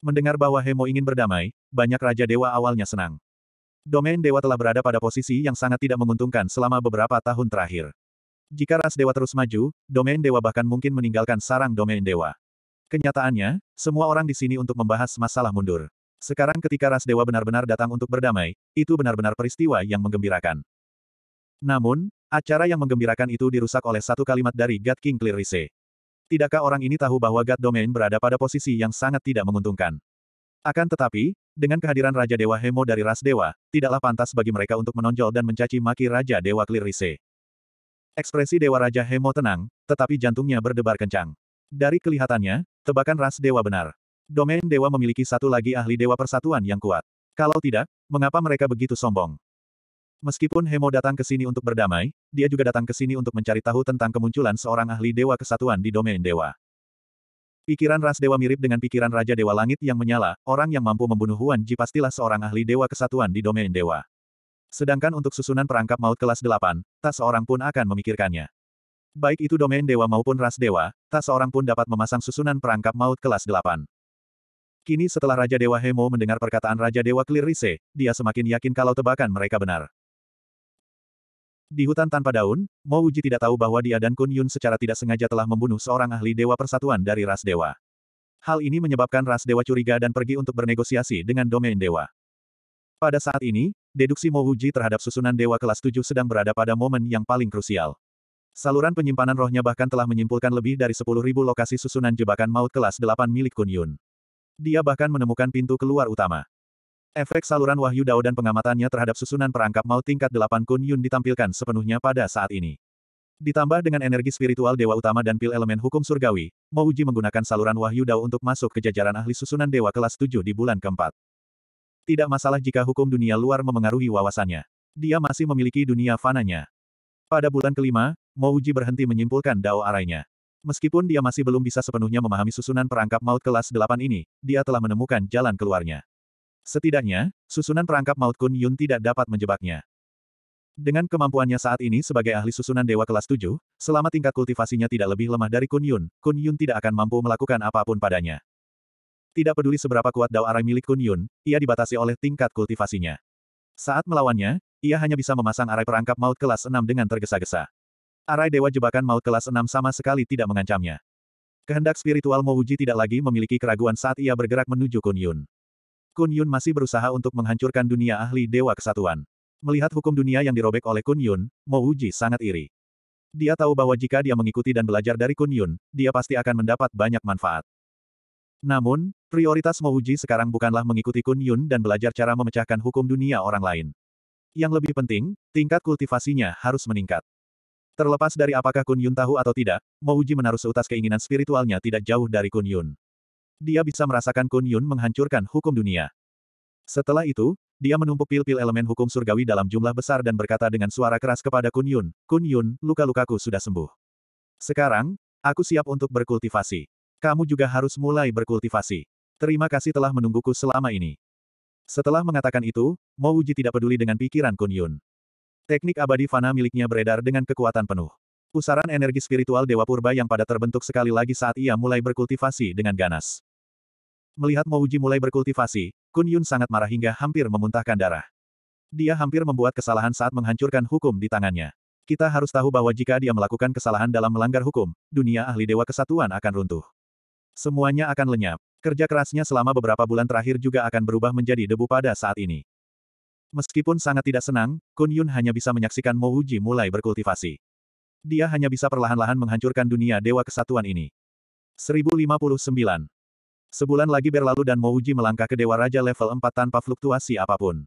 Mendengar bahwa Hemo ingin berdamai, banyak Raja Dewa awalnya senang. Domain Dewa telah berada pada posisi yang sangat tidak menguntungkan selama beberapa tahun terakhir. Jika ras dewa terus maju, domain dewa bahkan mungkin meninggalkan sarang domain dewa. Kenyataannya, semua orang di sini untuk membahas masalah mundur. Sekarang ketika ras dewa benar-benar datang untuk berdamai, itu benar-benar peristiwa yang menggembirakan. Namun, acara yang menggembirakan itu dirusak oleh satu kalimat dari God King Clearise. Tidakkah orang ini tahu bahwa God Domain berada pada posisi yang sangat tidak menguntungkan? Akan tetapi, dengan kehadiran Raja Dewa Hemo dari ras dewa, tidaklah pantas bagi mereka untuk menonjol dan mencaci maki Raja Dewa Clearise. Ekspresi Dewa Raja Hemo tenang, tetapi jantungnya berdebar kencang. Dari kelihatannya, tebakan ras dewa benar. Domain dewa memiliki satu lagi ahli dewa persatuan yang kuat. Kalau tidak, mengapa mereka begitu sombong? Meskipun Hemo datang ke sini untuk berdamai, dia juga datang ke sini untuk mencari tahu tentang kemunculan seorang ahli dewa kesatuan di domain dewa. Pikiran ras dewa mirip dengan pikiran Raja Dewa Langit yang menyala, orang yang mampu membunuh Huan Ji pastilah seorang ahli dewa kesatuan di domain dewa. Sedangkan untuk susunan perangkap maut kelas 8, tak seorang pun akan memikirkannya. Baik itu domain dewa maupun ras dewa, tak seorang pun dapat memasang susunan perangkap maut kelas 8. Kini setelah Raja Dewa Hemo mendengar perkataan Raja Dewa Klirise, dia semakin yakin kalau tebakan mereka benar. Di hutan tanpa daun, Mo Uji tidak tahu bahwa dia dan Kun Yun secara tidak sengaja telah membunuh seorang ahli Dewa Persatuan dari ras Dewa. Hal ini menyebabkan ras Dewa curiga dan pergi untuk bernegosiasi dengan domain Dewa. Pada saat ini, deduksi Wuji terhadap susunan dewa kelas 7 sedang berada pada momen yang paling krusial. Saluran penyimpanan rohnya bahkan telah menyimpulkan lebih dari 10.000 lokasi susunan jebakan maut kelas 8 milik Kun Yun. Dia bahkan menemukan pintu keluar utama. Efek saluran wahyu Dao dan pengamatannya terhadap susunan perangkap maut tingkat 8 Kun Yun ditampilkan sepenuhnya pada saat ini. Ditambah dengan energi spiritual dewa utama dan pil elemen hukum surgawi, Mouji menggunakan saluran wahyu Dao untuk masuk ke jajaran ahli susunan dewa kelas 7 di bulan keempat. Tidak masalah jika hukum dunia luar memengaruhi wawasannya. Dia masih memiliki dunia fananya. Pada bulan kelima, Mouji berhenti menyimpulkan dao arainya. Meskipun dia masih belum bisa sepenuhnya memahami susunan perangkap maut kelas 8 ini, dia telah menemukan jalan keluarnya. Setidaknya, susunan perangkap maut Kun Yun tidak dapat menjebaknya. Dengan kemampuannya saat ini sebagai ahli susunan Dewa kelas 7, selama tingkat kultivasinya tidak lebih lemah dari Kun Yun, Kun Yun tidak akan mampu melakukan apapun padanya. Tidak peduli seberapa kuat Dao Arai milik Kun Yun, ia dibatasi oleh tingkat kultivasinya. Saat melawannya, ia hanya bisa memasang arai perangkap maut kelas 6 dengan tergesa-gesa. Arai Dewa Jebakan Maut kelas 6 sama sekali tidak mengancamnya. Kehendak spiritual Mouji tidak lagi memiliki keraguan saat ia bergerak menuju Kun Yun. Kun Yun masih berusaha untuk menghancurkan dunia ahli Dewa Kesatuan. Melihat hukum dunia yang dirobek oleh Kun Yun, Mouji sangat iri. Dia tahu bahwa jika dia mengikuti dan belajar dari Kun Yun, dia pasti akan mendapat banyak manfaat. Namun, prioritas Mouji sekarang bukanlah mengikuti Kun Yun dan belajar cara memecahkan hukum dunia orang lain. Yang lebih penting, tingkat kultivasinya harus meningkat. Terlepas dari apakah Kun Yun tahu atau tidak, Mouji menaruh seutas keinginan spiritualnya tidak jauh dari Kun Yun. Dia bisa merasakan Kun Yun menghancurkan hukum dunia. Setelah itu, dia menumpuk pil-pil elemen hukum surgawi dalam jumlah besar dan berkata dengan suara keras kepada Kun Yun, Kun Yun, luka-lukaku sudah sembuh. Sekarang, aku siap untuk berkultivasi. Kamu juga harus mulai berkultivasi. Terima kasih telah menungguku selama ini. Setelah mengatakan itu, Mo Uji tidak peduli dengan pikiran Kun Yun. Teknik abadi fana miliknya beredar dengan kekuatan penuh. Pusaran energi spiritual Dewa Purba yang pada terbentuk sekali lagi saat ia mulai berkultivasi dengan ganas. Melihat Mo Uji mulai berkultivasi, Kun Yun sangat marah hingga hampir memuntahkan darah. Dia hampir membuat kesalahan saat menghancurkan hukum di tangannya. Kita harus tahu bahwa jika dia melakukan kesalahan dalam melanggar hukum, dunia ahli Dewa Kesatuan akan runtuh. Semuanya akan lenyap. Kerja kerasnya selama beberapa bulan terakhir juga akan berubah menjadi debu pada saat ini. Meskipun sangat tidak senang, Kun Yun hanya bisa menyaksikan Mo Wuji mulai berkultivasi. Dia hanya bisa perlahan-lahan menghancurkan dunia dewa kesatuan ini. 1059. Sebulan lagi berlalu dan Mo Wuji melangkah ke Dewa Raja level 4 tanpa fluktuasi apapun.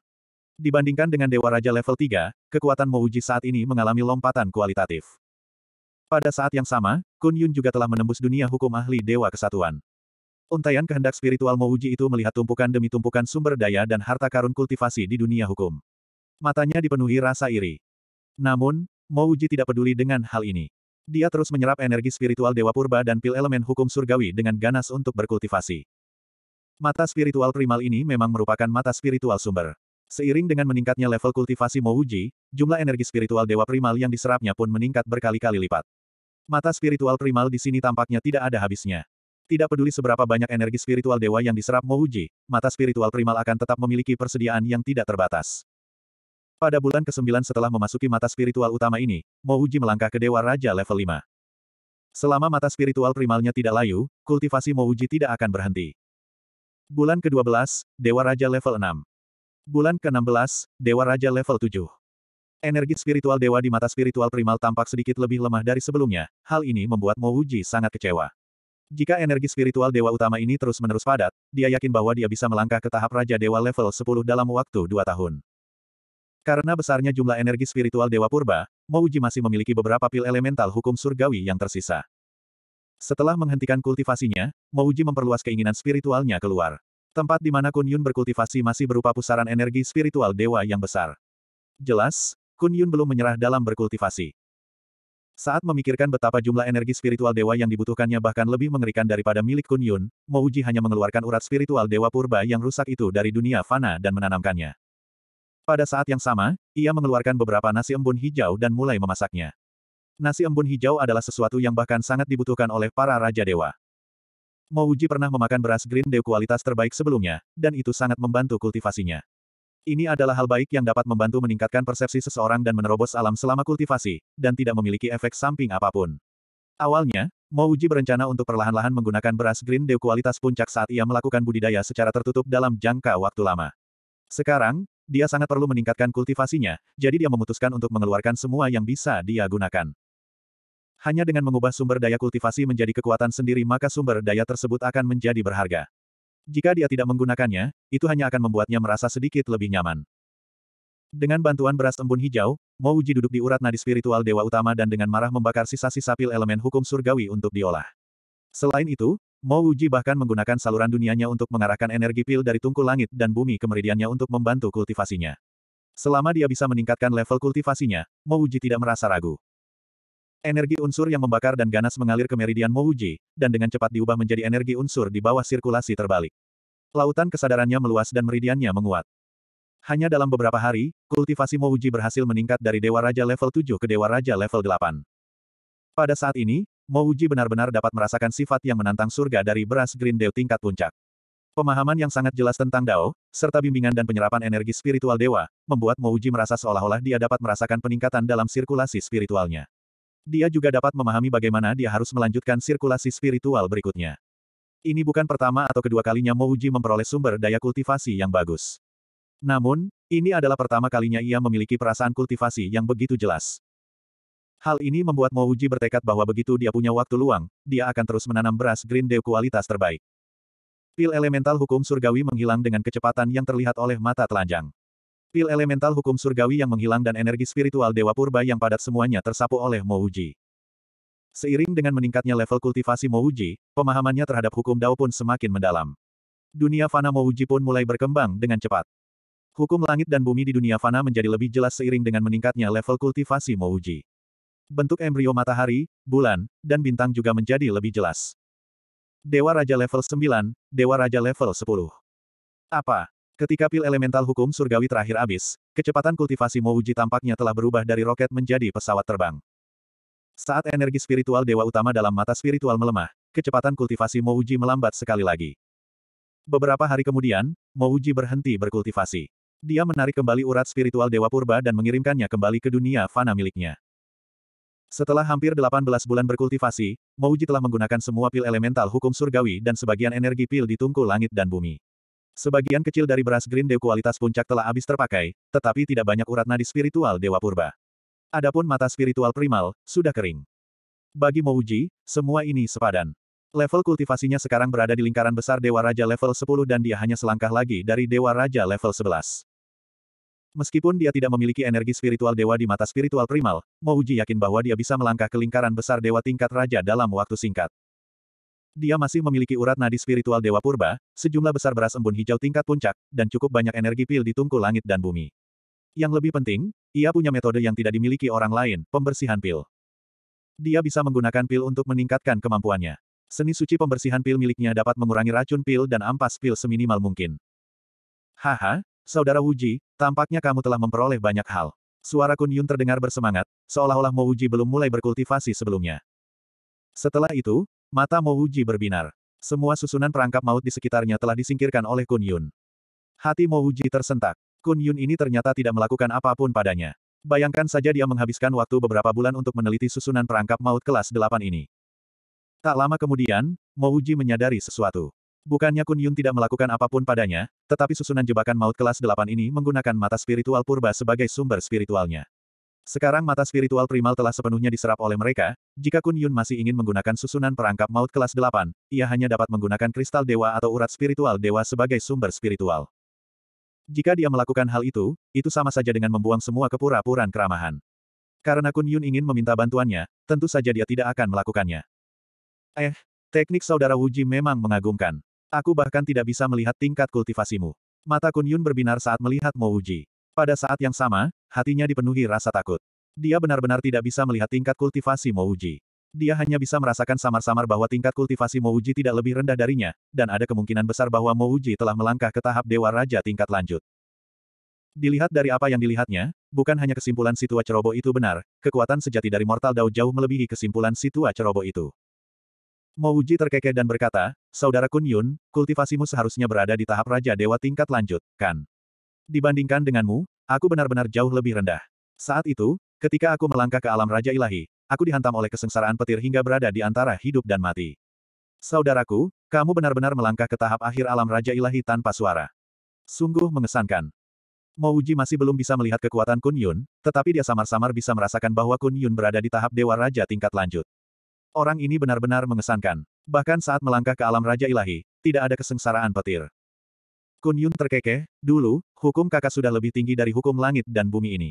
Dibandingkan dengan Dewa Raja level 3, kekuatan Mo Wuji saat ini mengalami lompatan kualitatif. Pada saat yang sama, Kun Yun juga telah menembus dunia hukum ahli Dewa Kesatuan. Untaian kehendak spiritual Mouji itu melihat tumpukan demi tumpukan sumber daya dan harta karun kultivasi di dunia hukum. Matanya dipenuhi rasa iri. Namun, Mouji tidak peduli dengan hal ini. Dia terus menyerap energi spiritual Dewa Purba dan pil elemen hukum surgawi dengan ganas untuk berkultivasi. Mata spiritual primal ini memang merupakan mata spiritual sumber. Seiring dengan meningkatnya level kultivasi Mouji, jumlah energi spiritual Dewa Primal yang diserapnya pun meningkat berkali-kali lipat. Mata spiritual primal di sini tampaknya tidak ada habisnya. Tidak peduli seberapa banyak energi spiritual dewa yang diserap Mouji, mata spiritual primal akan tetap memiliki persediaan yang tidak terbatas. Pada bulan ke-9 setelah memasuki mata spiritual utama ini, Mouji melangkah ke Dewa Raja level 5. Selama mata spiritual primalnya tidak layu, kultivasi Mouji tidak akan berhenti. Bulan ke-12, Dewa Raja level 6. Bulan ke-16, Dewa Raja level 7. Energi spiritual dewa di mata spiritual primal tampak sedikit lebih lemah dari sebelumnya, hal ini membuat Mo Wuji sangat kecewa. Jika energi spiritual dewa utama ini terus-menerus padat, dia yakin bahwa dia bisa melangkah ke tahap Raja Dewa level 10 dalam waktu dua tahun. Karena besarnya jumlah energi spiritual Dewa Purba, Mo Wuji masih memiliki beberapa pil elemental hukum surgawi yang tersisa. Setelah menghentikan kultivasinya, Mo Wuji memperluas keinginan spiritualnya keluar. Tempat di mana Kun Yun berkultivasi masih berupa pusaran energi spiritual Dewa yang besar. Jelas, Kun Yun belum menyerah dalam berkultivasi. Saat memikirkan betapa jumlah energi spiritual dewa yang dibutuhkannya bahkan lebih mengerikan daripada milik Kun Yun, Mouji hanya mengeluarkan urat spiritual dewa purba yang rusak itu dari dunia fana dan menanamkannya. Pada saat yang sama, ia mengeluarkan beberapa nasi embun hijau dan mulai memasaknya. Nasi embun hijau adalah sesuatu yang bahkan sangat dibutuhkan oleh para raja dewa. Mouji pernah memakan beras green dew kualitas terbaik sebelumnya, dan itu sangat membantu kultivasinya. Ini adalah hal baik yang dapat membantu meningkatkan persepsi seseorang dan menerobos alam selama kultivasi, dan tidak memiliki efek samping apapun. Awalnya, Uji berencana untuk perlahan-lahan menggunakan beras Green Dew kualitas puncak saat ia melakukan budidaya secara tertutup dalam jangka waktu lama. Sekarang, dia sangat perlu meningkatkan kultivasinya, jadi dia memutuskan untuk mengeluarkan semua yang bisa dia gunakan. Hanya dengan mengubah sumber daya kultivasi menjadi kekuatan sendiri maka sumber daya tersebut akan menjadi berharga. Jika dia tidak menggunakannya, itu hanya akan membuatnya merasa sedikit lebih nyaman. Dengan bantuan beras embun hijau, Mouji duduk di urat nadi spiritual dewa utama dan dengan marah membakar sisa-sisa pil elemen hukum surgawi untuk diolah. Selain itu, Mouji bahkan menggunakan saluran dunianya untuk mengarahkan energi pil dari tungku langit dan bumi ke meridiannya untuk membantu kultivasinya. Selama dia bisa meningkatkan level kultivasinya, Mouji tidak merasa ragu. Energi unsur yang membakar dan ganas mengalir ke meridian Mouji, dan dengan cepat diubah menjadi energi unsur di bawah sirkulasi terbalik. Lautan kesadarannya meluas dan meridiannya menguat. Hanya dalam beberapa hari, kultivasi Mouji berhasil meningkat dari Dewa Raja level 7 ke Dewa Raja level 8. Pada saat ini, Mouji benar-benar dapat merasakan sifat yang menantang surga dari beras Green Dew tingkat puncak. Pemahaman yang sangat jelas tentang Dao, serta bimbingan dan penyerapan energi spiritual dewa, membuat Mouji merasa seolah-olah dia dapat merasakan peningkatan dalam sirkulasi spiritualnya. Dia juga dapat memahami bagaimana dia harus melanjutkan sirkulasi spiritual berikutnya. Ini bukan pertama atau kedua kalinya Mouji memperoleh sumber daya kultivasi yang bagus. Namun, ini adalah pertama kalinya ia memiliki perasaan kultivasi yang begitu jelas. Hal ini membuat Mouji bertekad bahwa begitu dia punya waktu luang, dia akan terus menanam beras Green Dew kualitas terbaik. Pil elemental hukum surgawi menghilang dengan kecepatan yang terlihat oleh mata telanjang. Pil elemental hukum surgawi yang menghilang dan energi spiritual Dewa Purba yang padat semuanya tersapu oleh Mouji. Seiring dengan meningkatnya level kultivasi Mouji, pemahamannya terhadap hukum Dao pun semakin mendalam. Dunia fana Mouji pun mulai berkembang dengan cepat. Hukum langit dan bumi di dunia fana menjadi lebih jelas seiring dengan meningkatnya level kultivasi Mouji. Bentuk embrio matahari, bulan, dan bintang juga menjadi lebih jelas. Dewa Raja level 9, Dewa Raja level 10. Apa? Ketika pil elemental hukum surgawi terakhir habis, kecepatan kultivasi Mouji tampaknya telah berubah dari roket menjadi pesawat terbang. Saat energi spiritual dewa utama dalam mata spiritual melemah, kecepatan kultivasi Mouji melambat sekali lagi. Beberapa hari kemudian, Mouji berhenti berkultivasi. Dia menarik kembali urat spiritual dewa purba dan mengirimkannya kembali ke dunia fana miliknya. Setelah hampir 18 bulan berkultivasi, Mouji telah menggunakan semua pil elemental hukum surgawi dan sebagian energi pil di tungku langit dan bumi. Sebagian kecil dari beras Green Dew kualitas puncak telah habis terpakai, tetapi tidak banyak urat nadi spiritual Dewa Purba. Adapun mata spiritual primal, sudah kering. Bagi Mouji, semua ini sepadan. Level kultivasinya sekarang berada di lingkaran besar Dewa Raja level 10 dan dia hanya selangkah lagi dari Dewa Raja level 11. Meskipun dia tidak memiliki energi spiritual dewa di mata spiritual primal, Mouji yakin bahwa dia bisa melangkah ke lingkaran besar dewa tingkat raja dalam waktu singkat. Dia masih memiliki urat nadi spiritual Dewa Purba, sejumlah besar beras embun hijau tingkat puncak, dan cukup banyak energi pil di tungku langit dan bumi. Yang lebih penting, ia punya metode yang tidak dimiliki orang lain, pembersihan pil. Dia bisa menggunakan pil untuk meningkatkan kemampuannya. Seni suci pembersihan pil miliknya dapat mengurangi racun pil dan ampas pil seminimal mungkin. Haha, Saudara Wuji, tampaknya kamu telah memperoleh banyak hal. Suara Kun Yun terdengar bersemangat, seolah-olah Mo Wuji belum mulai berkultivasi sebelumnya. Setelah itu, Mata Mouji berbinar. Semua susunan perangkap maut di sekitarnya telah disingkirkan oleh Kun Yun. Hati Mouji tersentak. Kun Yun ini ternyata tidak melakukan apapun padanya. Bayangkan saja dia menghabiskan waktu beberapa bulan untuk meneliti susunan perangkap maut kelas 8 ini. Tak lama kemudian, Mouji menyadari sesuatu. Bukannya Kun Yun tidak melakukan apapun padanya, tetapi susunan jebakan maut kelas 8 ini menggunakan mata spiritual purba sebagai sumber spiritualnya. Sekarang mata spiritual primal telah sepenuhnya diserap oleh mereka, jika Kun Yun masih ingin menggunakan susunan perangkap maut kelas 8, ia hanya dapat menggunakan kristal dewa atau urat spiritual dewa sebagai sumber spiritual. Jika dia melakukan hal itu, itu sama saja dengan membuang semua kepura-puran keramahan. Karena Kun Yun ingin meminta bantuannya, tentu saja dia tidak akan melakukannya. Eh, teknik saudara Wuji memang mengagumkan. Aku bahkan tidak bisa melihat tingkat kultivasimu. Mata Kun Yun berbinar saat melihat Mo Wuji. Pada saat yang sama, hatinya dipenuhi rasa takut. Dia benar-benar tidak bisa melihat tingkat kultivasi Mouji. Dia hanya bisa merasakan samar-samar bahwa tingkat kultivasi Mouji tidak lebih rendah darinya, dan ada kemungkinan besar bahwa Mouji telah melangkah ke tahap Dewa Raja tingkat lanjut. Dilihat dari apa yang dilihatnya, bukan hanya kesimpulan situa ceroboh itu benar, kekuatan sejati dari Mortal Dao jauh melebihi kesimpulan situa ceroboh itu. Mouji terkekeh dan berkata, Saudara Kun Yun, kultivasimu seharusnya berada di tahap Raja Dewa tingkat lanjut, kan? Dibandingkan denganmu, aku benar-benar jauh lebih rendah. Saat itu, ketika aku melangkah ke alam Raja Ilahi, aku dihantam oleh kesengsaraan petir hingga berada di antara hidup dan mati. Saudaraku, kamu benar-benar melangkah ke tahap akhir alam Raja Ilahi tanpa suara. Sungguh mengesankan. Mouji masih belum bisa melihat kekuatan Kun Yun, tetapi dia samar-samar bisa merasakan bahwa Kun Yun berada di tahap Dewa Raja tingkat lanjut. Orang ini benar-benar mengesankan. Bahkan saat melangkah ke alam Raja Ilahi, tidak ada kesengsaraan petir. Kun Yun terkekeh, dulu, hukum kakak sudah lebih tinggi dari hukum langit dan bumi ini.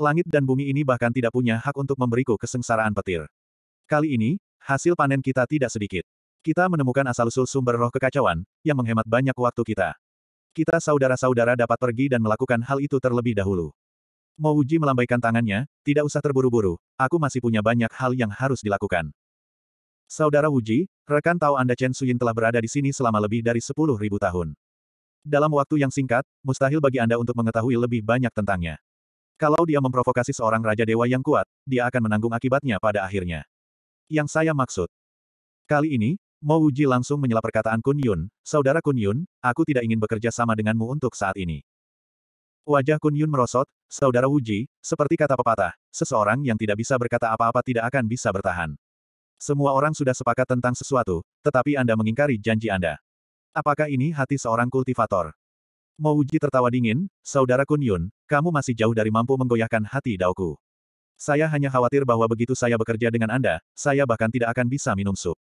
Langit dan bumi ini bahkan tidak punya hak untuk memberiku kesengsaraan petir. Kali ini, hasil panen kita tidak sedikit. Kita menemukan asal-usul sumber roh kekacauan, yang menghemat banyak waktu kita. Kita saudara-saudara dapat pergi dan melakukan hal itu terlebih dahulu. uji melambaikan tangannya, tidak usah terburu-buru, aku masih punya banyak hal yang harus dilakukan. Saudara Wuji, rekan tahu Anda Chen Suyin telah berada di sini selama lebih dari 10.000 tahun. Dalam waktu yang singkat, mustahil bagi Anda untuk mengetahui lebih banyak tentangnya. Kalau dia memprovokasi seorang Raja Dewa yang kuat, dia akan menanggung akibatnya pada akhirnya. Yang saya maksud. Kali ini, Mo Wuji langsung menyela perkataan Kun Yun, Saudara Kun Yun, aku tidak ingin bekerja sama denganmu untuk saat ini. Wajah Kun Yun merosot, Saudara Wuji, seperti kata pepatah, seseorang yang tidak bisa berkata apa-apa tidak akan bisa bertahan. Semua orang sudah sepakat tentang sesuatu, tetapi Anda mengingkari janji Anda. Apakah ini hati seorang kultivator? Mouji tertawa dingin, Saudara Kun Yun, kamu masih jauh dari mampu menggoyahkan hati Daoku. Saya hanya khawatir bahwa begitu saya bekerja dengan Anda, saya bahkan tidak akan bisa minum sup.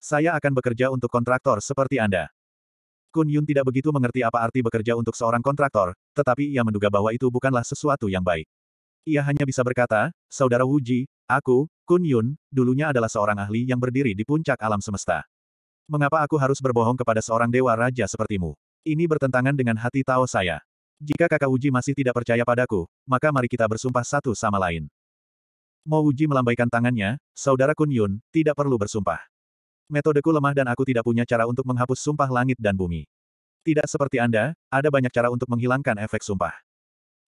Saya akan bekerja untuk kontraktor seperti Anda. Kun Yun tidak begitu mengerti apa arti bekerja untuk seorang kontraktor, tetapi ia menduga bahwa itu bukanlah sesuatu yang baik. Ia hanya bisa berkata, Saudara Wuji, aku, Kun Yun, dulunya adalah seorang ahli yang berdiri di puncak alam semesta. Mengapa aku harus berbohong kepada seorang dewa raja sepertimu? Ini bertentangan dengan hati Tao saya. Jika kakak Uji masih tidak percaya padaku, maka mari kita bersumpah satu sama lain. Mo Uji melambaikan tangannya, saudara Kun Yun, tidak perlu bersumpah. Metodeku lemah dan aku tidak punya cara untuk menghapus sumpah langit dan bumi. Tidak seperti Anda, ada banyak cara untuk menghilangkan efek sumpah.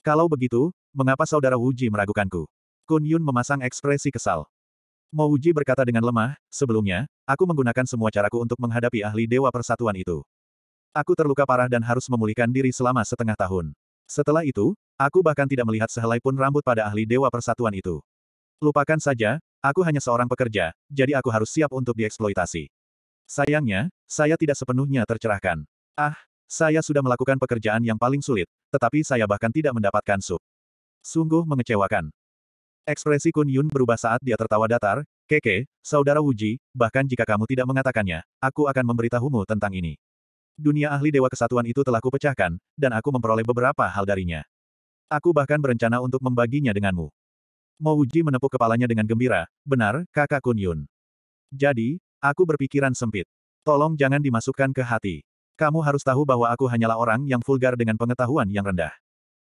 Kalau begitu, mengapa saudara Wuji meragukanku? Kun Yun memasang ekspresi kesal. Mouji berkata dengan lemah, sebelumnya, aku menggunakan semua caraku untuk menghadapi ahli Dewa Persatuan itu. Aku terluka parah dan harus memulihkan diri selama setengah tahun. Setelah itu, aku bahkan tidak melihat sehelai pun rambut pada ahli Dewa Persatuan itu. Lupakan saja, aku hanya seorang pekerja, jadi aku harus siap untuk dieksploitasi. Sayangnya, saya tidak sepenuhnya tercerahkan. Ah, saya sudah melakukan pekerjaan yang paling sulit, tetapi saya bahkan tidak mendapatkan sup. Sungguh mengecewakan. Ekspresi Kun Yun berubah saat dia tertawa datar, Keke, saudara Wuji, bahkan jika kamu tidak mengatakannya, aku akan memberitahumu tentang ini. Dunia ahli Dewa Kesatuan itu telah kupecahkan, dan aku memperoleh beberapa hal darinya. Aku bahkan berencana untuk membaginya denganmu. Mo Wuji menepuk kepalanya dengan gembira, benar, kakak Kun Yun. Jadi, aku berpikiran sempit. Tolong jangan dimasukkan ke hati. Kamu harus tahu bahwa aku hanyalah orang yang vulgar dengan pengetahuan yang rendah.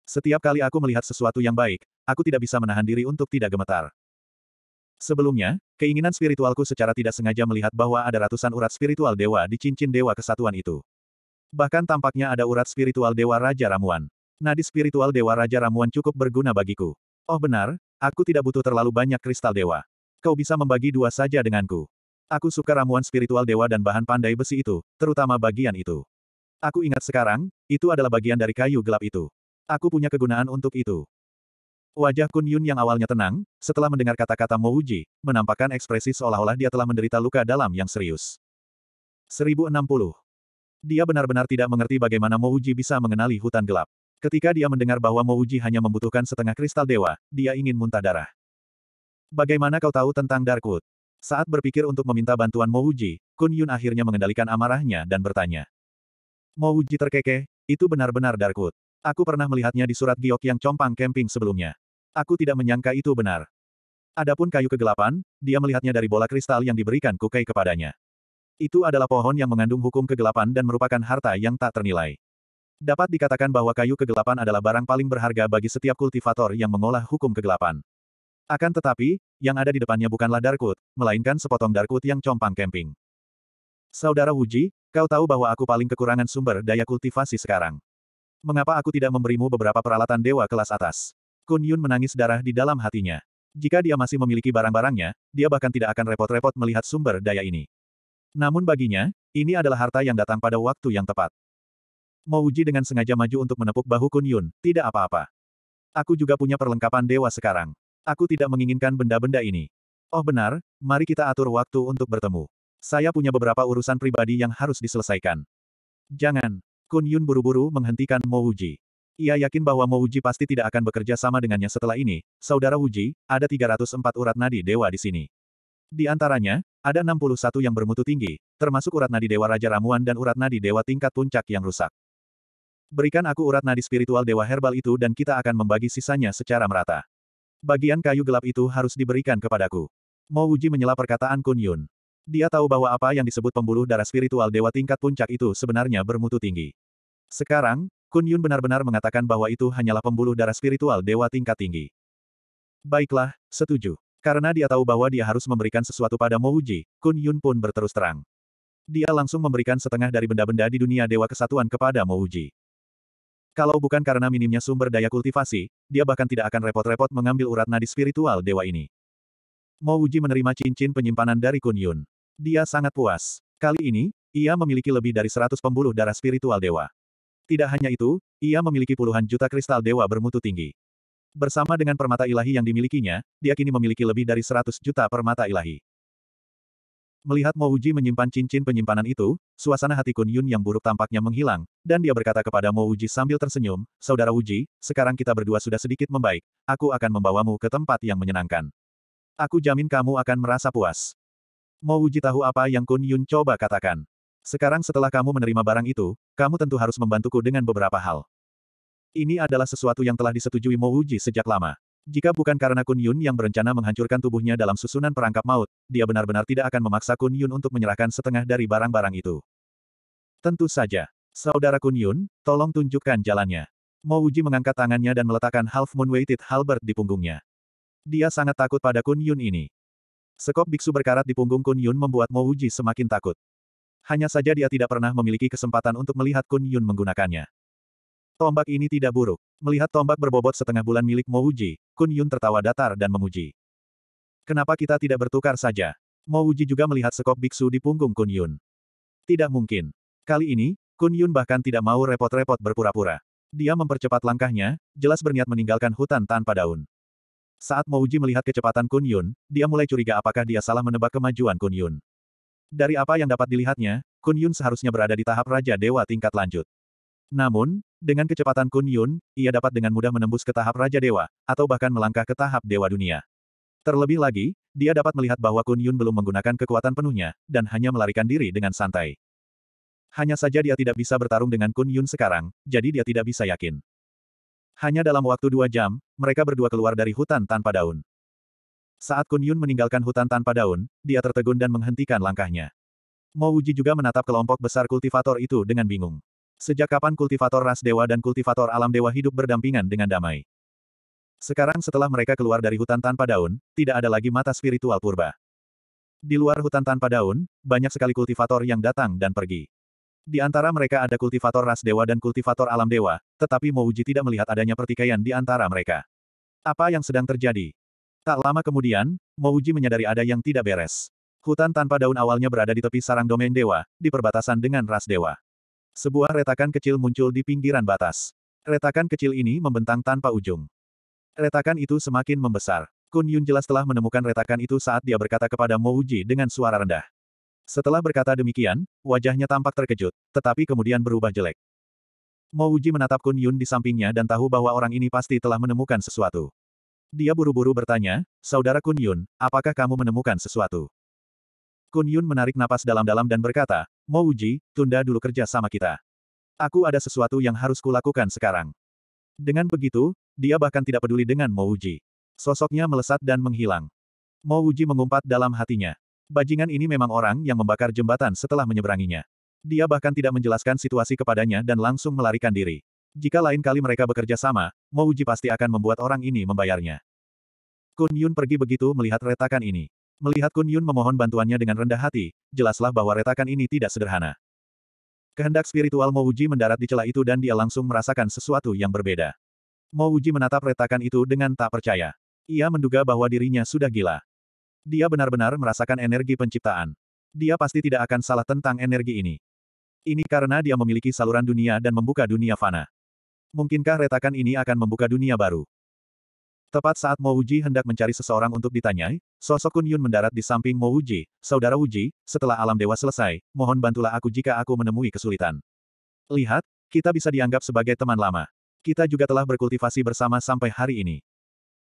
Setiap kali aku melihat sesuatu yang baik, aku tidak bisa menahan diri untuk tidak gemetar. Sebelumnya, keinginan spiritualku secara tidak sengaja melihat bahwa ada ratusan urat spiritual dewa di cincin dewa kesatuan itu. Bahkan tampaknya ada urat spiritual dewa Raja Ramuan. Nadi spiritual dewa Raja Ramuan cukup berguna bagiku. Oh benar, aku tidak butuh terlalu banyak kristal dewa. Kau bisa membagi dua saja denganku. Aku suka ramuan spiritual dewa dan bahan pandai besi itu, terutama bagian itu. Aku ingat sekarang, itu adalah bagian dari kayu gelap itu. Aku punya kegunaan untuk itu. Wajah Kun Yun yang awalnya tenang, setelah mendengar kata-kata Mo Uji, menampakkan ekspresi seolah-olah dia telah menderita luka dalam yang serius. 1060. Dia benar-benar tidak mengerti bagaimana Mo Uji bisa mengenali hutan gelap. Ketika dia mendengar bahwa Mo Uji hanya membutuhkan setengah kristal dewa, dia ingin muntah darah. Bagaimana kau tahu tentang Darkwood? Saat berpikir untuk meminta bantuan Mo Uji, Kun Yun akhirnya mengendalikan amarahnya dan bertanya. Mo Uji terkekeh, itu benar-benar Darkwood. Aku pernah melihatnya di surat giok yang compang camping sebelumnya. Aku tidak menyangka itu benar. Adapun kayu kegelapan, dia melihatnya dari bola kristal yang diberikan Kukai kepadanya. Itu adalah pohon yang mengandung hukum kegelapan dan merupakan harta yang tak ternilai. Dapat dikatakan bahwa kayu kegelapan adalah barang paling berharga bagi setiap kultivator yang mengolah hukum kegelapan. Akan tetapi, yang ada di depannya bukanlah Darkwood, melainkan sepotong Darkwood yang compang camping. Saudara Wuji, kau tahu bahwa aku paling kekurangan sumber daya kultivasi sekarang. Mengapa aku tidak memberimu beberapa peralatan dewa kelas atas? Kun Yun menangis darah di dalam hatinya. Jika dia masih memiliki barang-barangnya, dia bahkan tidak akan repot-repot melihat sumber daya ini. Namun baginya, ini adalah harta yang datang pada waktu yang tepat. Mouji dengan sengaja maju untuk menepuk bahu Kun Yun, tidak apa-apa. Aku juga punya perlengkapan dewa sekarang. Aku tidak menginginkan benda-benda ini. Oh benar, mari kita atur waktu untuk bertemu. Saya punya beberapa urusan pribadi yang harus diselesaikan. Jangan, Kun Yun buru-buru menghentikan Mo Wuji. Ia yakin bahwa Mo Wuji pasti tidak akan bekerja sama dengannya setelah ini. Saudara Wuji, ada 304 urat nadi dewa di sini. Di antaranya, ada 61 yang bermutu tinggi, termasuk urat nadi dewa Raja Ramuan dan urat nadi dewa tingkat puncak yang rusak. Berikan aku urat nadi spiritual dewa herbal itu dan kita akan membagi sisanya secara merata. Bagian kayu gelap itu harus diberikan kepadaku. Mo Wuji menyela perkataan Kun Yun. Dia tahu bahwa apa yang disebut pembuluh darah spiritual dewa tingkat puncak itu sebenarnya bermutu tinggi. Sekarang, Kun Yun benar-benar mengatakan bahwa itu hanyalah pembuluh darah spiritual dewa tingkat tinggi. Baiklah, setuju. Karena dia tahu bahwa dia harus memberikan sesuatu pada Mouji, Kun Yun pun berterus terang. Dia langsung memberikan setengah dari benda-benda di dunia Dewa Kesatuan kepada Uji. Kalau bukan karena minimnya sumber daya kultivasi, dia bahkan tidak akan repot-repot mengambil urat nadi spiritual dewa ini. Uji menerima cincin penyimpanan dari Kun Yun. Dia sangat puas. Kali ini, ia memiliki lebih dari 100 pembuluh darah spiritual dewa. Tidak hanya itu, ia memiliki puluhan juta kristal dewa bermutu tinggi. Bersama dengan permata ilahi yang dimilikinya, dia kini memiliki lebih dari 100 juta permata ilahi. Melihat Mo Uji menyimpan cincin penyimpanan itu, suasana hati Kun Yun yang buruk tampaknya menghilang, dan dia berkata kepada Mo Uji sambil tersenyum, Saudara Uji, sekarang kita berdua sudah sedikit membaik, aku akan membawamu ke tempat yang menyenangkan. Aku jamin kamu akan merasa puas. Mo Uji tahu apa yang Kun Yun coba katakan. Sekarang setelah kamu menerima barang itu, kamu tentu harus membantuku dengan beberapa hal. Ini adalah sesuatu yang telah disetujui Mo Uji sejak lama. Jika bukan karena Kun Yun yang berencana menghancurkan tubuhnya dalam susunan perangkap maut, dia benar-benar tidak akan memaksa Kun Yun untuk menyerahkan setengah dari barang-barang itu. Tentu saja. Saudara Kun Yun, tolong tunjukkan jalannya. Mo Uji mengangkat tangannya dan meletakkan Half Moon Weighted Halberd di punggungnya. Dia sangat takut pada Kun Yun ini. Sekop biksu berkarat di punggung Kun Yun membuat Mo Uji semakin takut hanya saja dia tidak pernah memiliki kesempatan untuk melihat Kun Yun menggunakannya. Tombak ini tidak buruk. Melihat tombak berbobot setengah bulan milik Mo Uji, Kun Yun tertawa datar dan memuji. Kenapa kita tidak bertukar saja? Mo Uji juga melihat sekop biksu di punggung Kun Yun. Tidak mungkin. Kali ini, Kun Yun bahkan tidak mau repot-repot berpura-pura. Dia mempercepat langkahnya, jelas berniat meninggalkan hutan tanpa daun. Saat Mouji melihat kecepatan Kun Yun, dia mulai curiga apakah dia salah menebak kemajuan Kun Yun. Dari apa yang dapat dilihatnya, Kun Yun seharusnya berada di tahap Raja Dewa tingkat lanjut. Namun, dengan kecepatan Kun Yun, ia dapat dengan mudah menembus ke tahap Raja Dewa, atau bahkan melangkah ke tahap Dewa Dunia. Terlebih lagi, dia dapat melihat bahwa Kun Yun belum menggunakan kekuatan penuhnya, dan hanya melarikan diri dengan santai. Hanya saja dia tidak bisa bertarung dengan Kun Yun sekarang, jadi dia tidak bisa yakin. Hanya dalam waktu dua jam, mereka berdua keluar dari hutan tanpa daun. Saat Kun Yun meninggalkan hutan tanpa daun, dia tertegun dan menghentikan langkahnya. Mo Wuji juga menatap kelompok besar kultivator itu dengan bingung. Sejak kapan kultivator ras dewa dan kultivator alam dewa hidup berdampingan dengan damai? Sekarang setelah mereka keluar dari hutan tanpa daun, tidak ada lagi mata spiritual purba. Di luar hutan tanpa daun, banyak sekali kultivator yang datang dan pergi. Di antara mereka ada kultivator ras dewa dan kultivator alam dewa, tetapi Mo tidak melihat adanya pertikaian di antara mereka. Apa yang sedang terjadi? Tak lama kemudian, Mouji menyadari ada yang tidak beres. Hutan tanpa daun awalnya berada di tepi sarang domain dewa, di perbatasan dengan ras dewa. Sebuah retakan kecil muncul di pinggiran batas. Retakan kecil ini membentang tanpa ujung. Retakan itu semakin membesar. Kun Yun jelas telah menemukan retakan itu saat dia berkata kepada Mouji dengan suara rendah. Setelah berkata demikian, wajahnya tampak terkejut, tetapi kemudian berubah jelek. Mouji menatap Kun Yun di sampingnya dan tahu bahwa orang ini pasti telah menemukan sesuatu. Dia buru-buru bertanya, Saudara Kun Yun, apakah kamu menemukan sesuatu? Kun Yun menarik napas dalam-dalam dan berkata, Mo Uji, tunda dulu kerja sama kita. Aku ada sesuatu yang harus kulakukan sekarang. Dengan begitu, dia bahkan tidak peduli dengan Mo Uji. Sosoknya melesat dan menghilang. Mo Uji mengumpat dalam hatinya. Bajingan ini memang orang yang membakar jembatan setelah menyeberanginya. Dia bahkan tidak menjelaskan situasi kepadanya dan langsung melarikan diri. Jika lain kali mereka bekerja sama, Mo pasti akan membuat orang ini membayarnya. Kun Yun pergi begitu melihat retakan ini. Melihat Kun Yun memohon bantuannya dengan rendah hati, jelaslah bahwa retakan ini tidak sederhana. Kehendak spiritual Mo mendarat di celah itu dan dia langsung merasakan sesuatu yang berbeda. Mo menatap retakan itu dengan tak percaya. Ia menduga bahwa dirinya sudah gila. Dia benar-benar merasakan energi penciptaan. Dia pasti tidak akan salah tentang energi ini. Ini karena dia memiliki saluran dunia dan membuka dunia fana. Mungkinkah retakan ini akan membuka dunia baru? Tepat saat Mo Uji hendak mencari seseorang untuk ditanyai, sosok Kun Yun mendarat di samping Mo Uji. Saudara Uji, setelah alam dewa selesai, mohon bantulah aku jika aku menemui kesulitan. Lihat, kita bisa dianggap sebagai teman lama. Kita juga telah berkultivasi bersama sampai hari ini.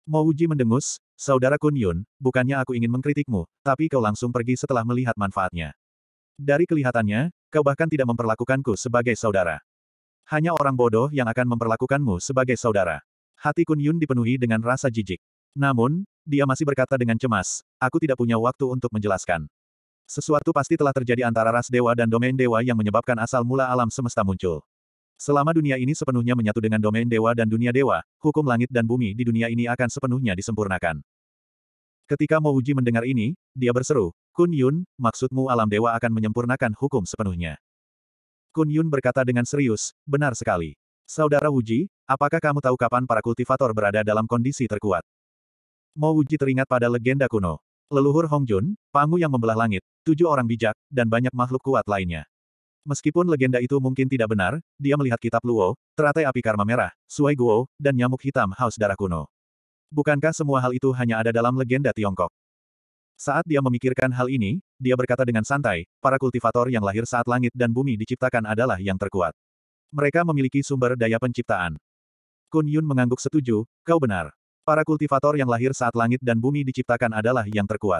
Mo Uji mendengus, Saudara Kun Yun, bukannya aku ingin mengkritikmu, tapi kau langsung pergi setelah melihat manfaatnya. Dari kelihatannya, kau bahkan tidak memperlakukanku sebagai saudara. Hanya orang bodoh yang akan memperlakukanmu sebagai saudara. Hati Kun Yun dipenuhi dengan rasa jijik. Namun, dia masih berkata dengan cemas, aku tidak punya waktu untuk menjelaskan. Sesuatu pasti telah terjadi antara ras dewa dan domain dewa yang menyebabkan asal mula alam semesta muncul. Selama dunia ini sepenuhnya menyatu dengan domain dewa dan dunia dewa, hukum langit dan bumi di dunia ini akan sepenuhnya disempurnakan. Ketika Uji mendengar ini, dia berseru, Kun Yun, maksudmu alam dewa akan menyempurnakan hukum sepenuhnya. Kun Yun berkata dengan serius, benar sekali. Saudara Wuji, apakah kamu tahu kapan para kultivator berada dalam kondisi terkuat? Mo Wuji teringat pada legenda kuno. Leluhur Hong Jun, Pangu yang membelah langit, tujuh orang bijak, dan banyak makhluk kuat lainnya. Meskipun legenda itu mungkin tidak benar, dia melihat kitab Luo, teratai api karma merah, suai guo, dan nyamuk hitam haus darah kuno. Bukankah semua hal itu hanya ada dalam legenda Tiongkok? Saat dia memikirkan hal ini, dia berkata dengan santai, para kultivator yang lahir saat langit dan bumi diciptakan adalah yang terkuat. Mereka memiliki sumber daya penciptaan. Kun Yun mengangguk setuju, kau benar. Para kultivator yang lahir saat langit dan bumi diciptakan adalah yang terkuat.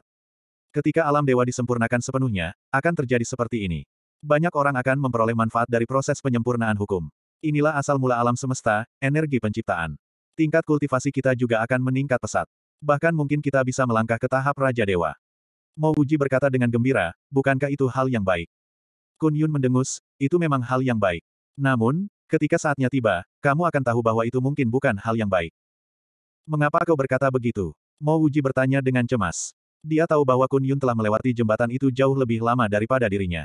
Ketika alam dewa disempurnakan sepenuhnya, akan terjadi seperti ini. Banyak orang akan memperoleh manfaat dari proses penyempurnaan hukum. Inilah asal mula alam semesta, energi penciptaan. Tingkat kultivasi kita juga akan meningkat pesat. Bahkan mungkin kita bisa melangkah ke tahap Raja Dewa. Mo Uji berkata dengan gembira, bukankah itu hal yang baik? Kun Yun mendengus, itu memang hal yang baik. Namun, ketika saatnya tiba, kamu akan tahu bahwa itu mungkin bukan hal yang baik. Mengapa kau berkata begitu? Mo Uji bertanya dengan cemas. Dia tahu bahwa Kun Yun telah melewati jembatan itu jauh lebih lama daripada dirinya.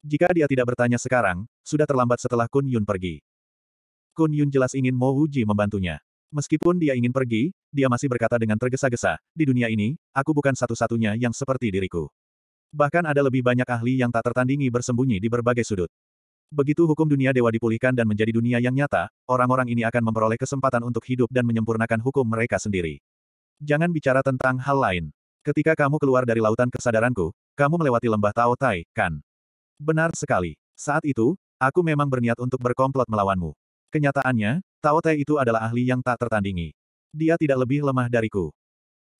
Jika dia tidak bertanya sekarang, sudah terlambat setelah Kun Yun pergi. Kun Yun jelas ingin Mo Uji membantunya. Meskipun dia ingin pergi, dia masih berkata dengan tergesa-gesa, di dunia ini, aku bukan satu-satunya yang seperti diriku. Bahkan ada lebih banyak ahli yang tak tertandingi bersembunyi di berbagai sudut. Begitu hukum dunia dewa dipulihkan dan menjadi dunia yang nyata, orang-orang ini akan memperoleh kesempatan untuk hidup dan menyempurnakan hukum mereka sendiri. Jangan bicara tentang hal lain. Ketika kamu keluar dari lautan kesadaranku, kamu melewati lembah Tao Tai, kan? Benar sekali. Saat itu, aku memang berniat untuk berkomplot melawanmu. Kenyataannya, Tao Te itu adalah ahli yang tak tertandingi. Dia tidak lebih lemah dariku.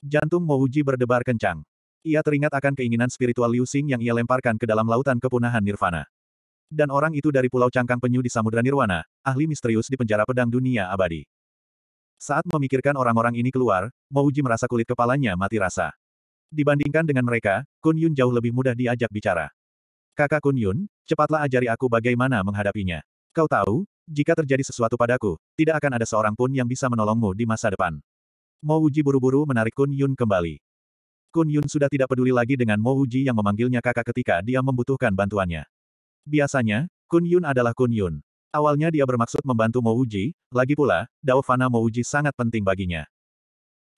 Jantung Mouji berdebar kencang. Ia teringat akan keinginan spiritual Liu Xing yang ia lemparkan ke dalam lautan kepunahan Nirvana. Dan orang itu dari Pulau Cangkang Penyu di Samudra Nirwana, ahli misterius di penjara pedang dunia abadi. Saat memikirkan orang-orang ini keluar, Mouji merasa kulit kepalanya mati rasa. Dibandingkan dengan mereka, Kun Yun jauh lebih mudah diajak bicara. Kakak Kun Yun, cepatlah ajari aku bagaimana menghadapinya. Kau tahu, jika terjadi sesuatu padaku, tidak akan ada seorang pun yang bisa menolongmu di masa depan. Mo Uji buru-buru menarik Kun Yun kembali. Kun Yun sudah tidak peduli lagi dengan Mo Uji yang memanggilnya kakak ketika dia membutuhkan bantuannya. Biasanya, Kun Yun adalah Kun Yun. Awalnya dia bermaksud membantu Mo Uji, lagi pula, Fana Mo Uji sangat penting baginya.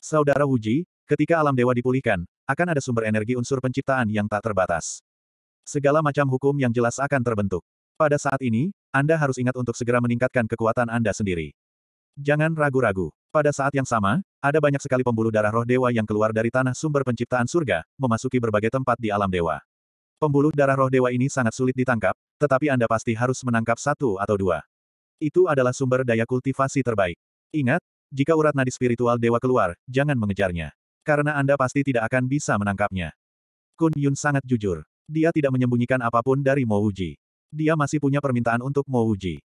Saudara Wuji, ketika alam dewa dipulihkan, akan ada sumber energi unsur penciptaan yang tak terbatas. Segala macam hukum yang jelas akan terbentuk. Pada saat ini, anda harus ingat untuk segera meningkatkan kekuatan Anda sendiri. Jangan ragu-ragu. Pada saat yang sama, ada banyak sekali pembuluh darah roh dewa yang keluar dari tanah sumber penciptaan surga, memasuki berbagai tempat di alam dewa. Pembuluh darah roh dewa ini sangat sulit ditangkap, tetapi Anda pasti harus menangkap satu atau dua. Itu adalah sumber daya kultivasi terbaik. Ingat, jika urat nadi spiritual dewa keluar, jangan mengejarnya. Karena Anda pasti tidak akan bisa menangkapnya. Kun Yun sangat jujur. Dia tidak menyembunyikan apapun dari Mo Uji. Dia masih punya permintaan untuk Mouji.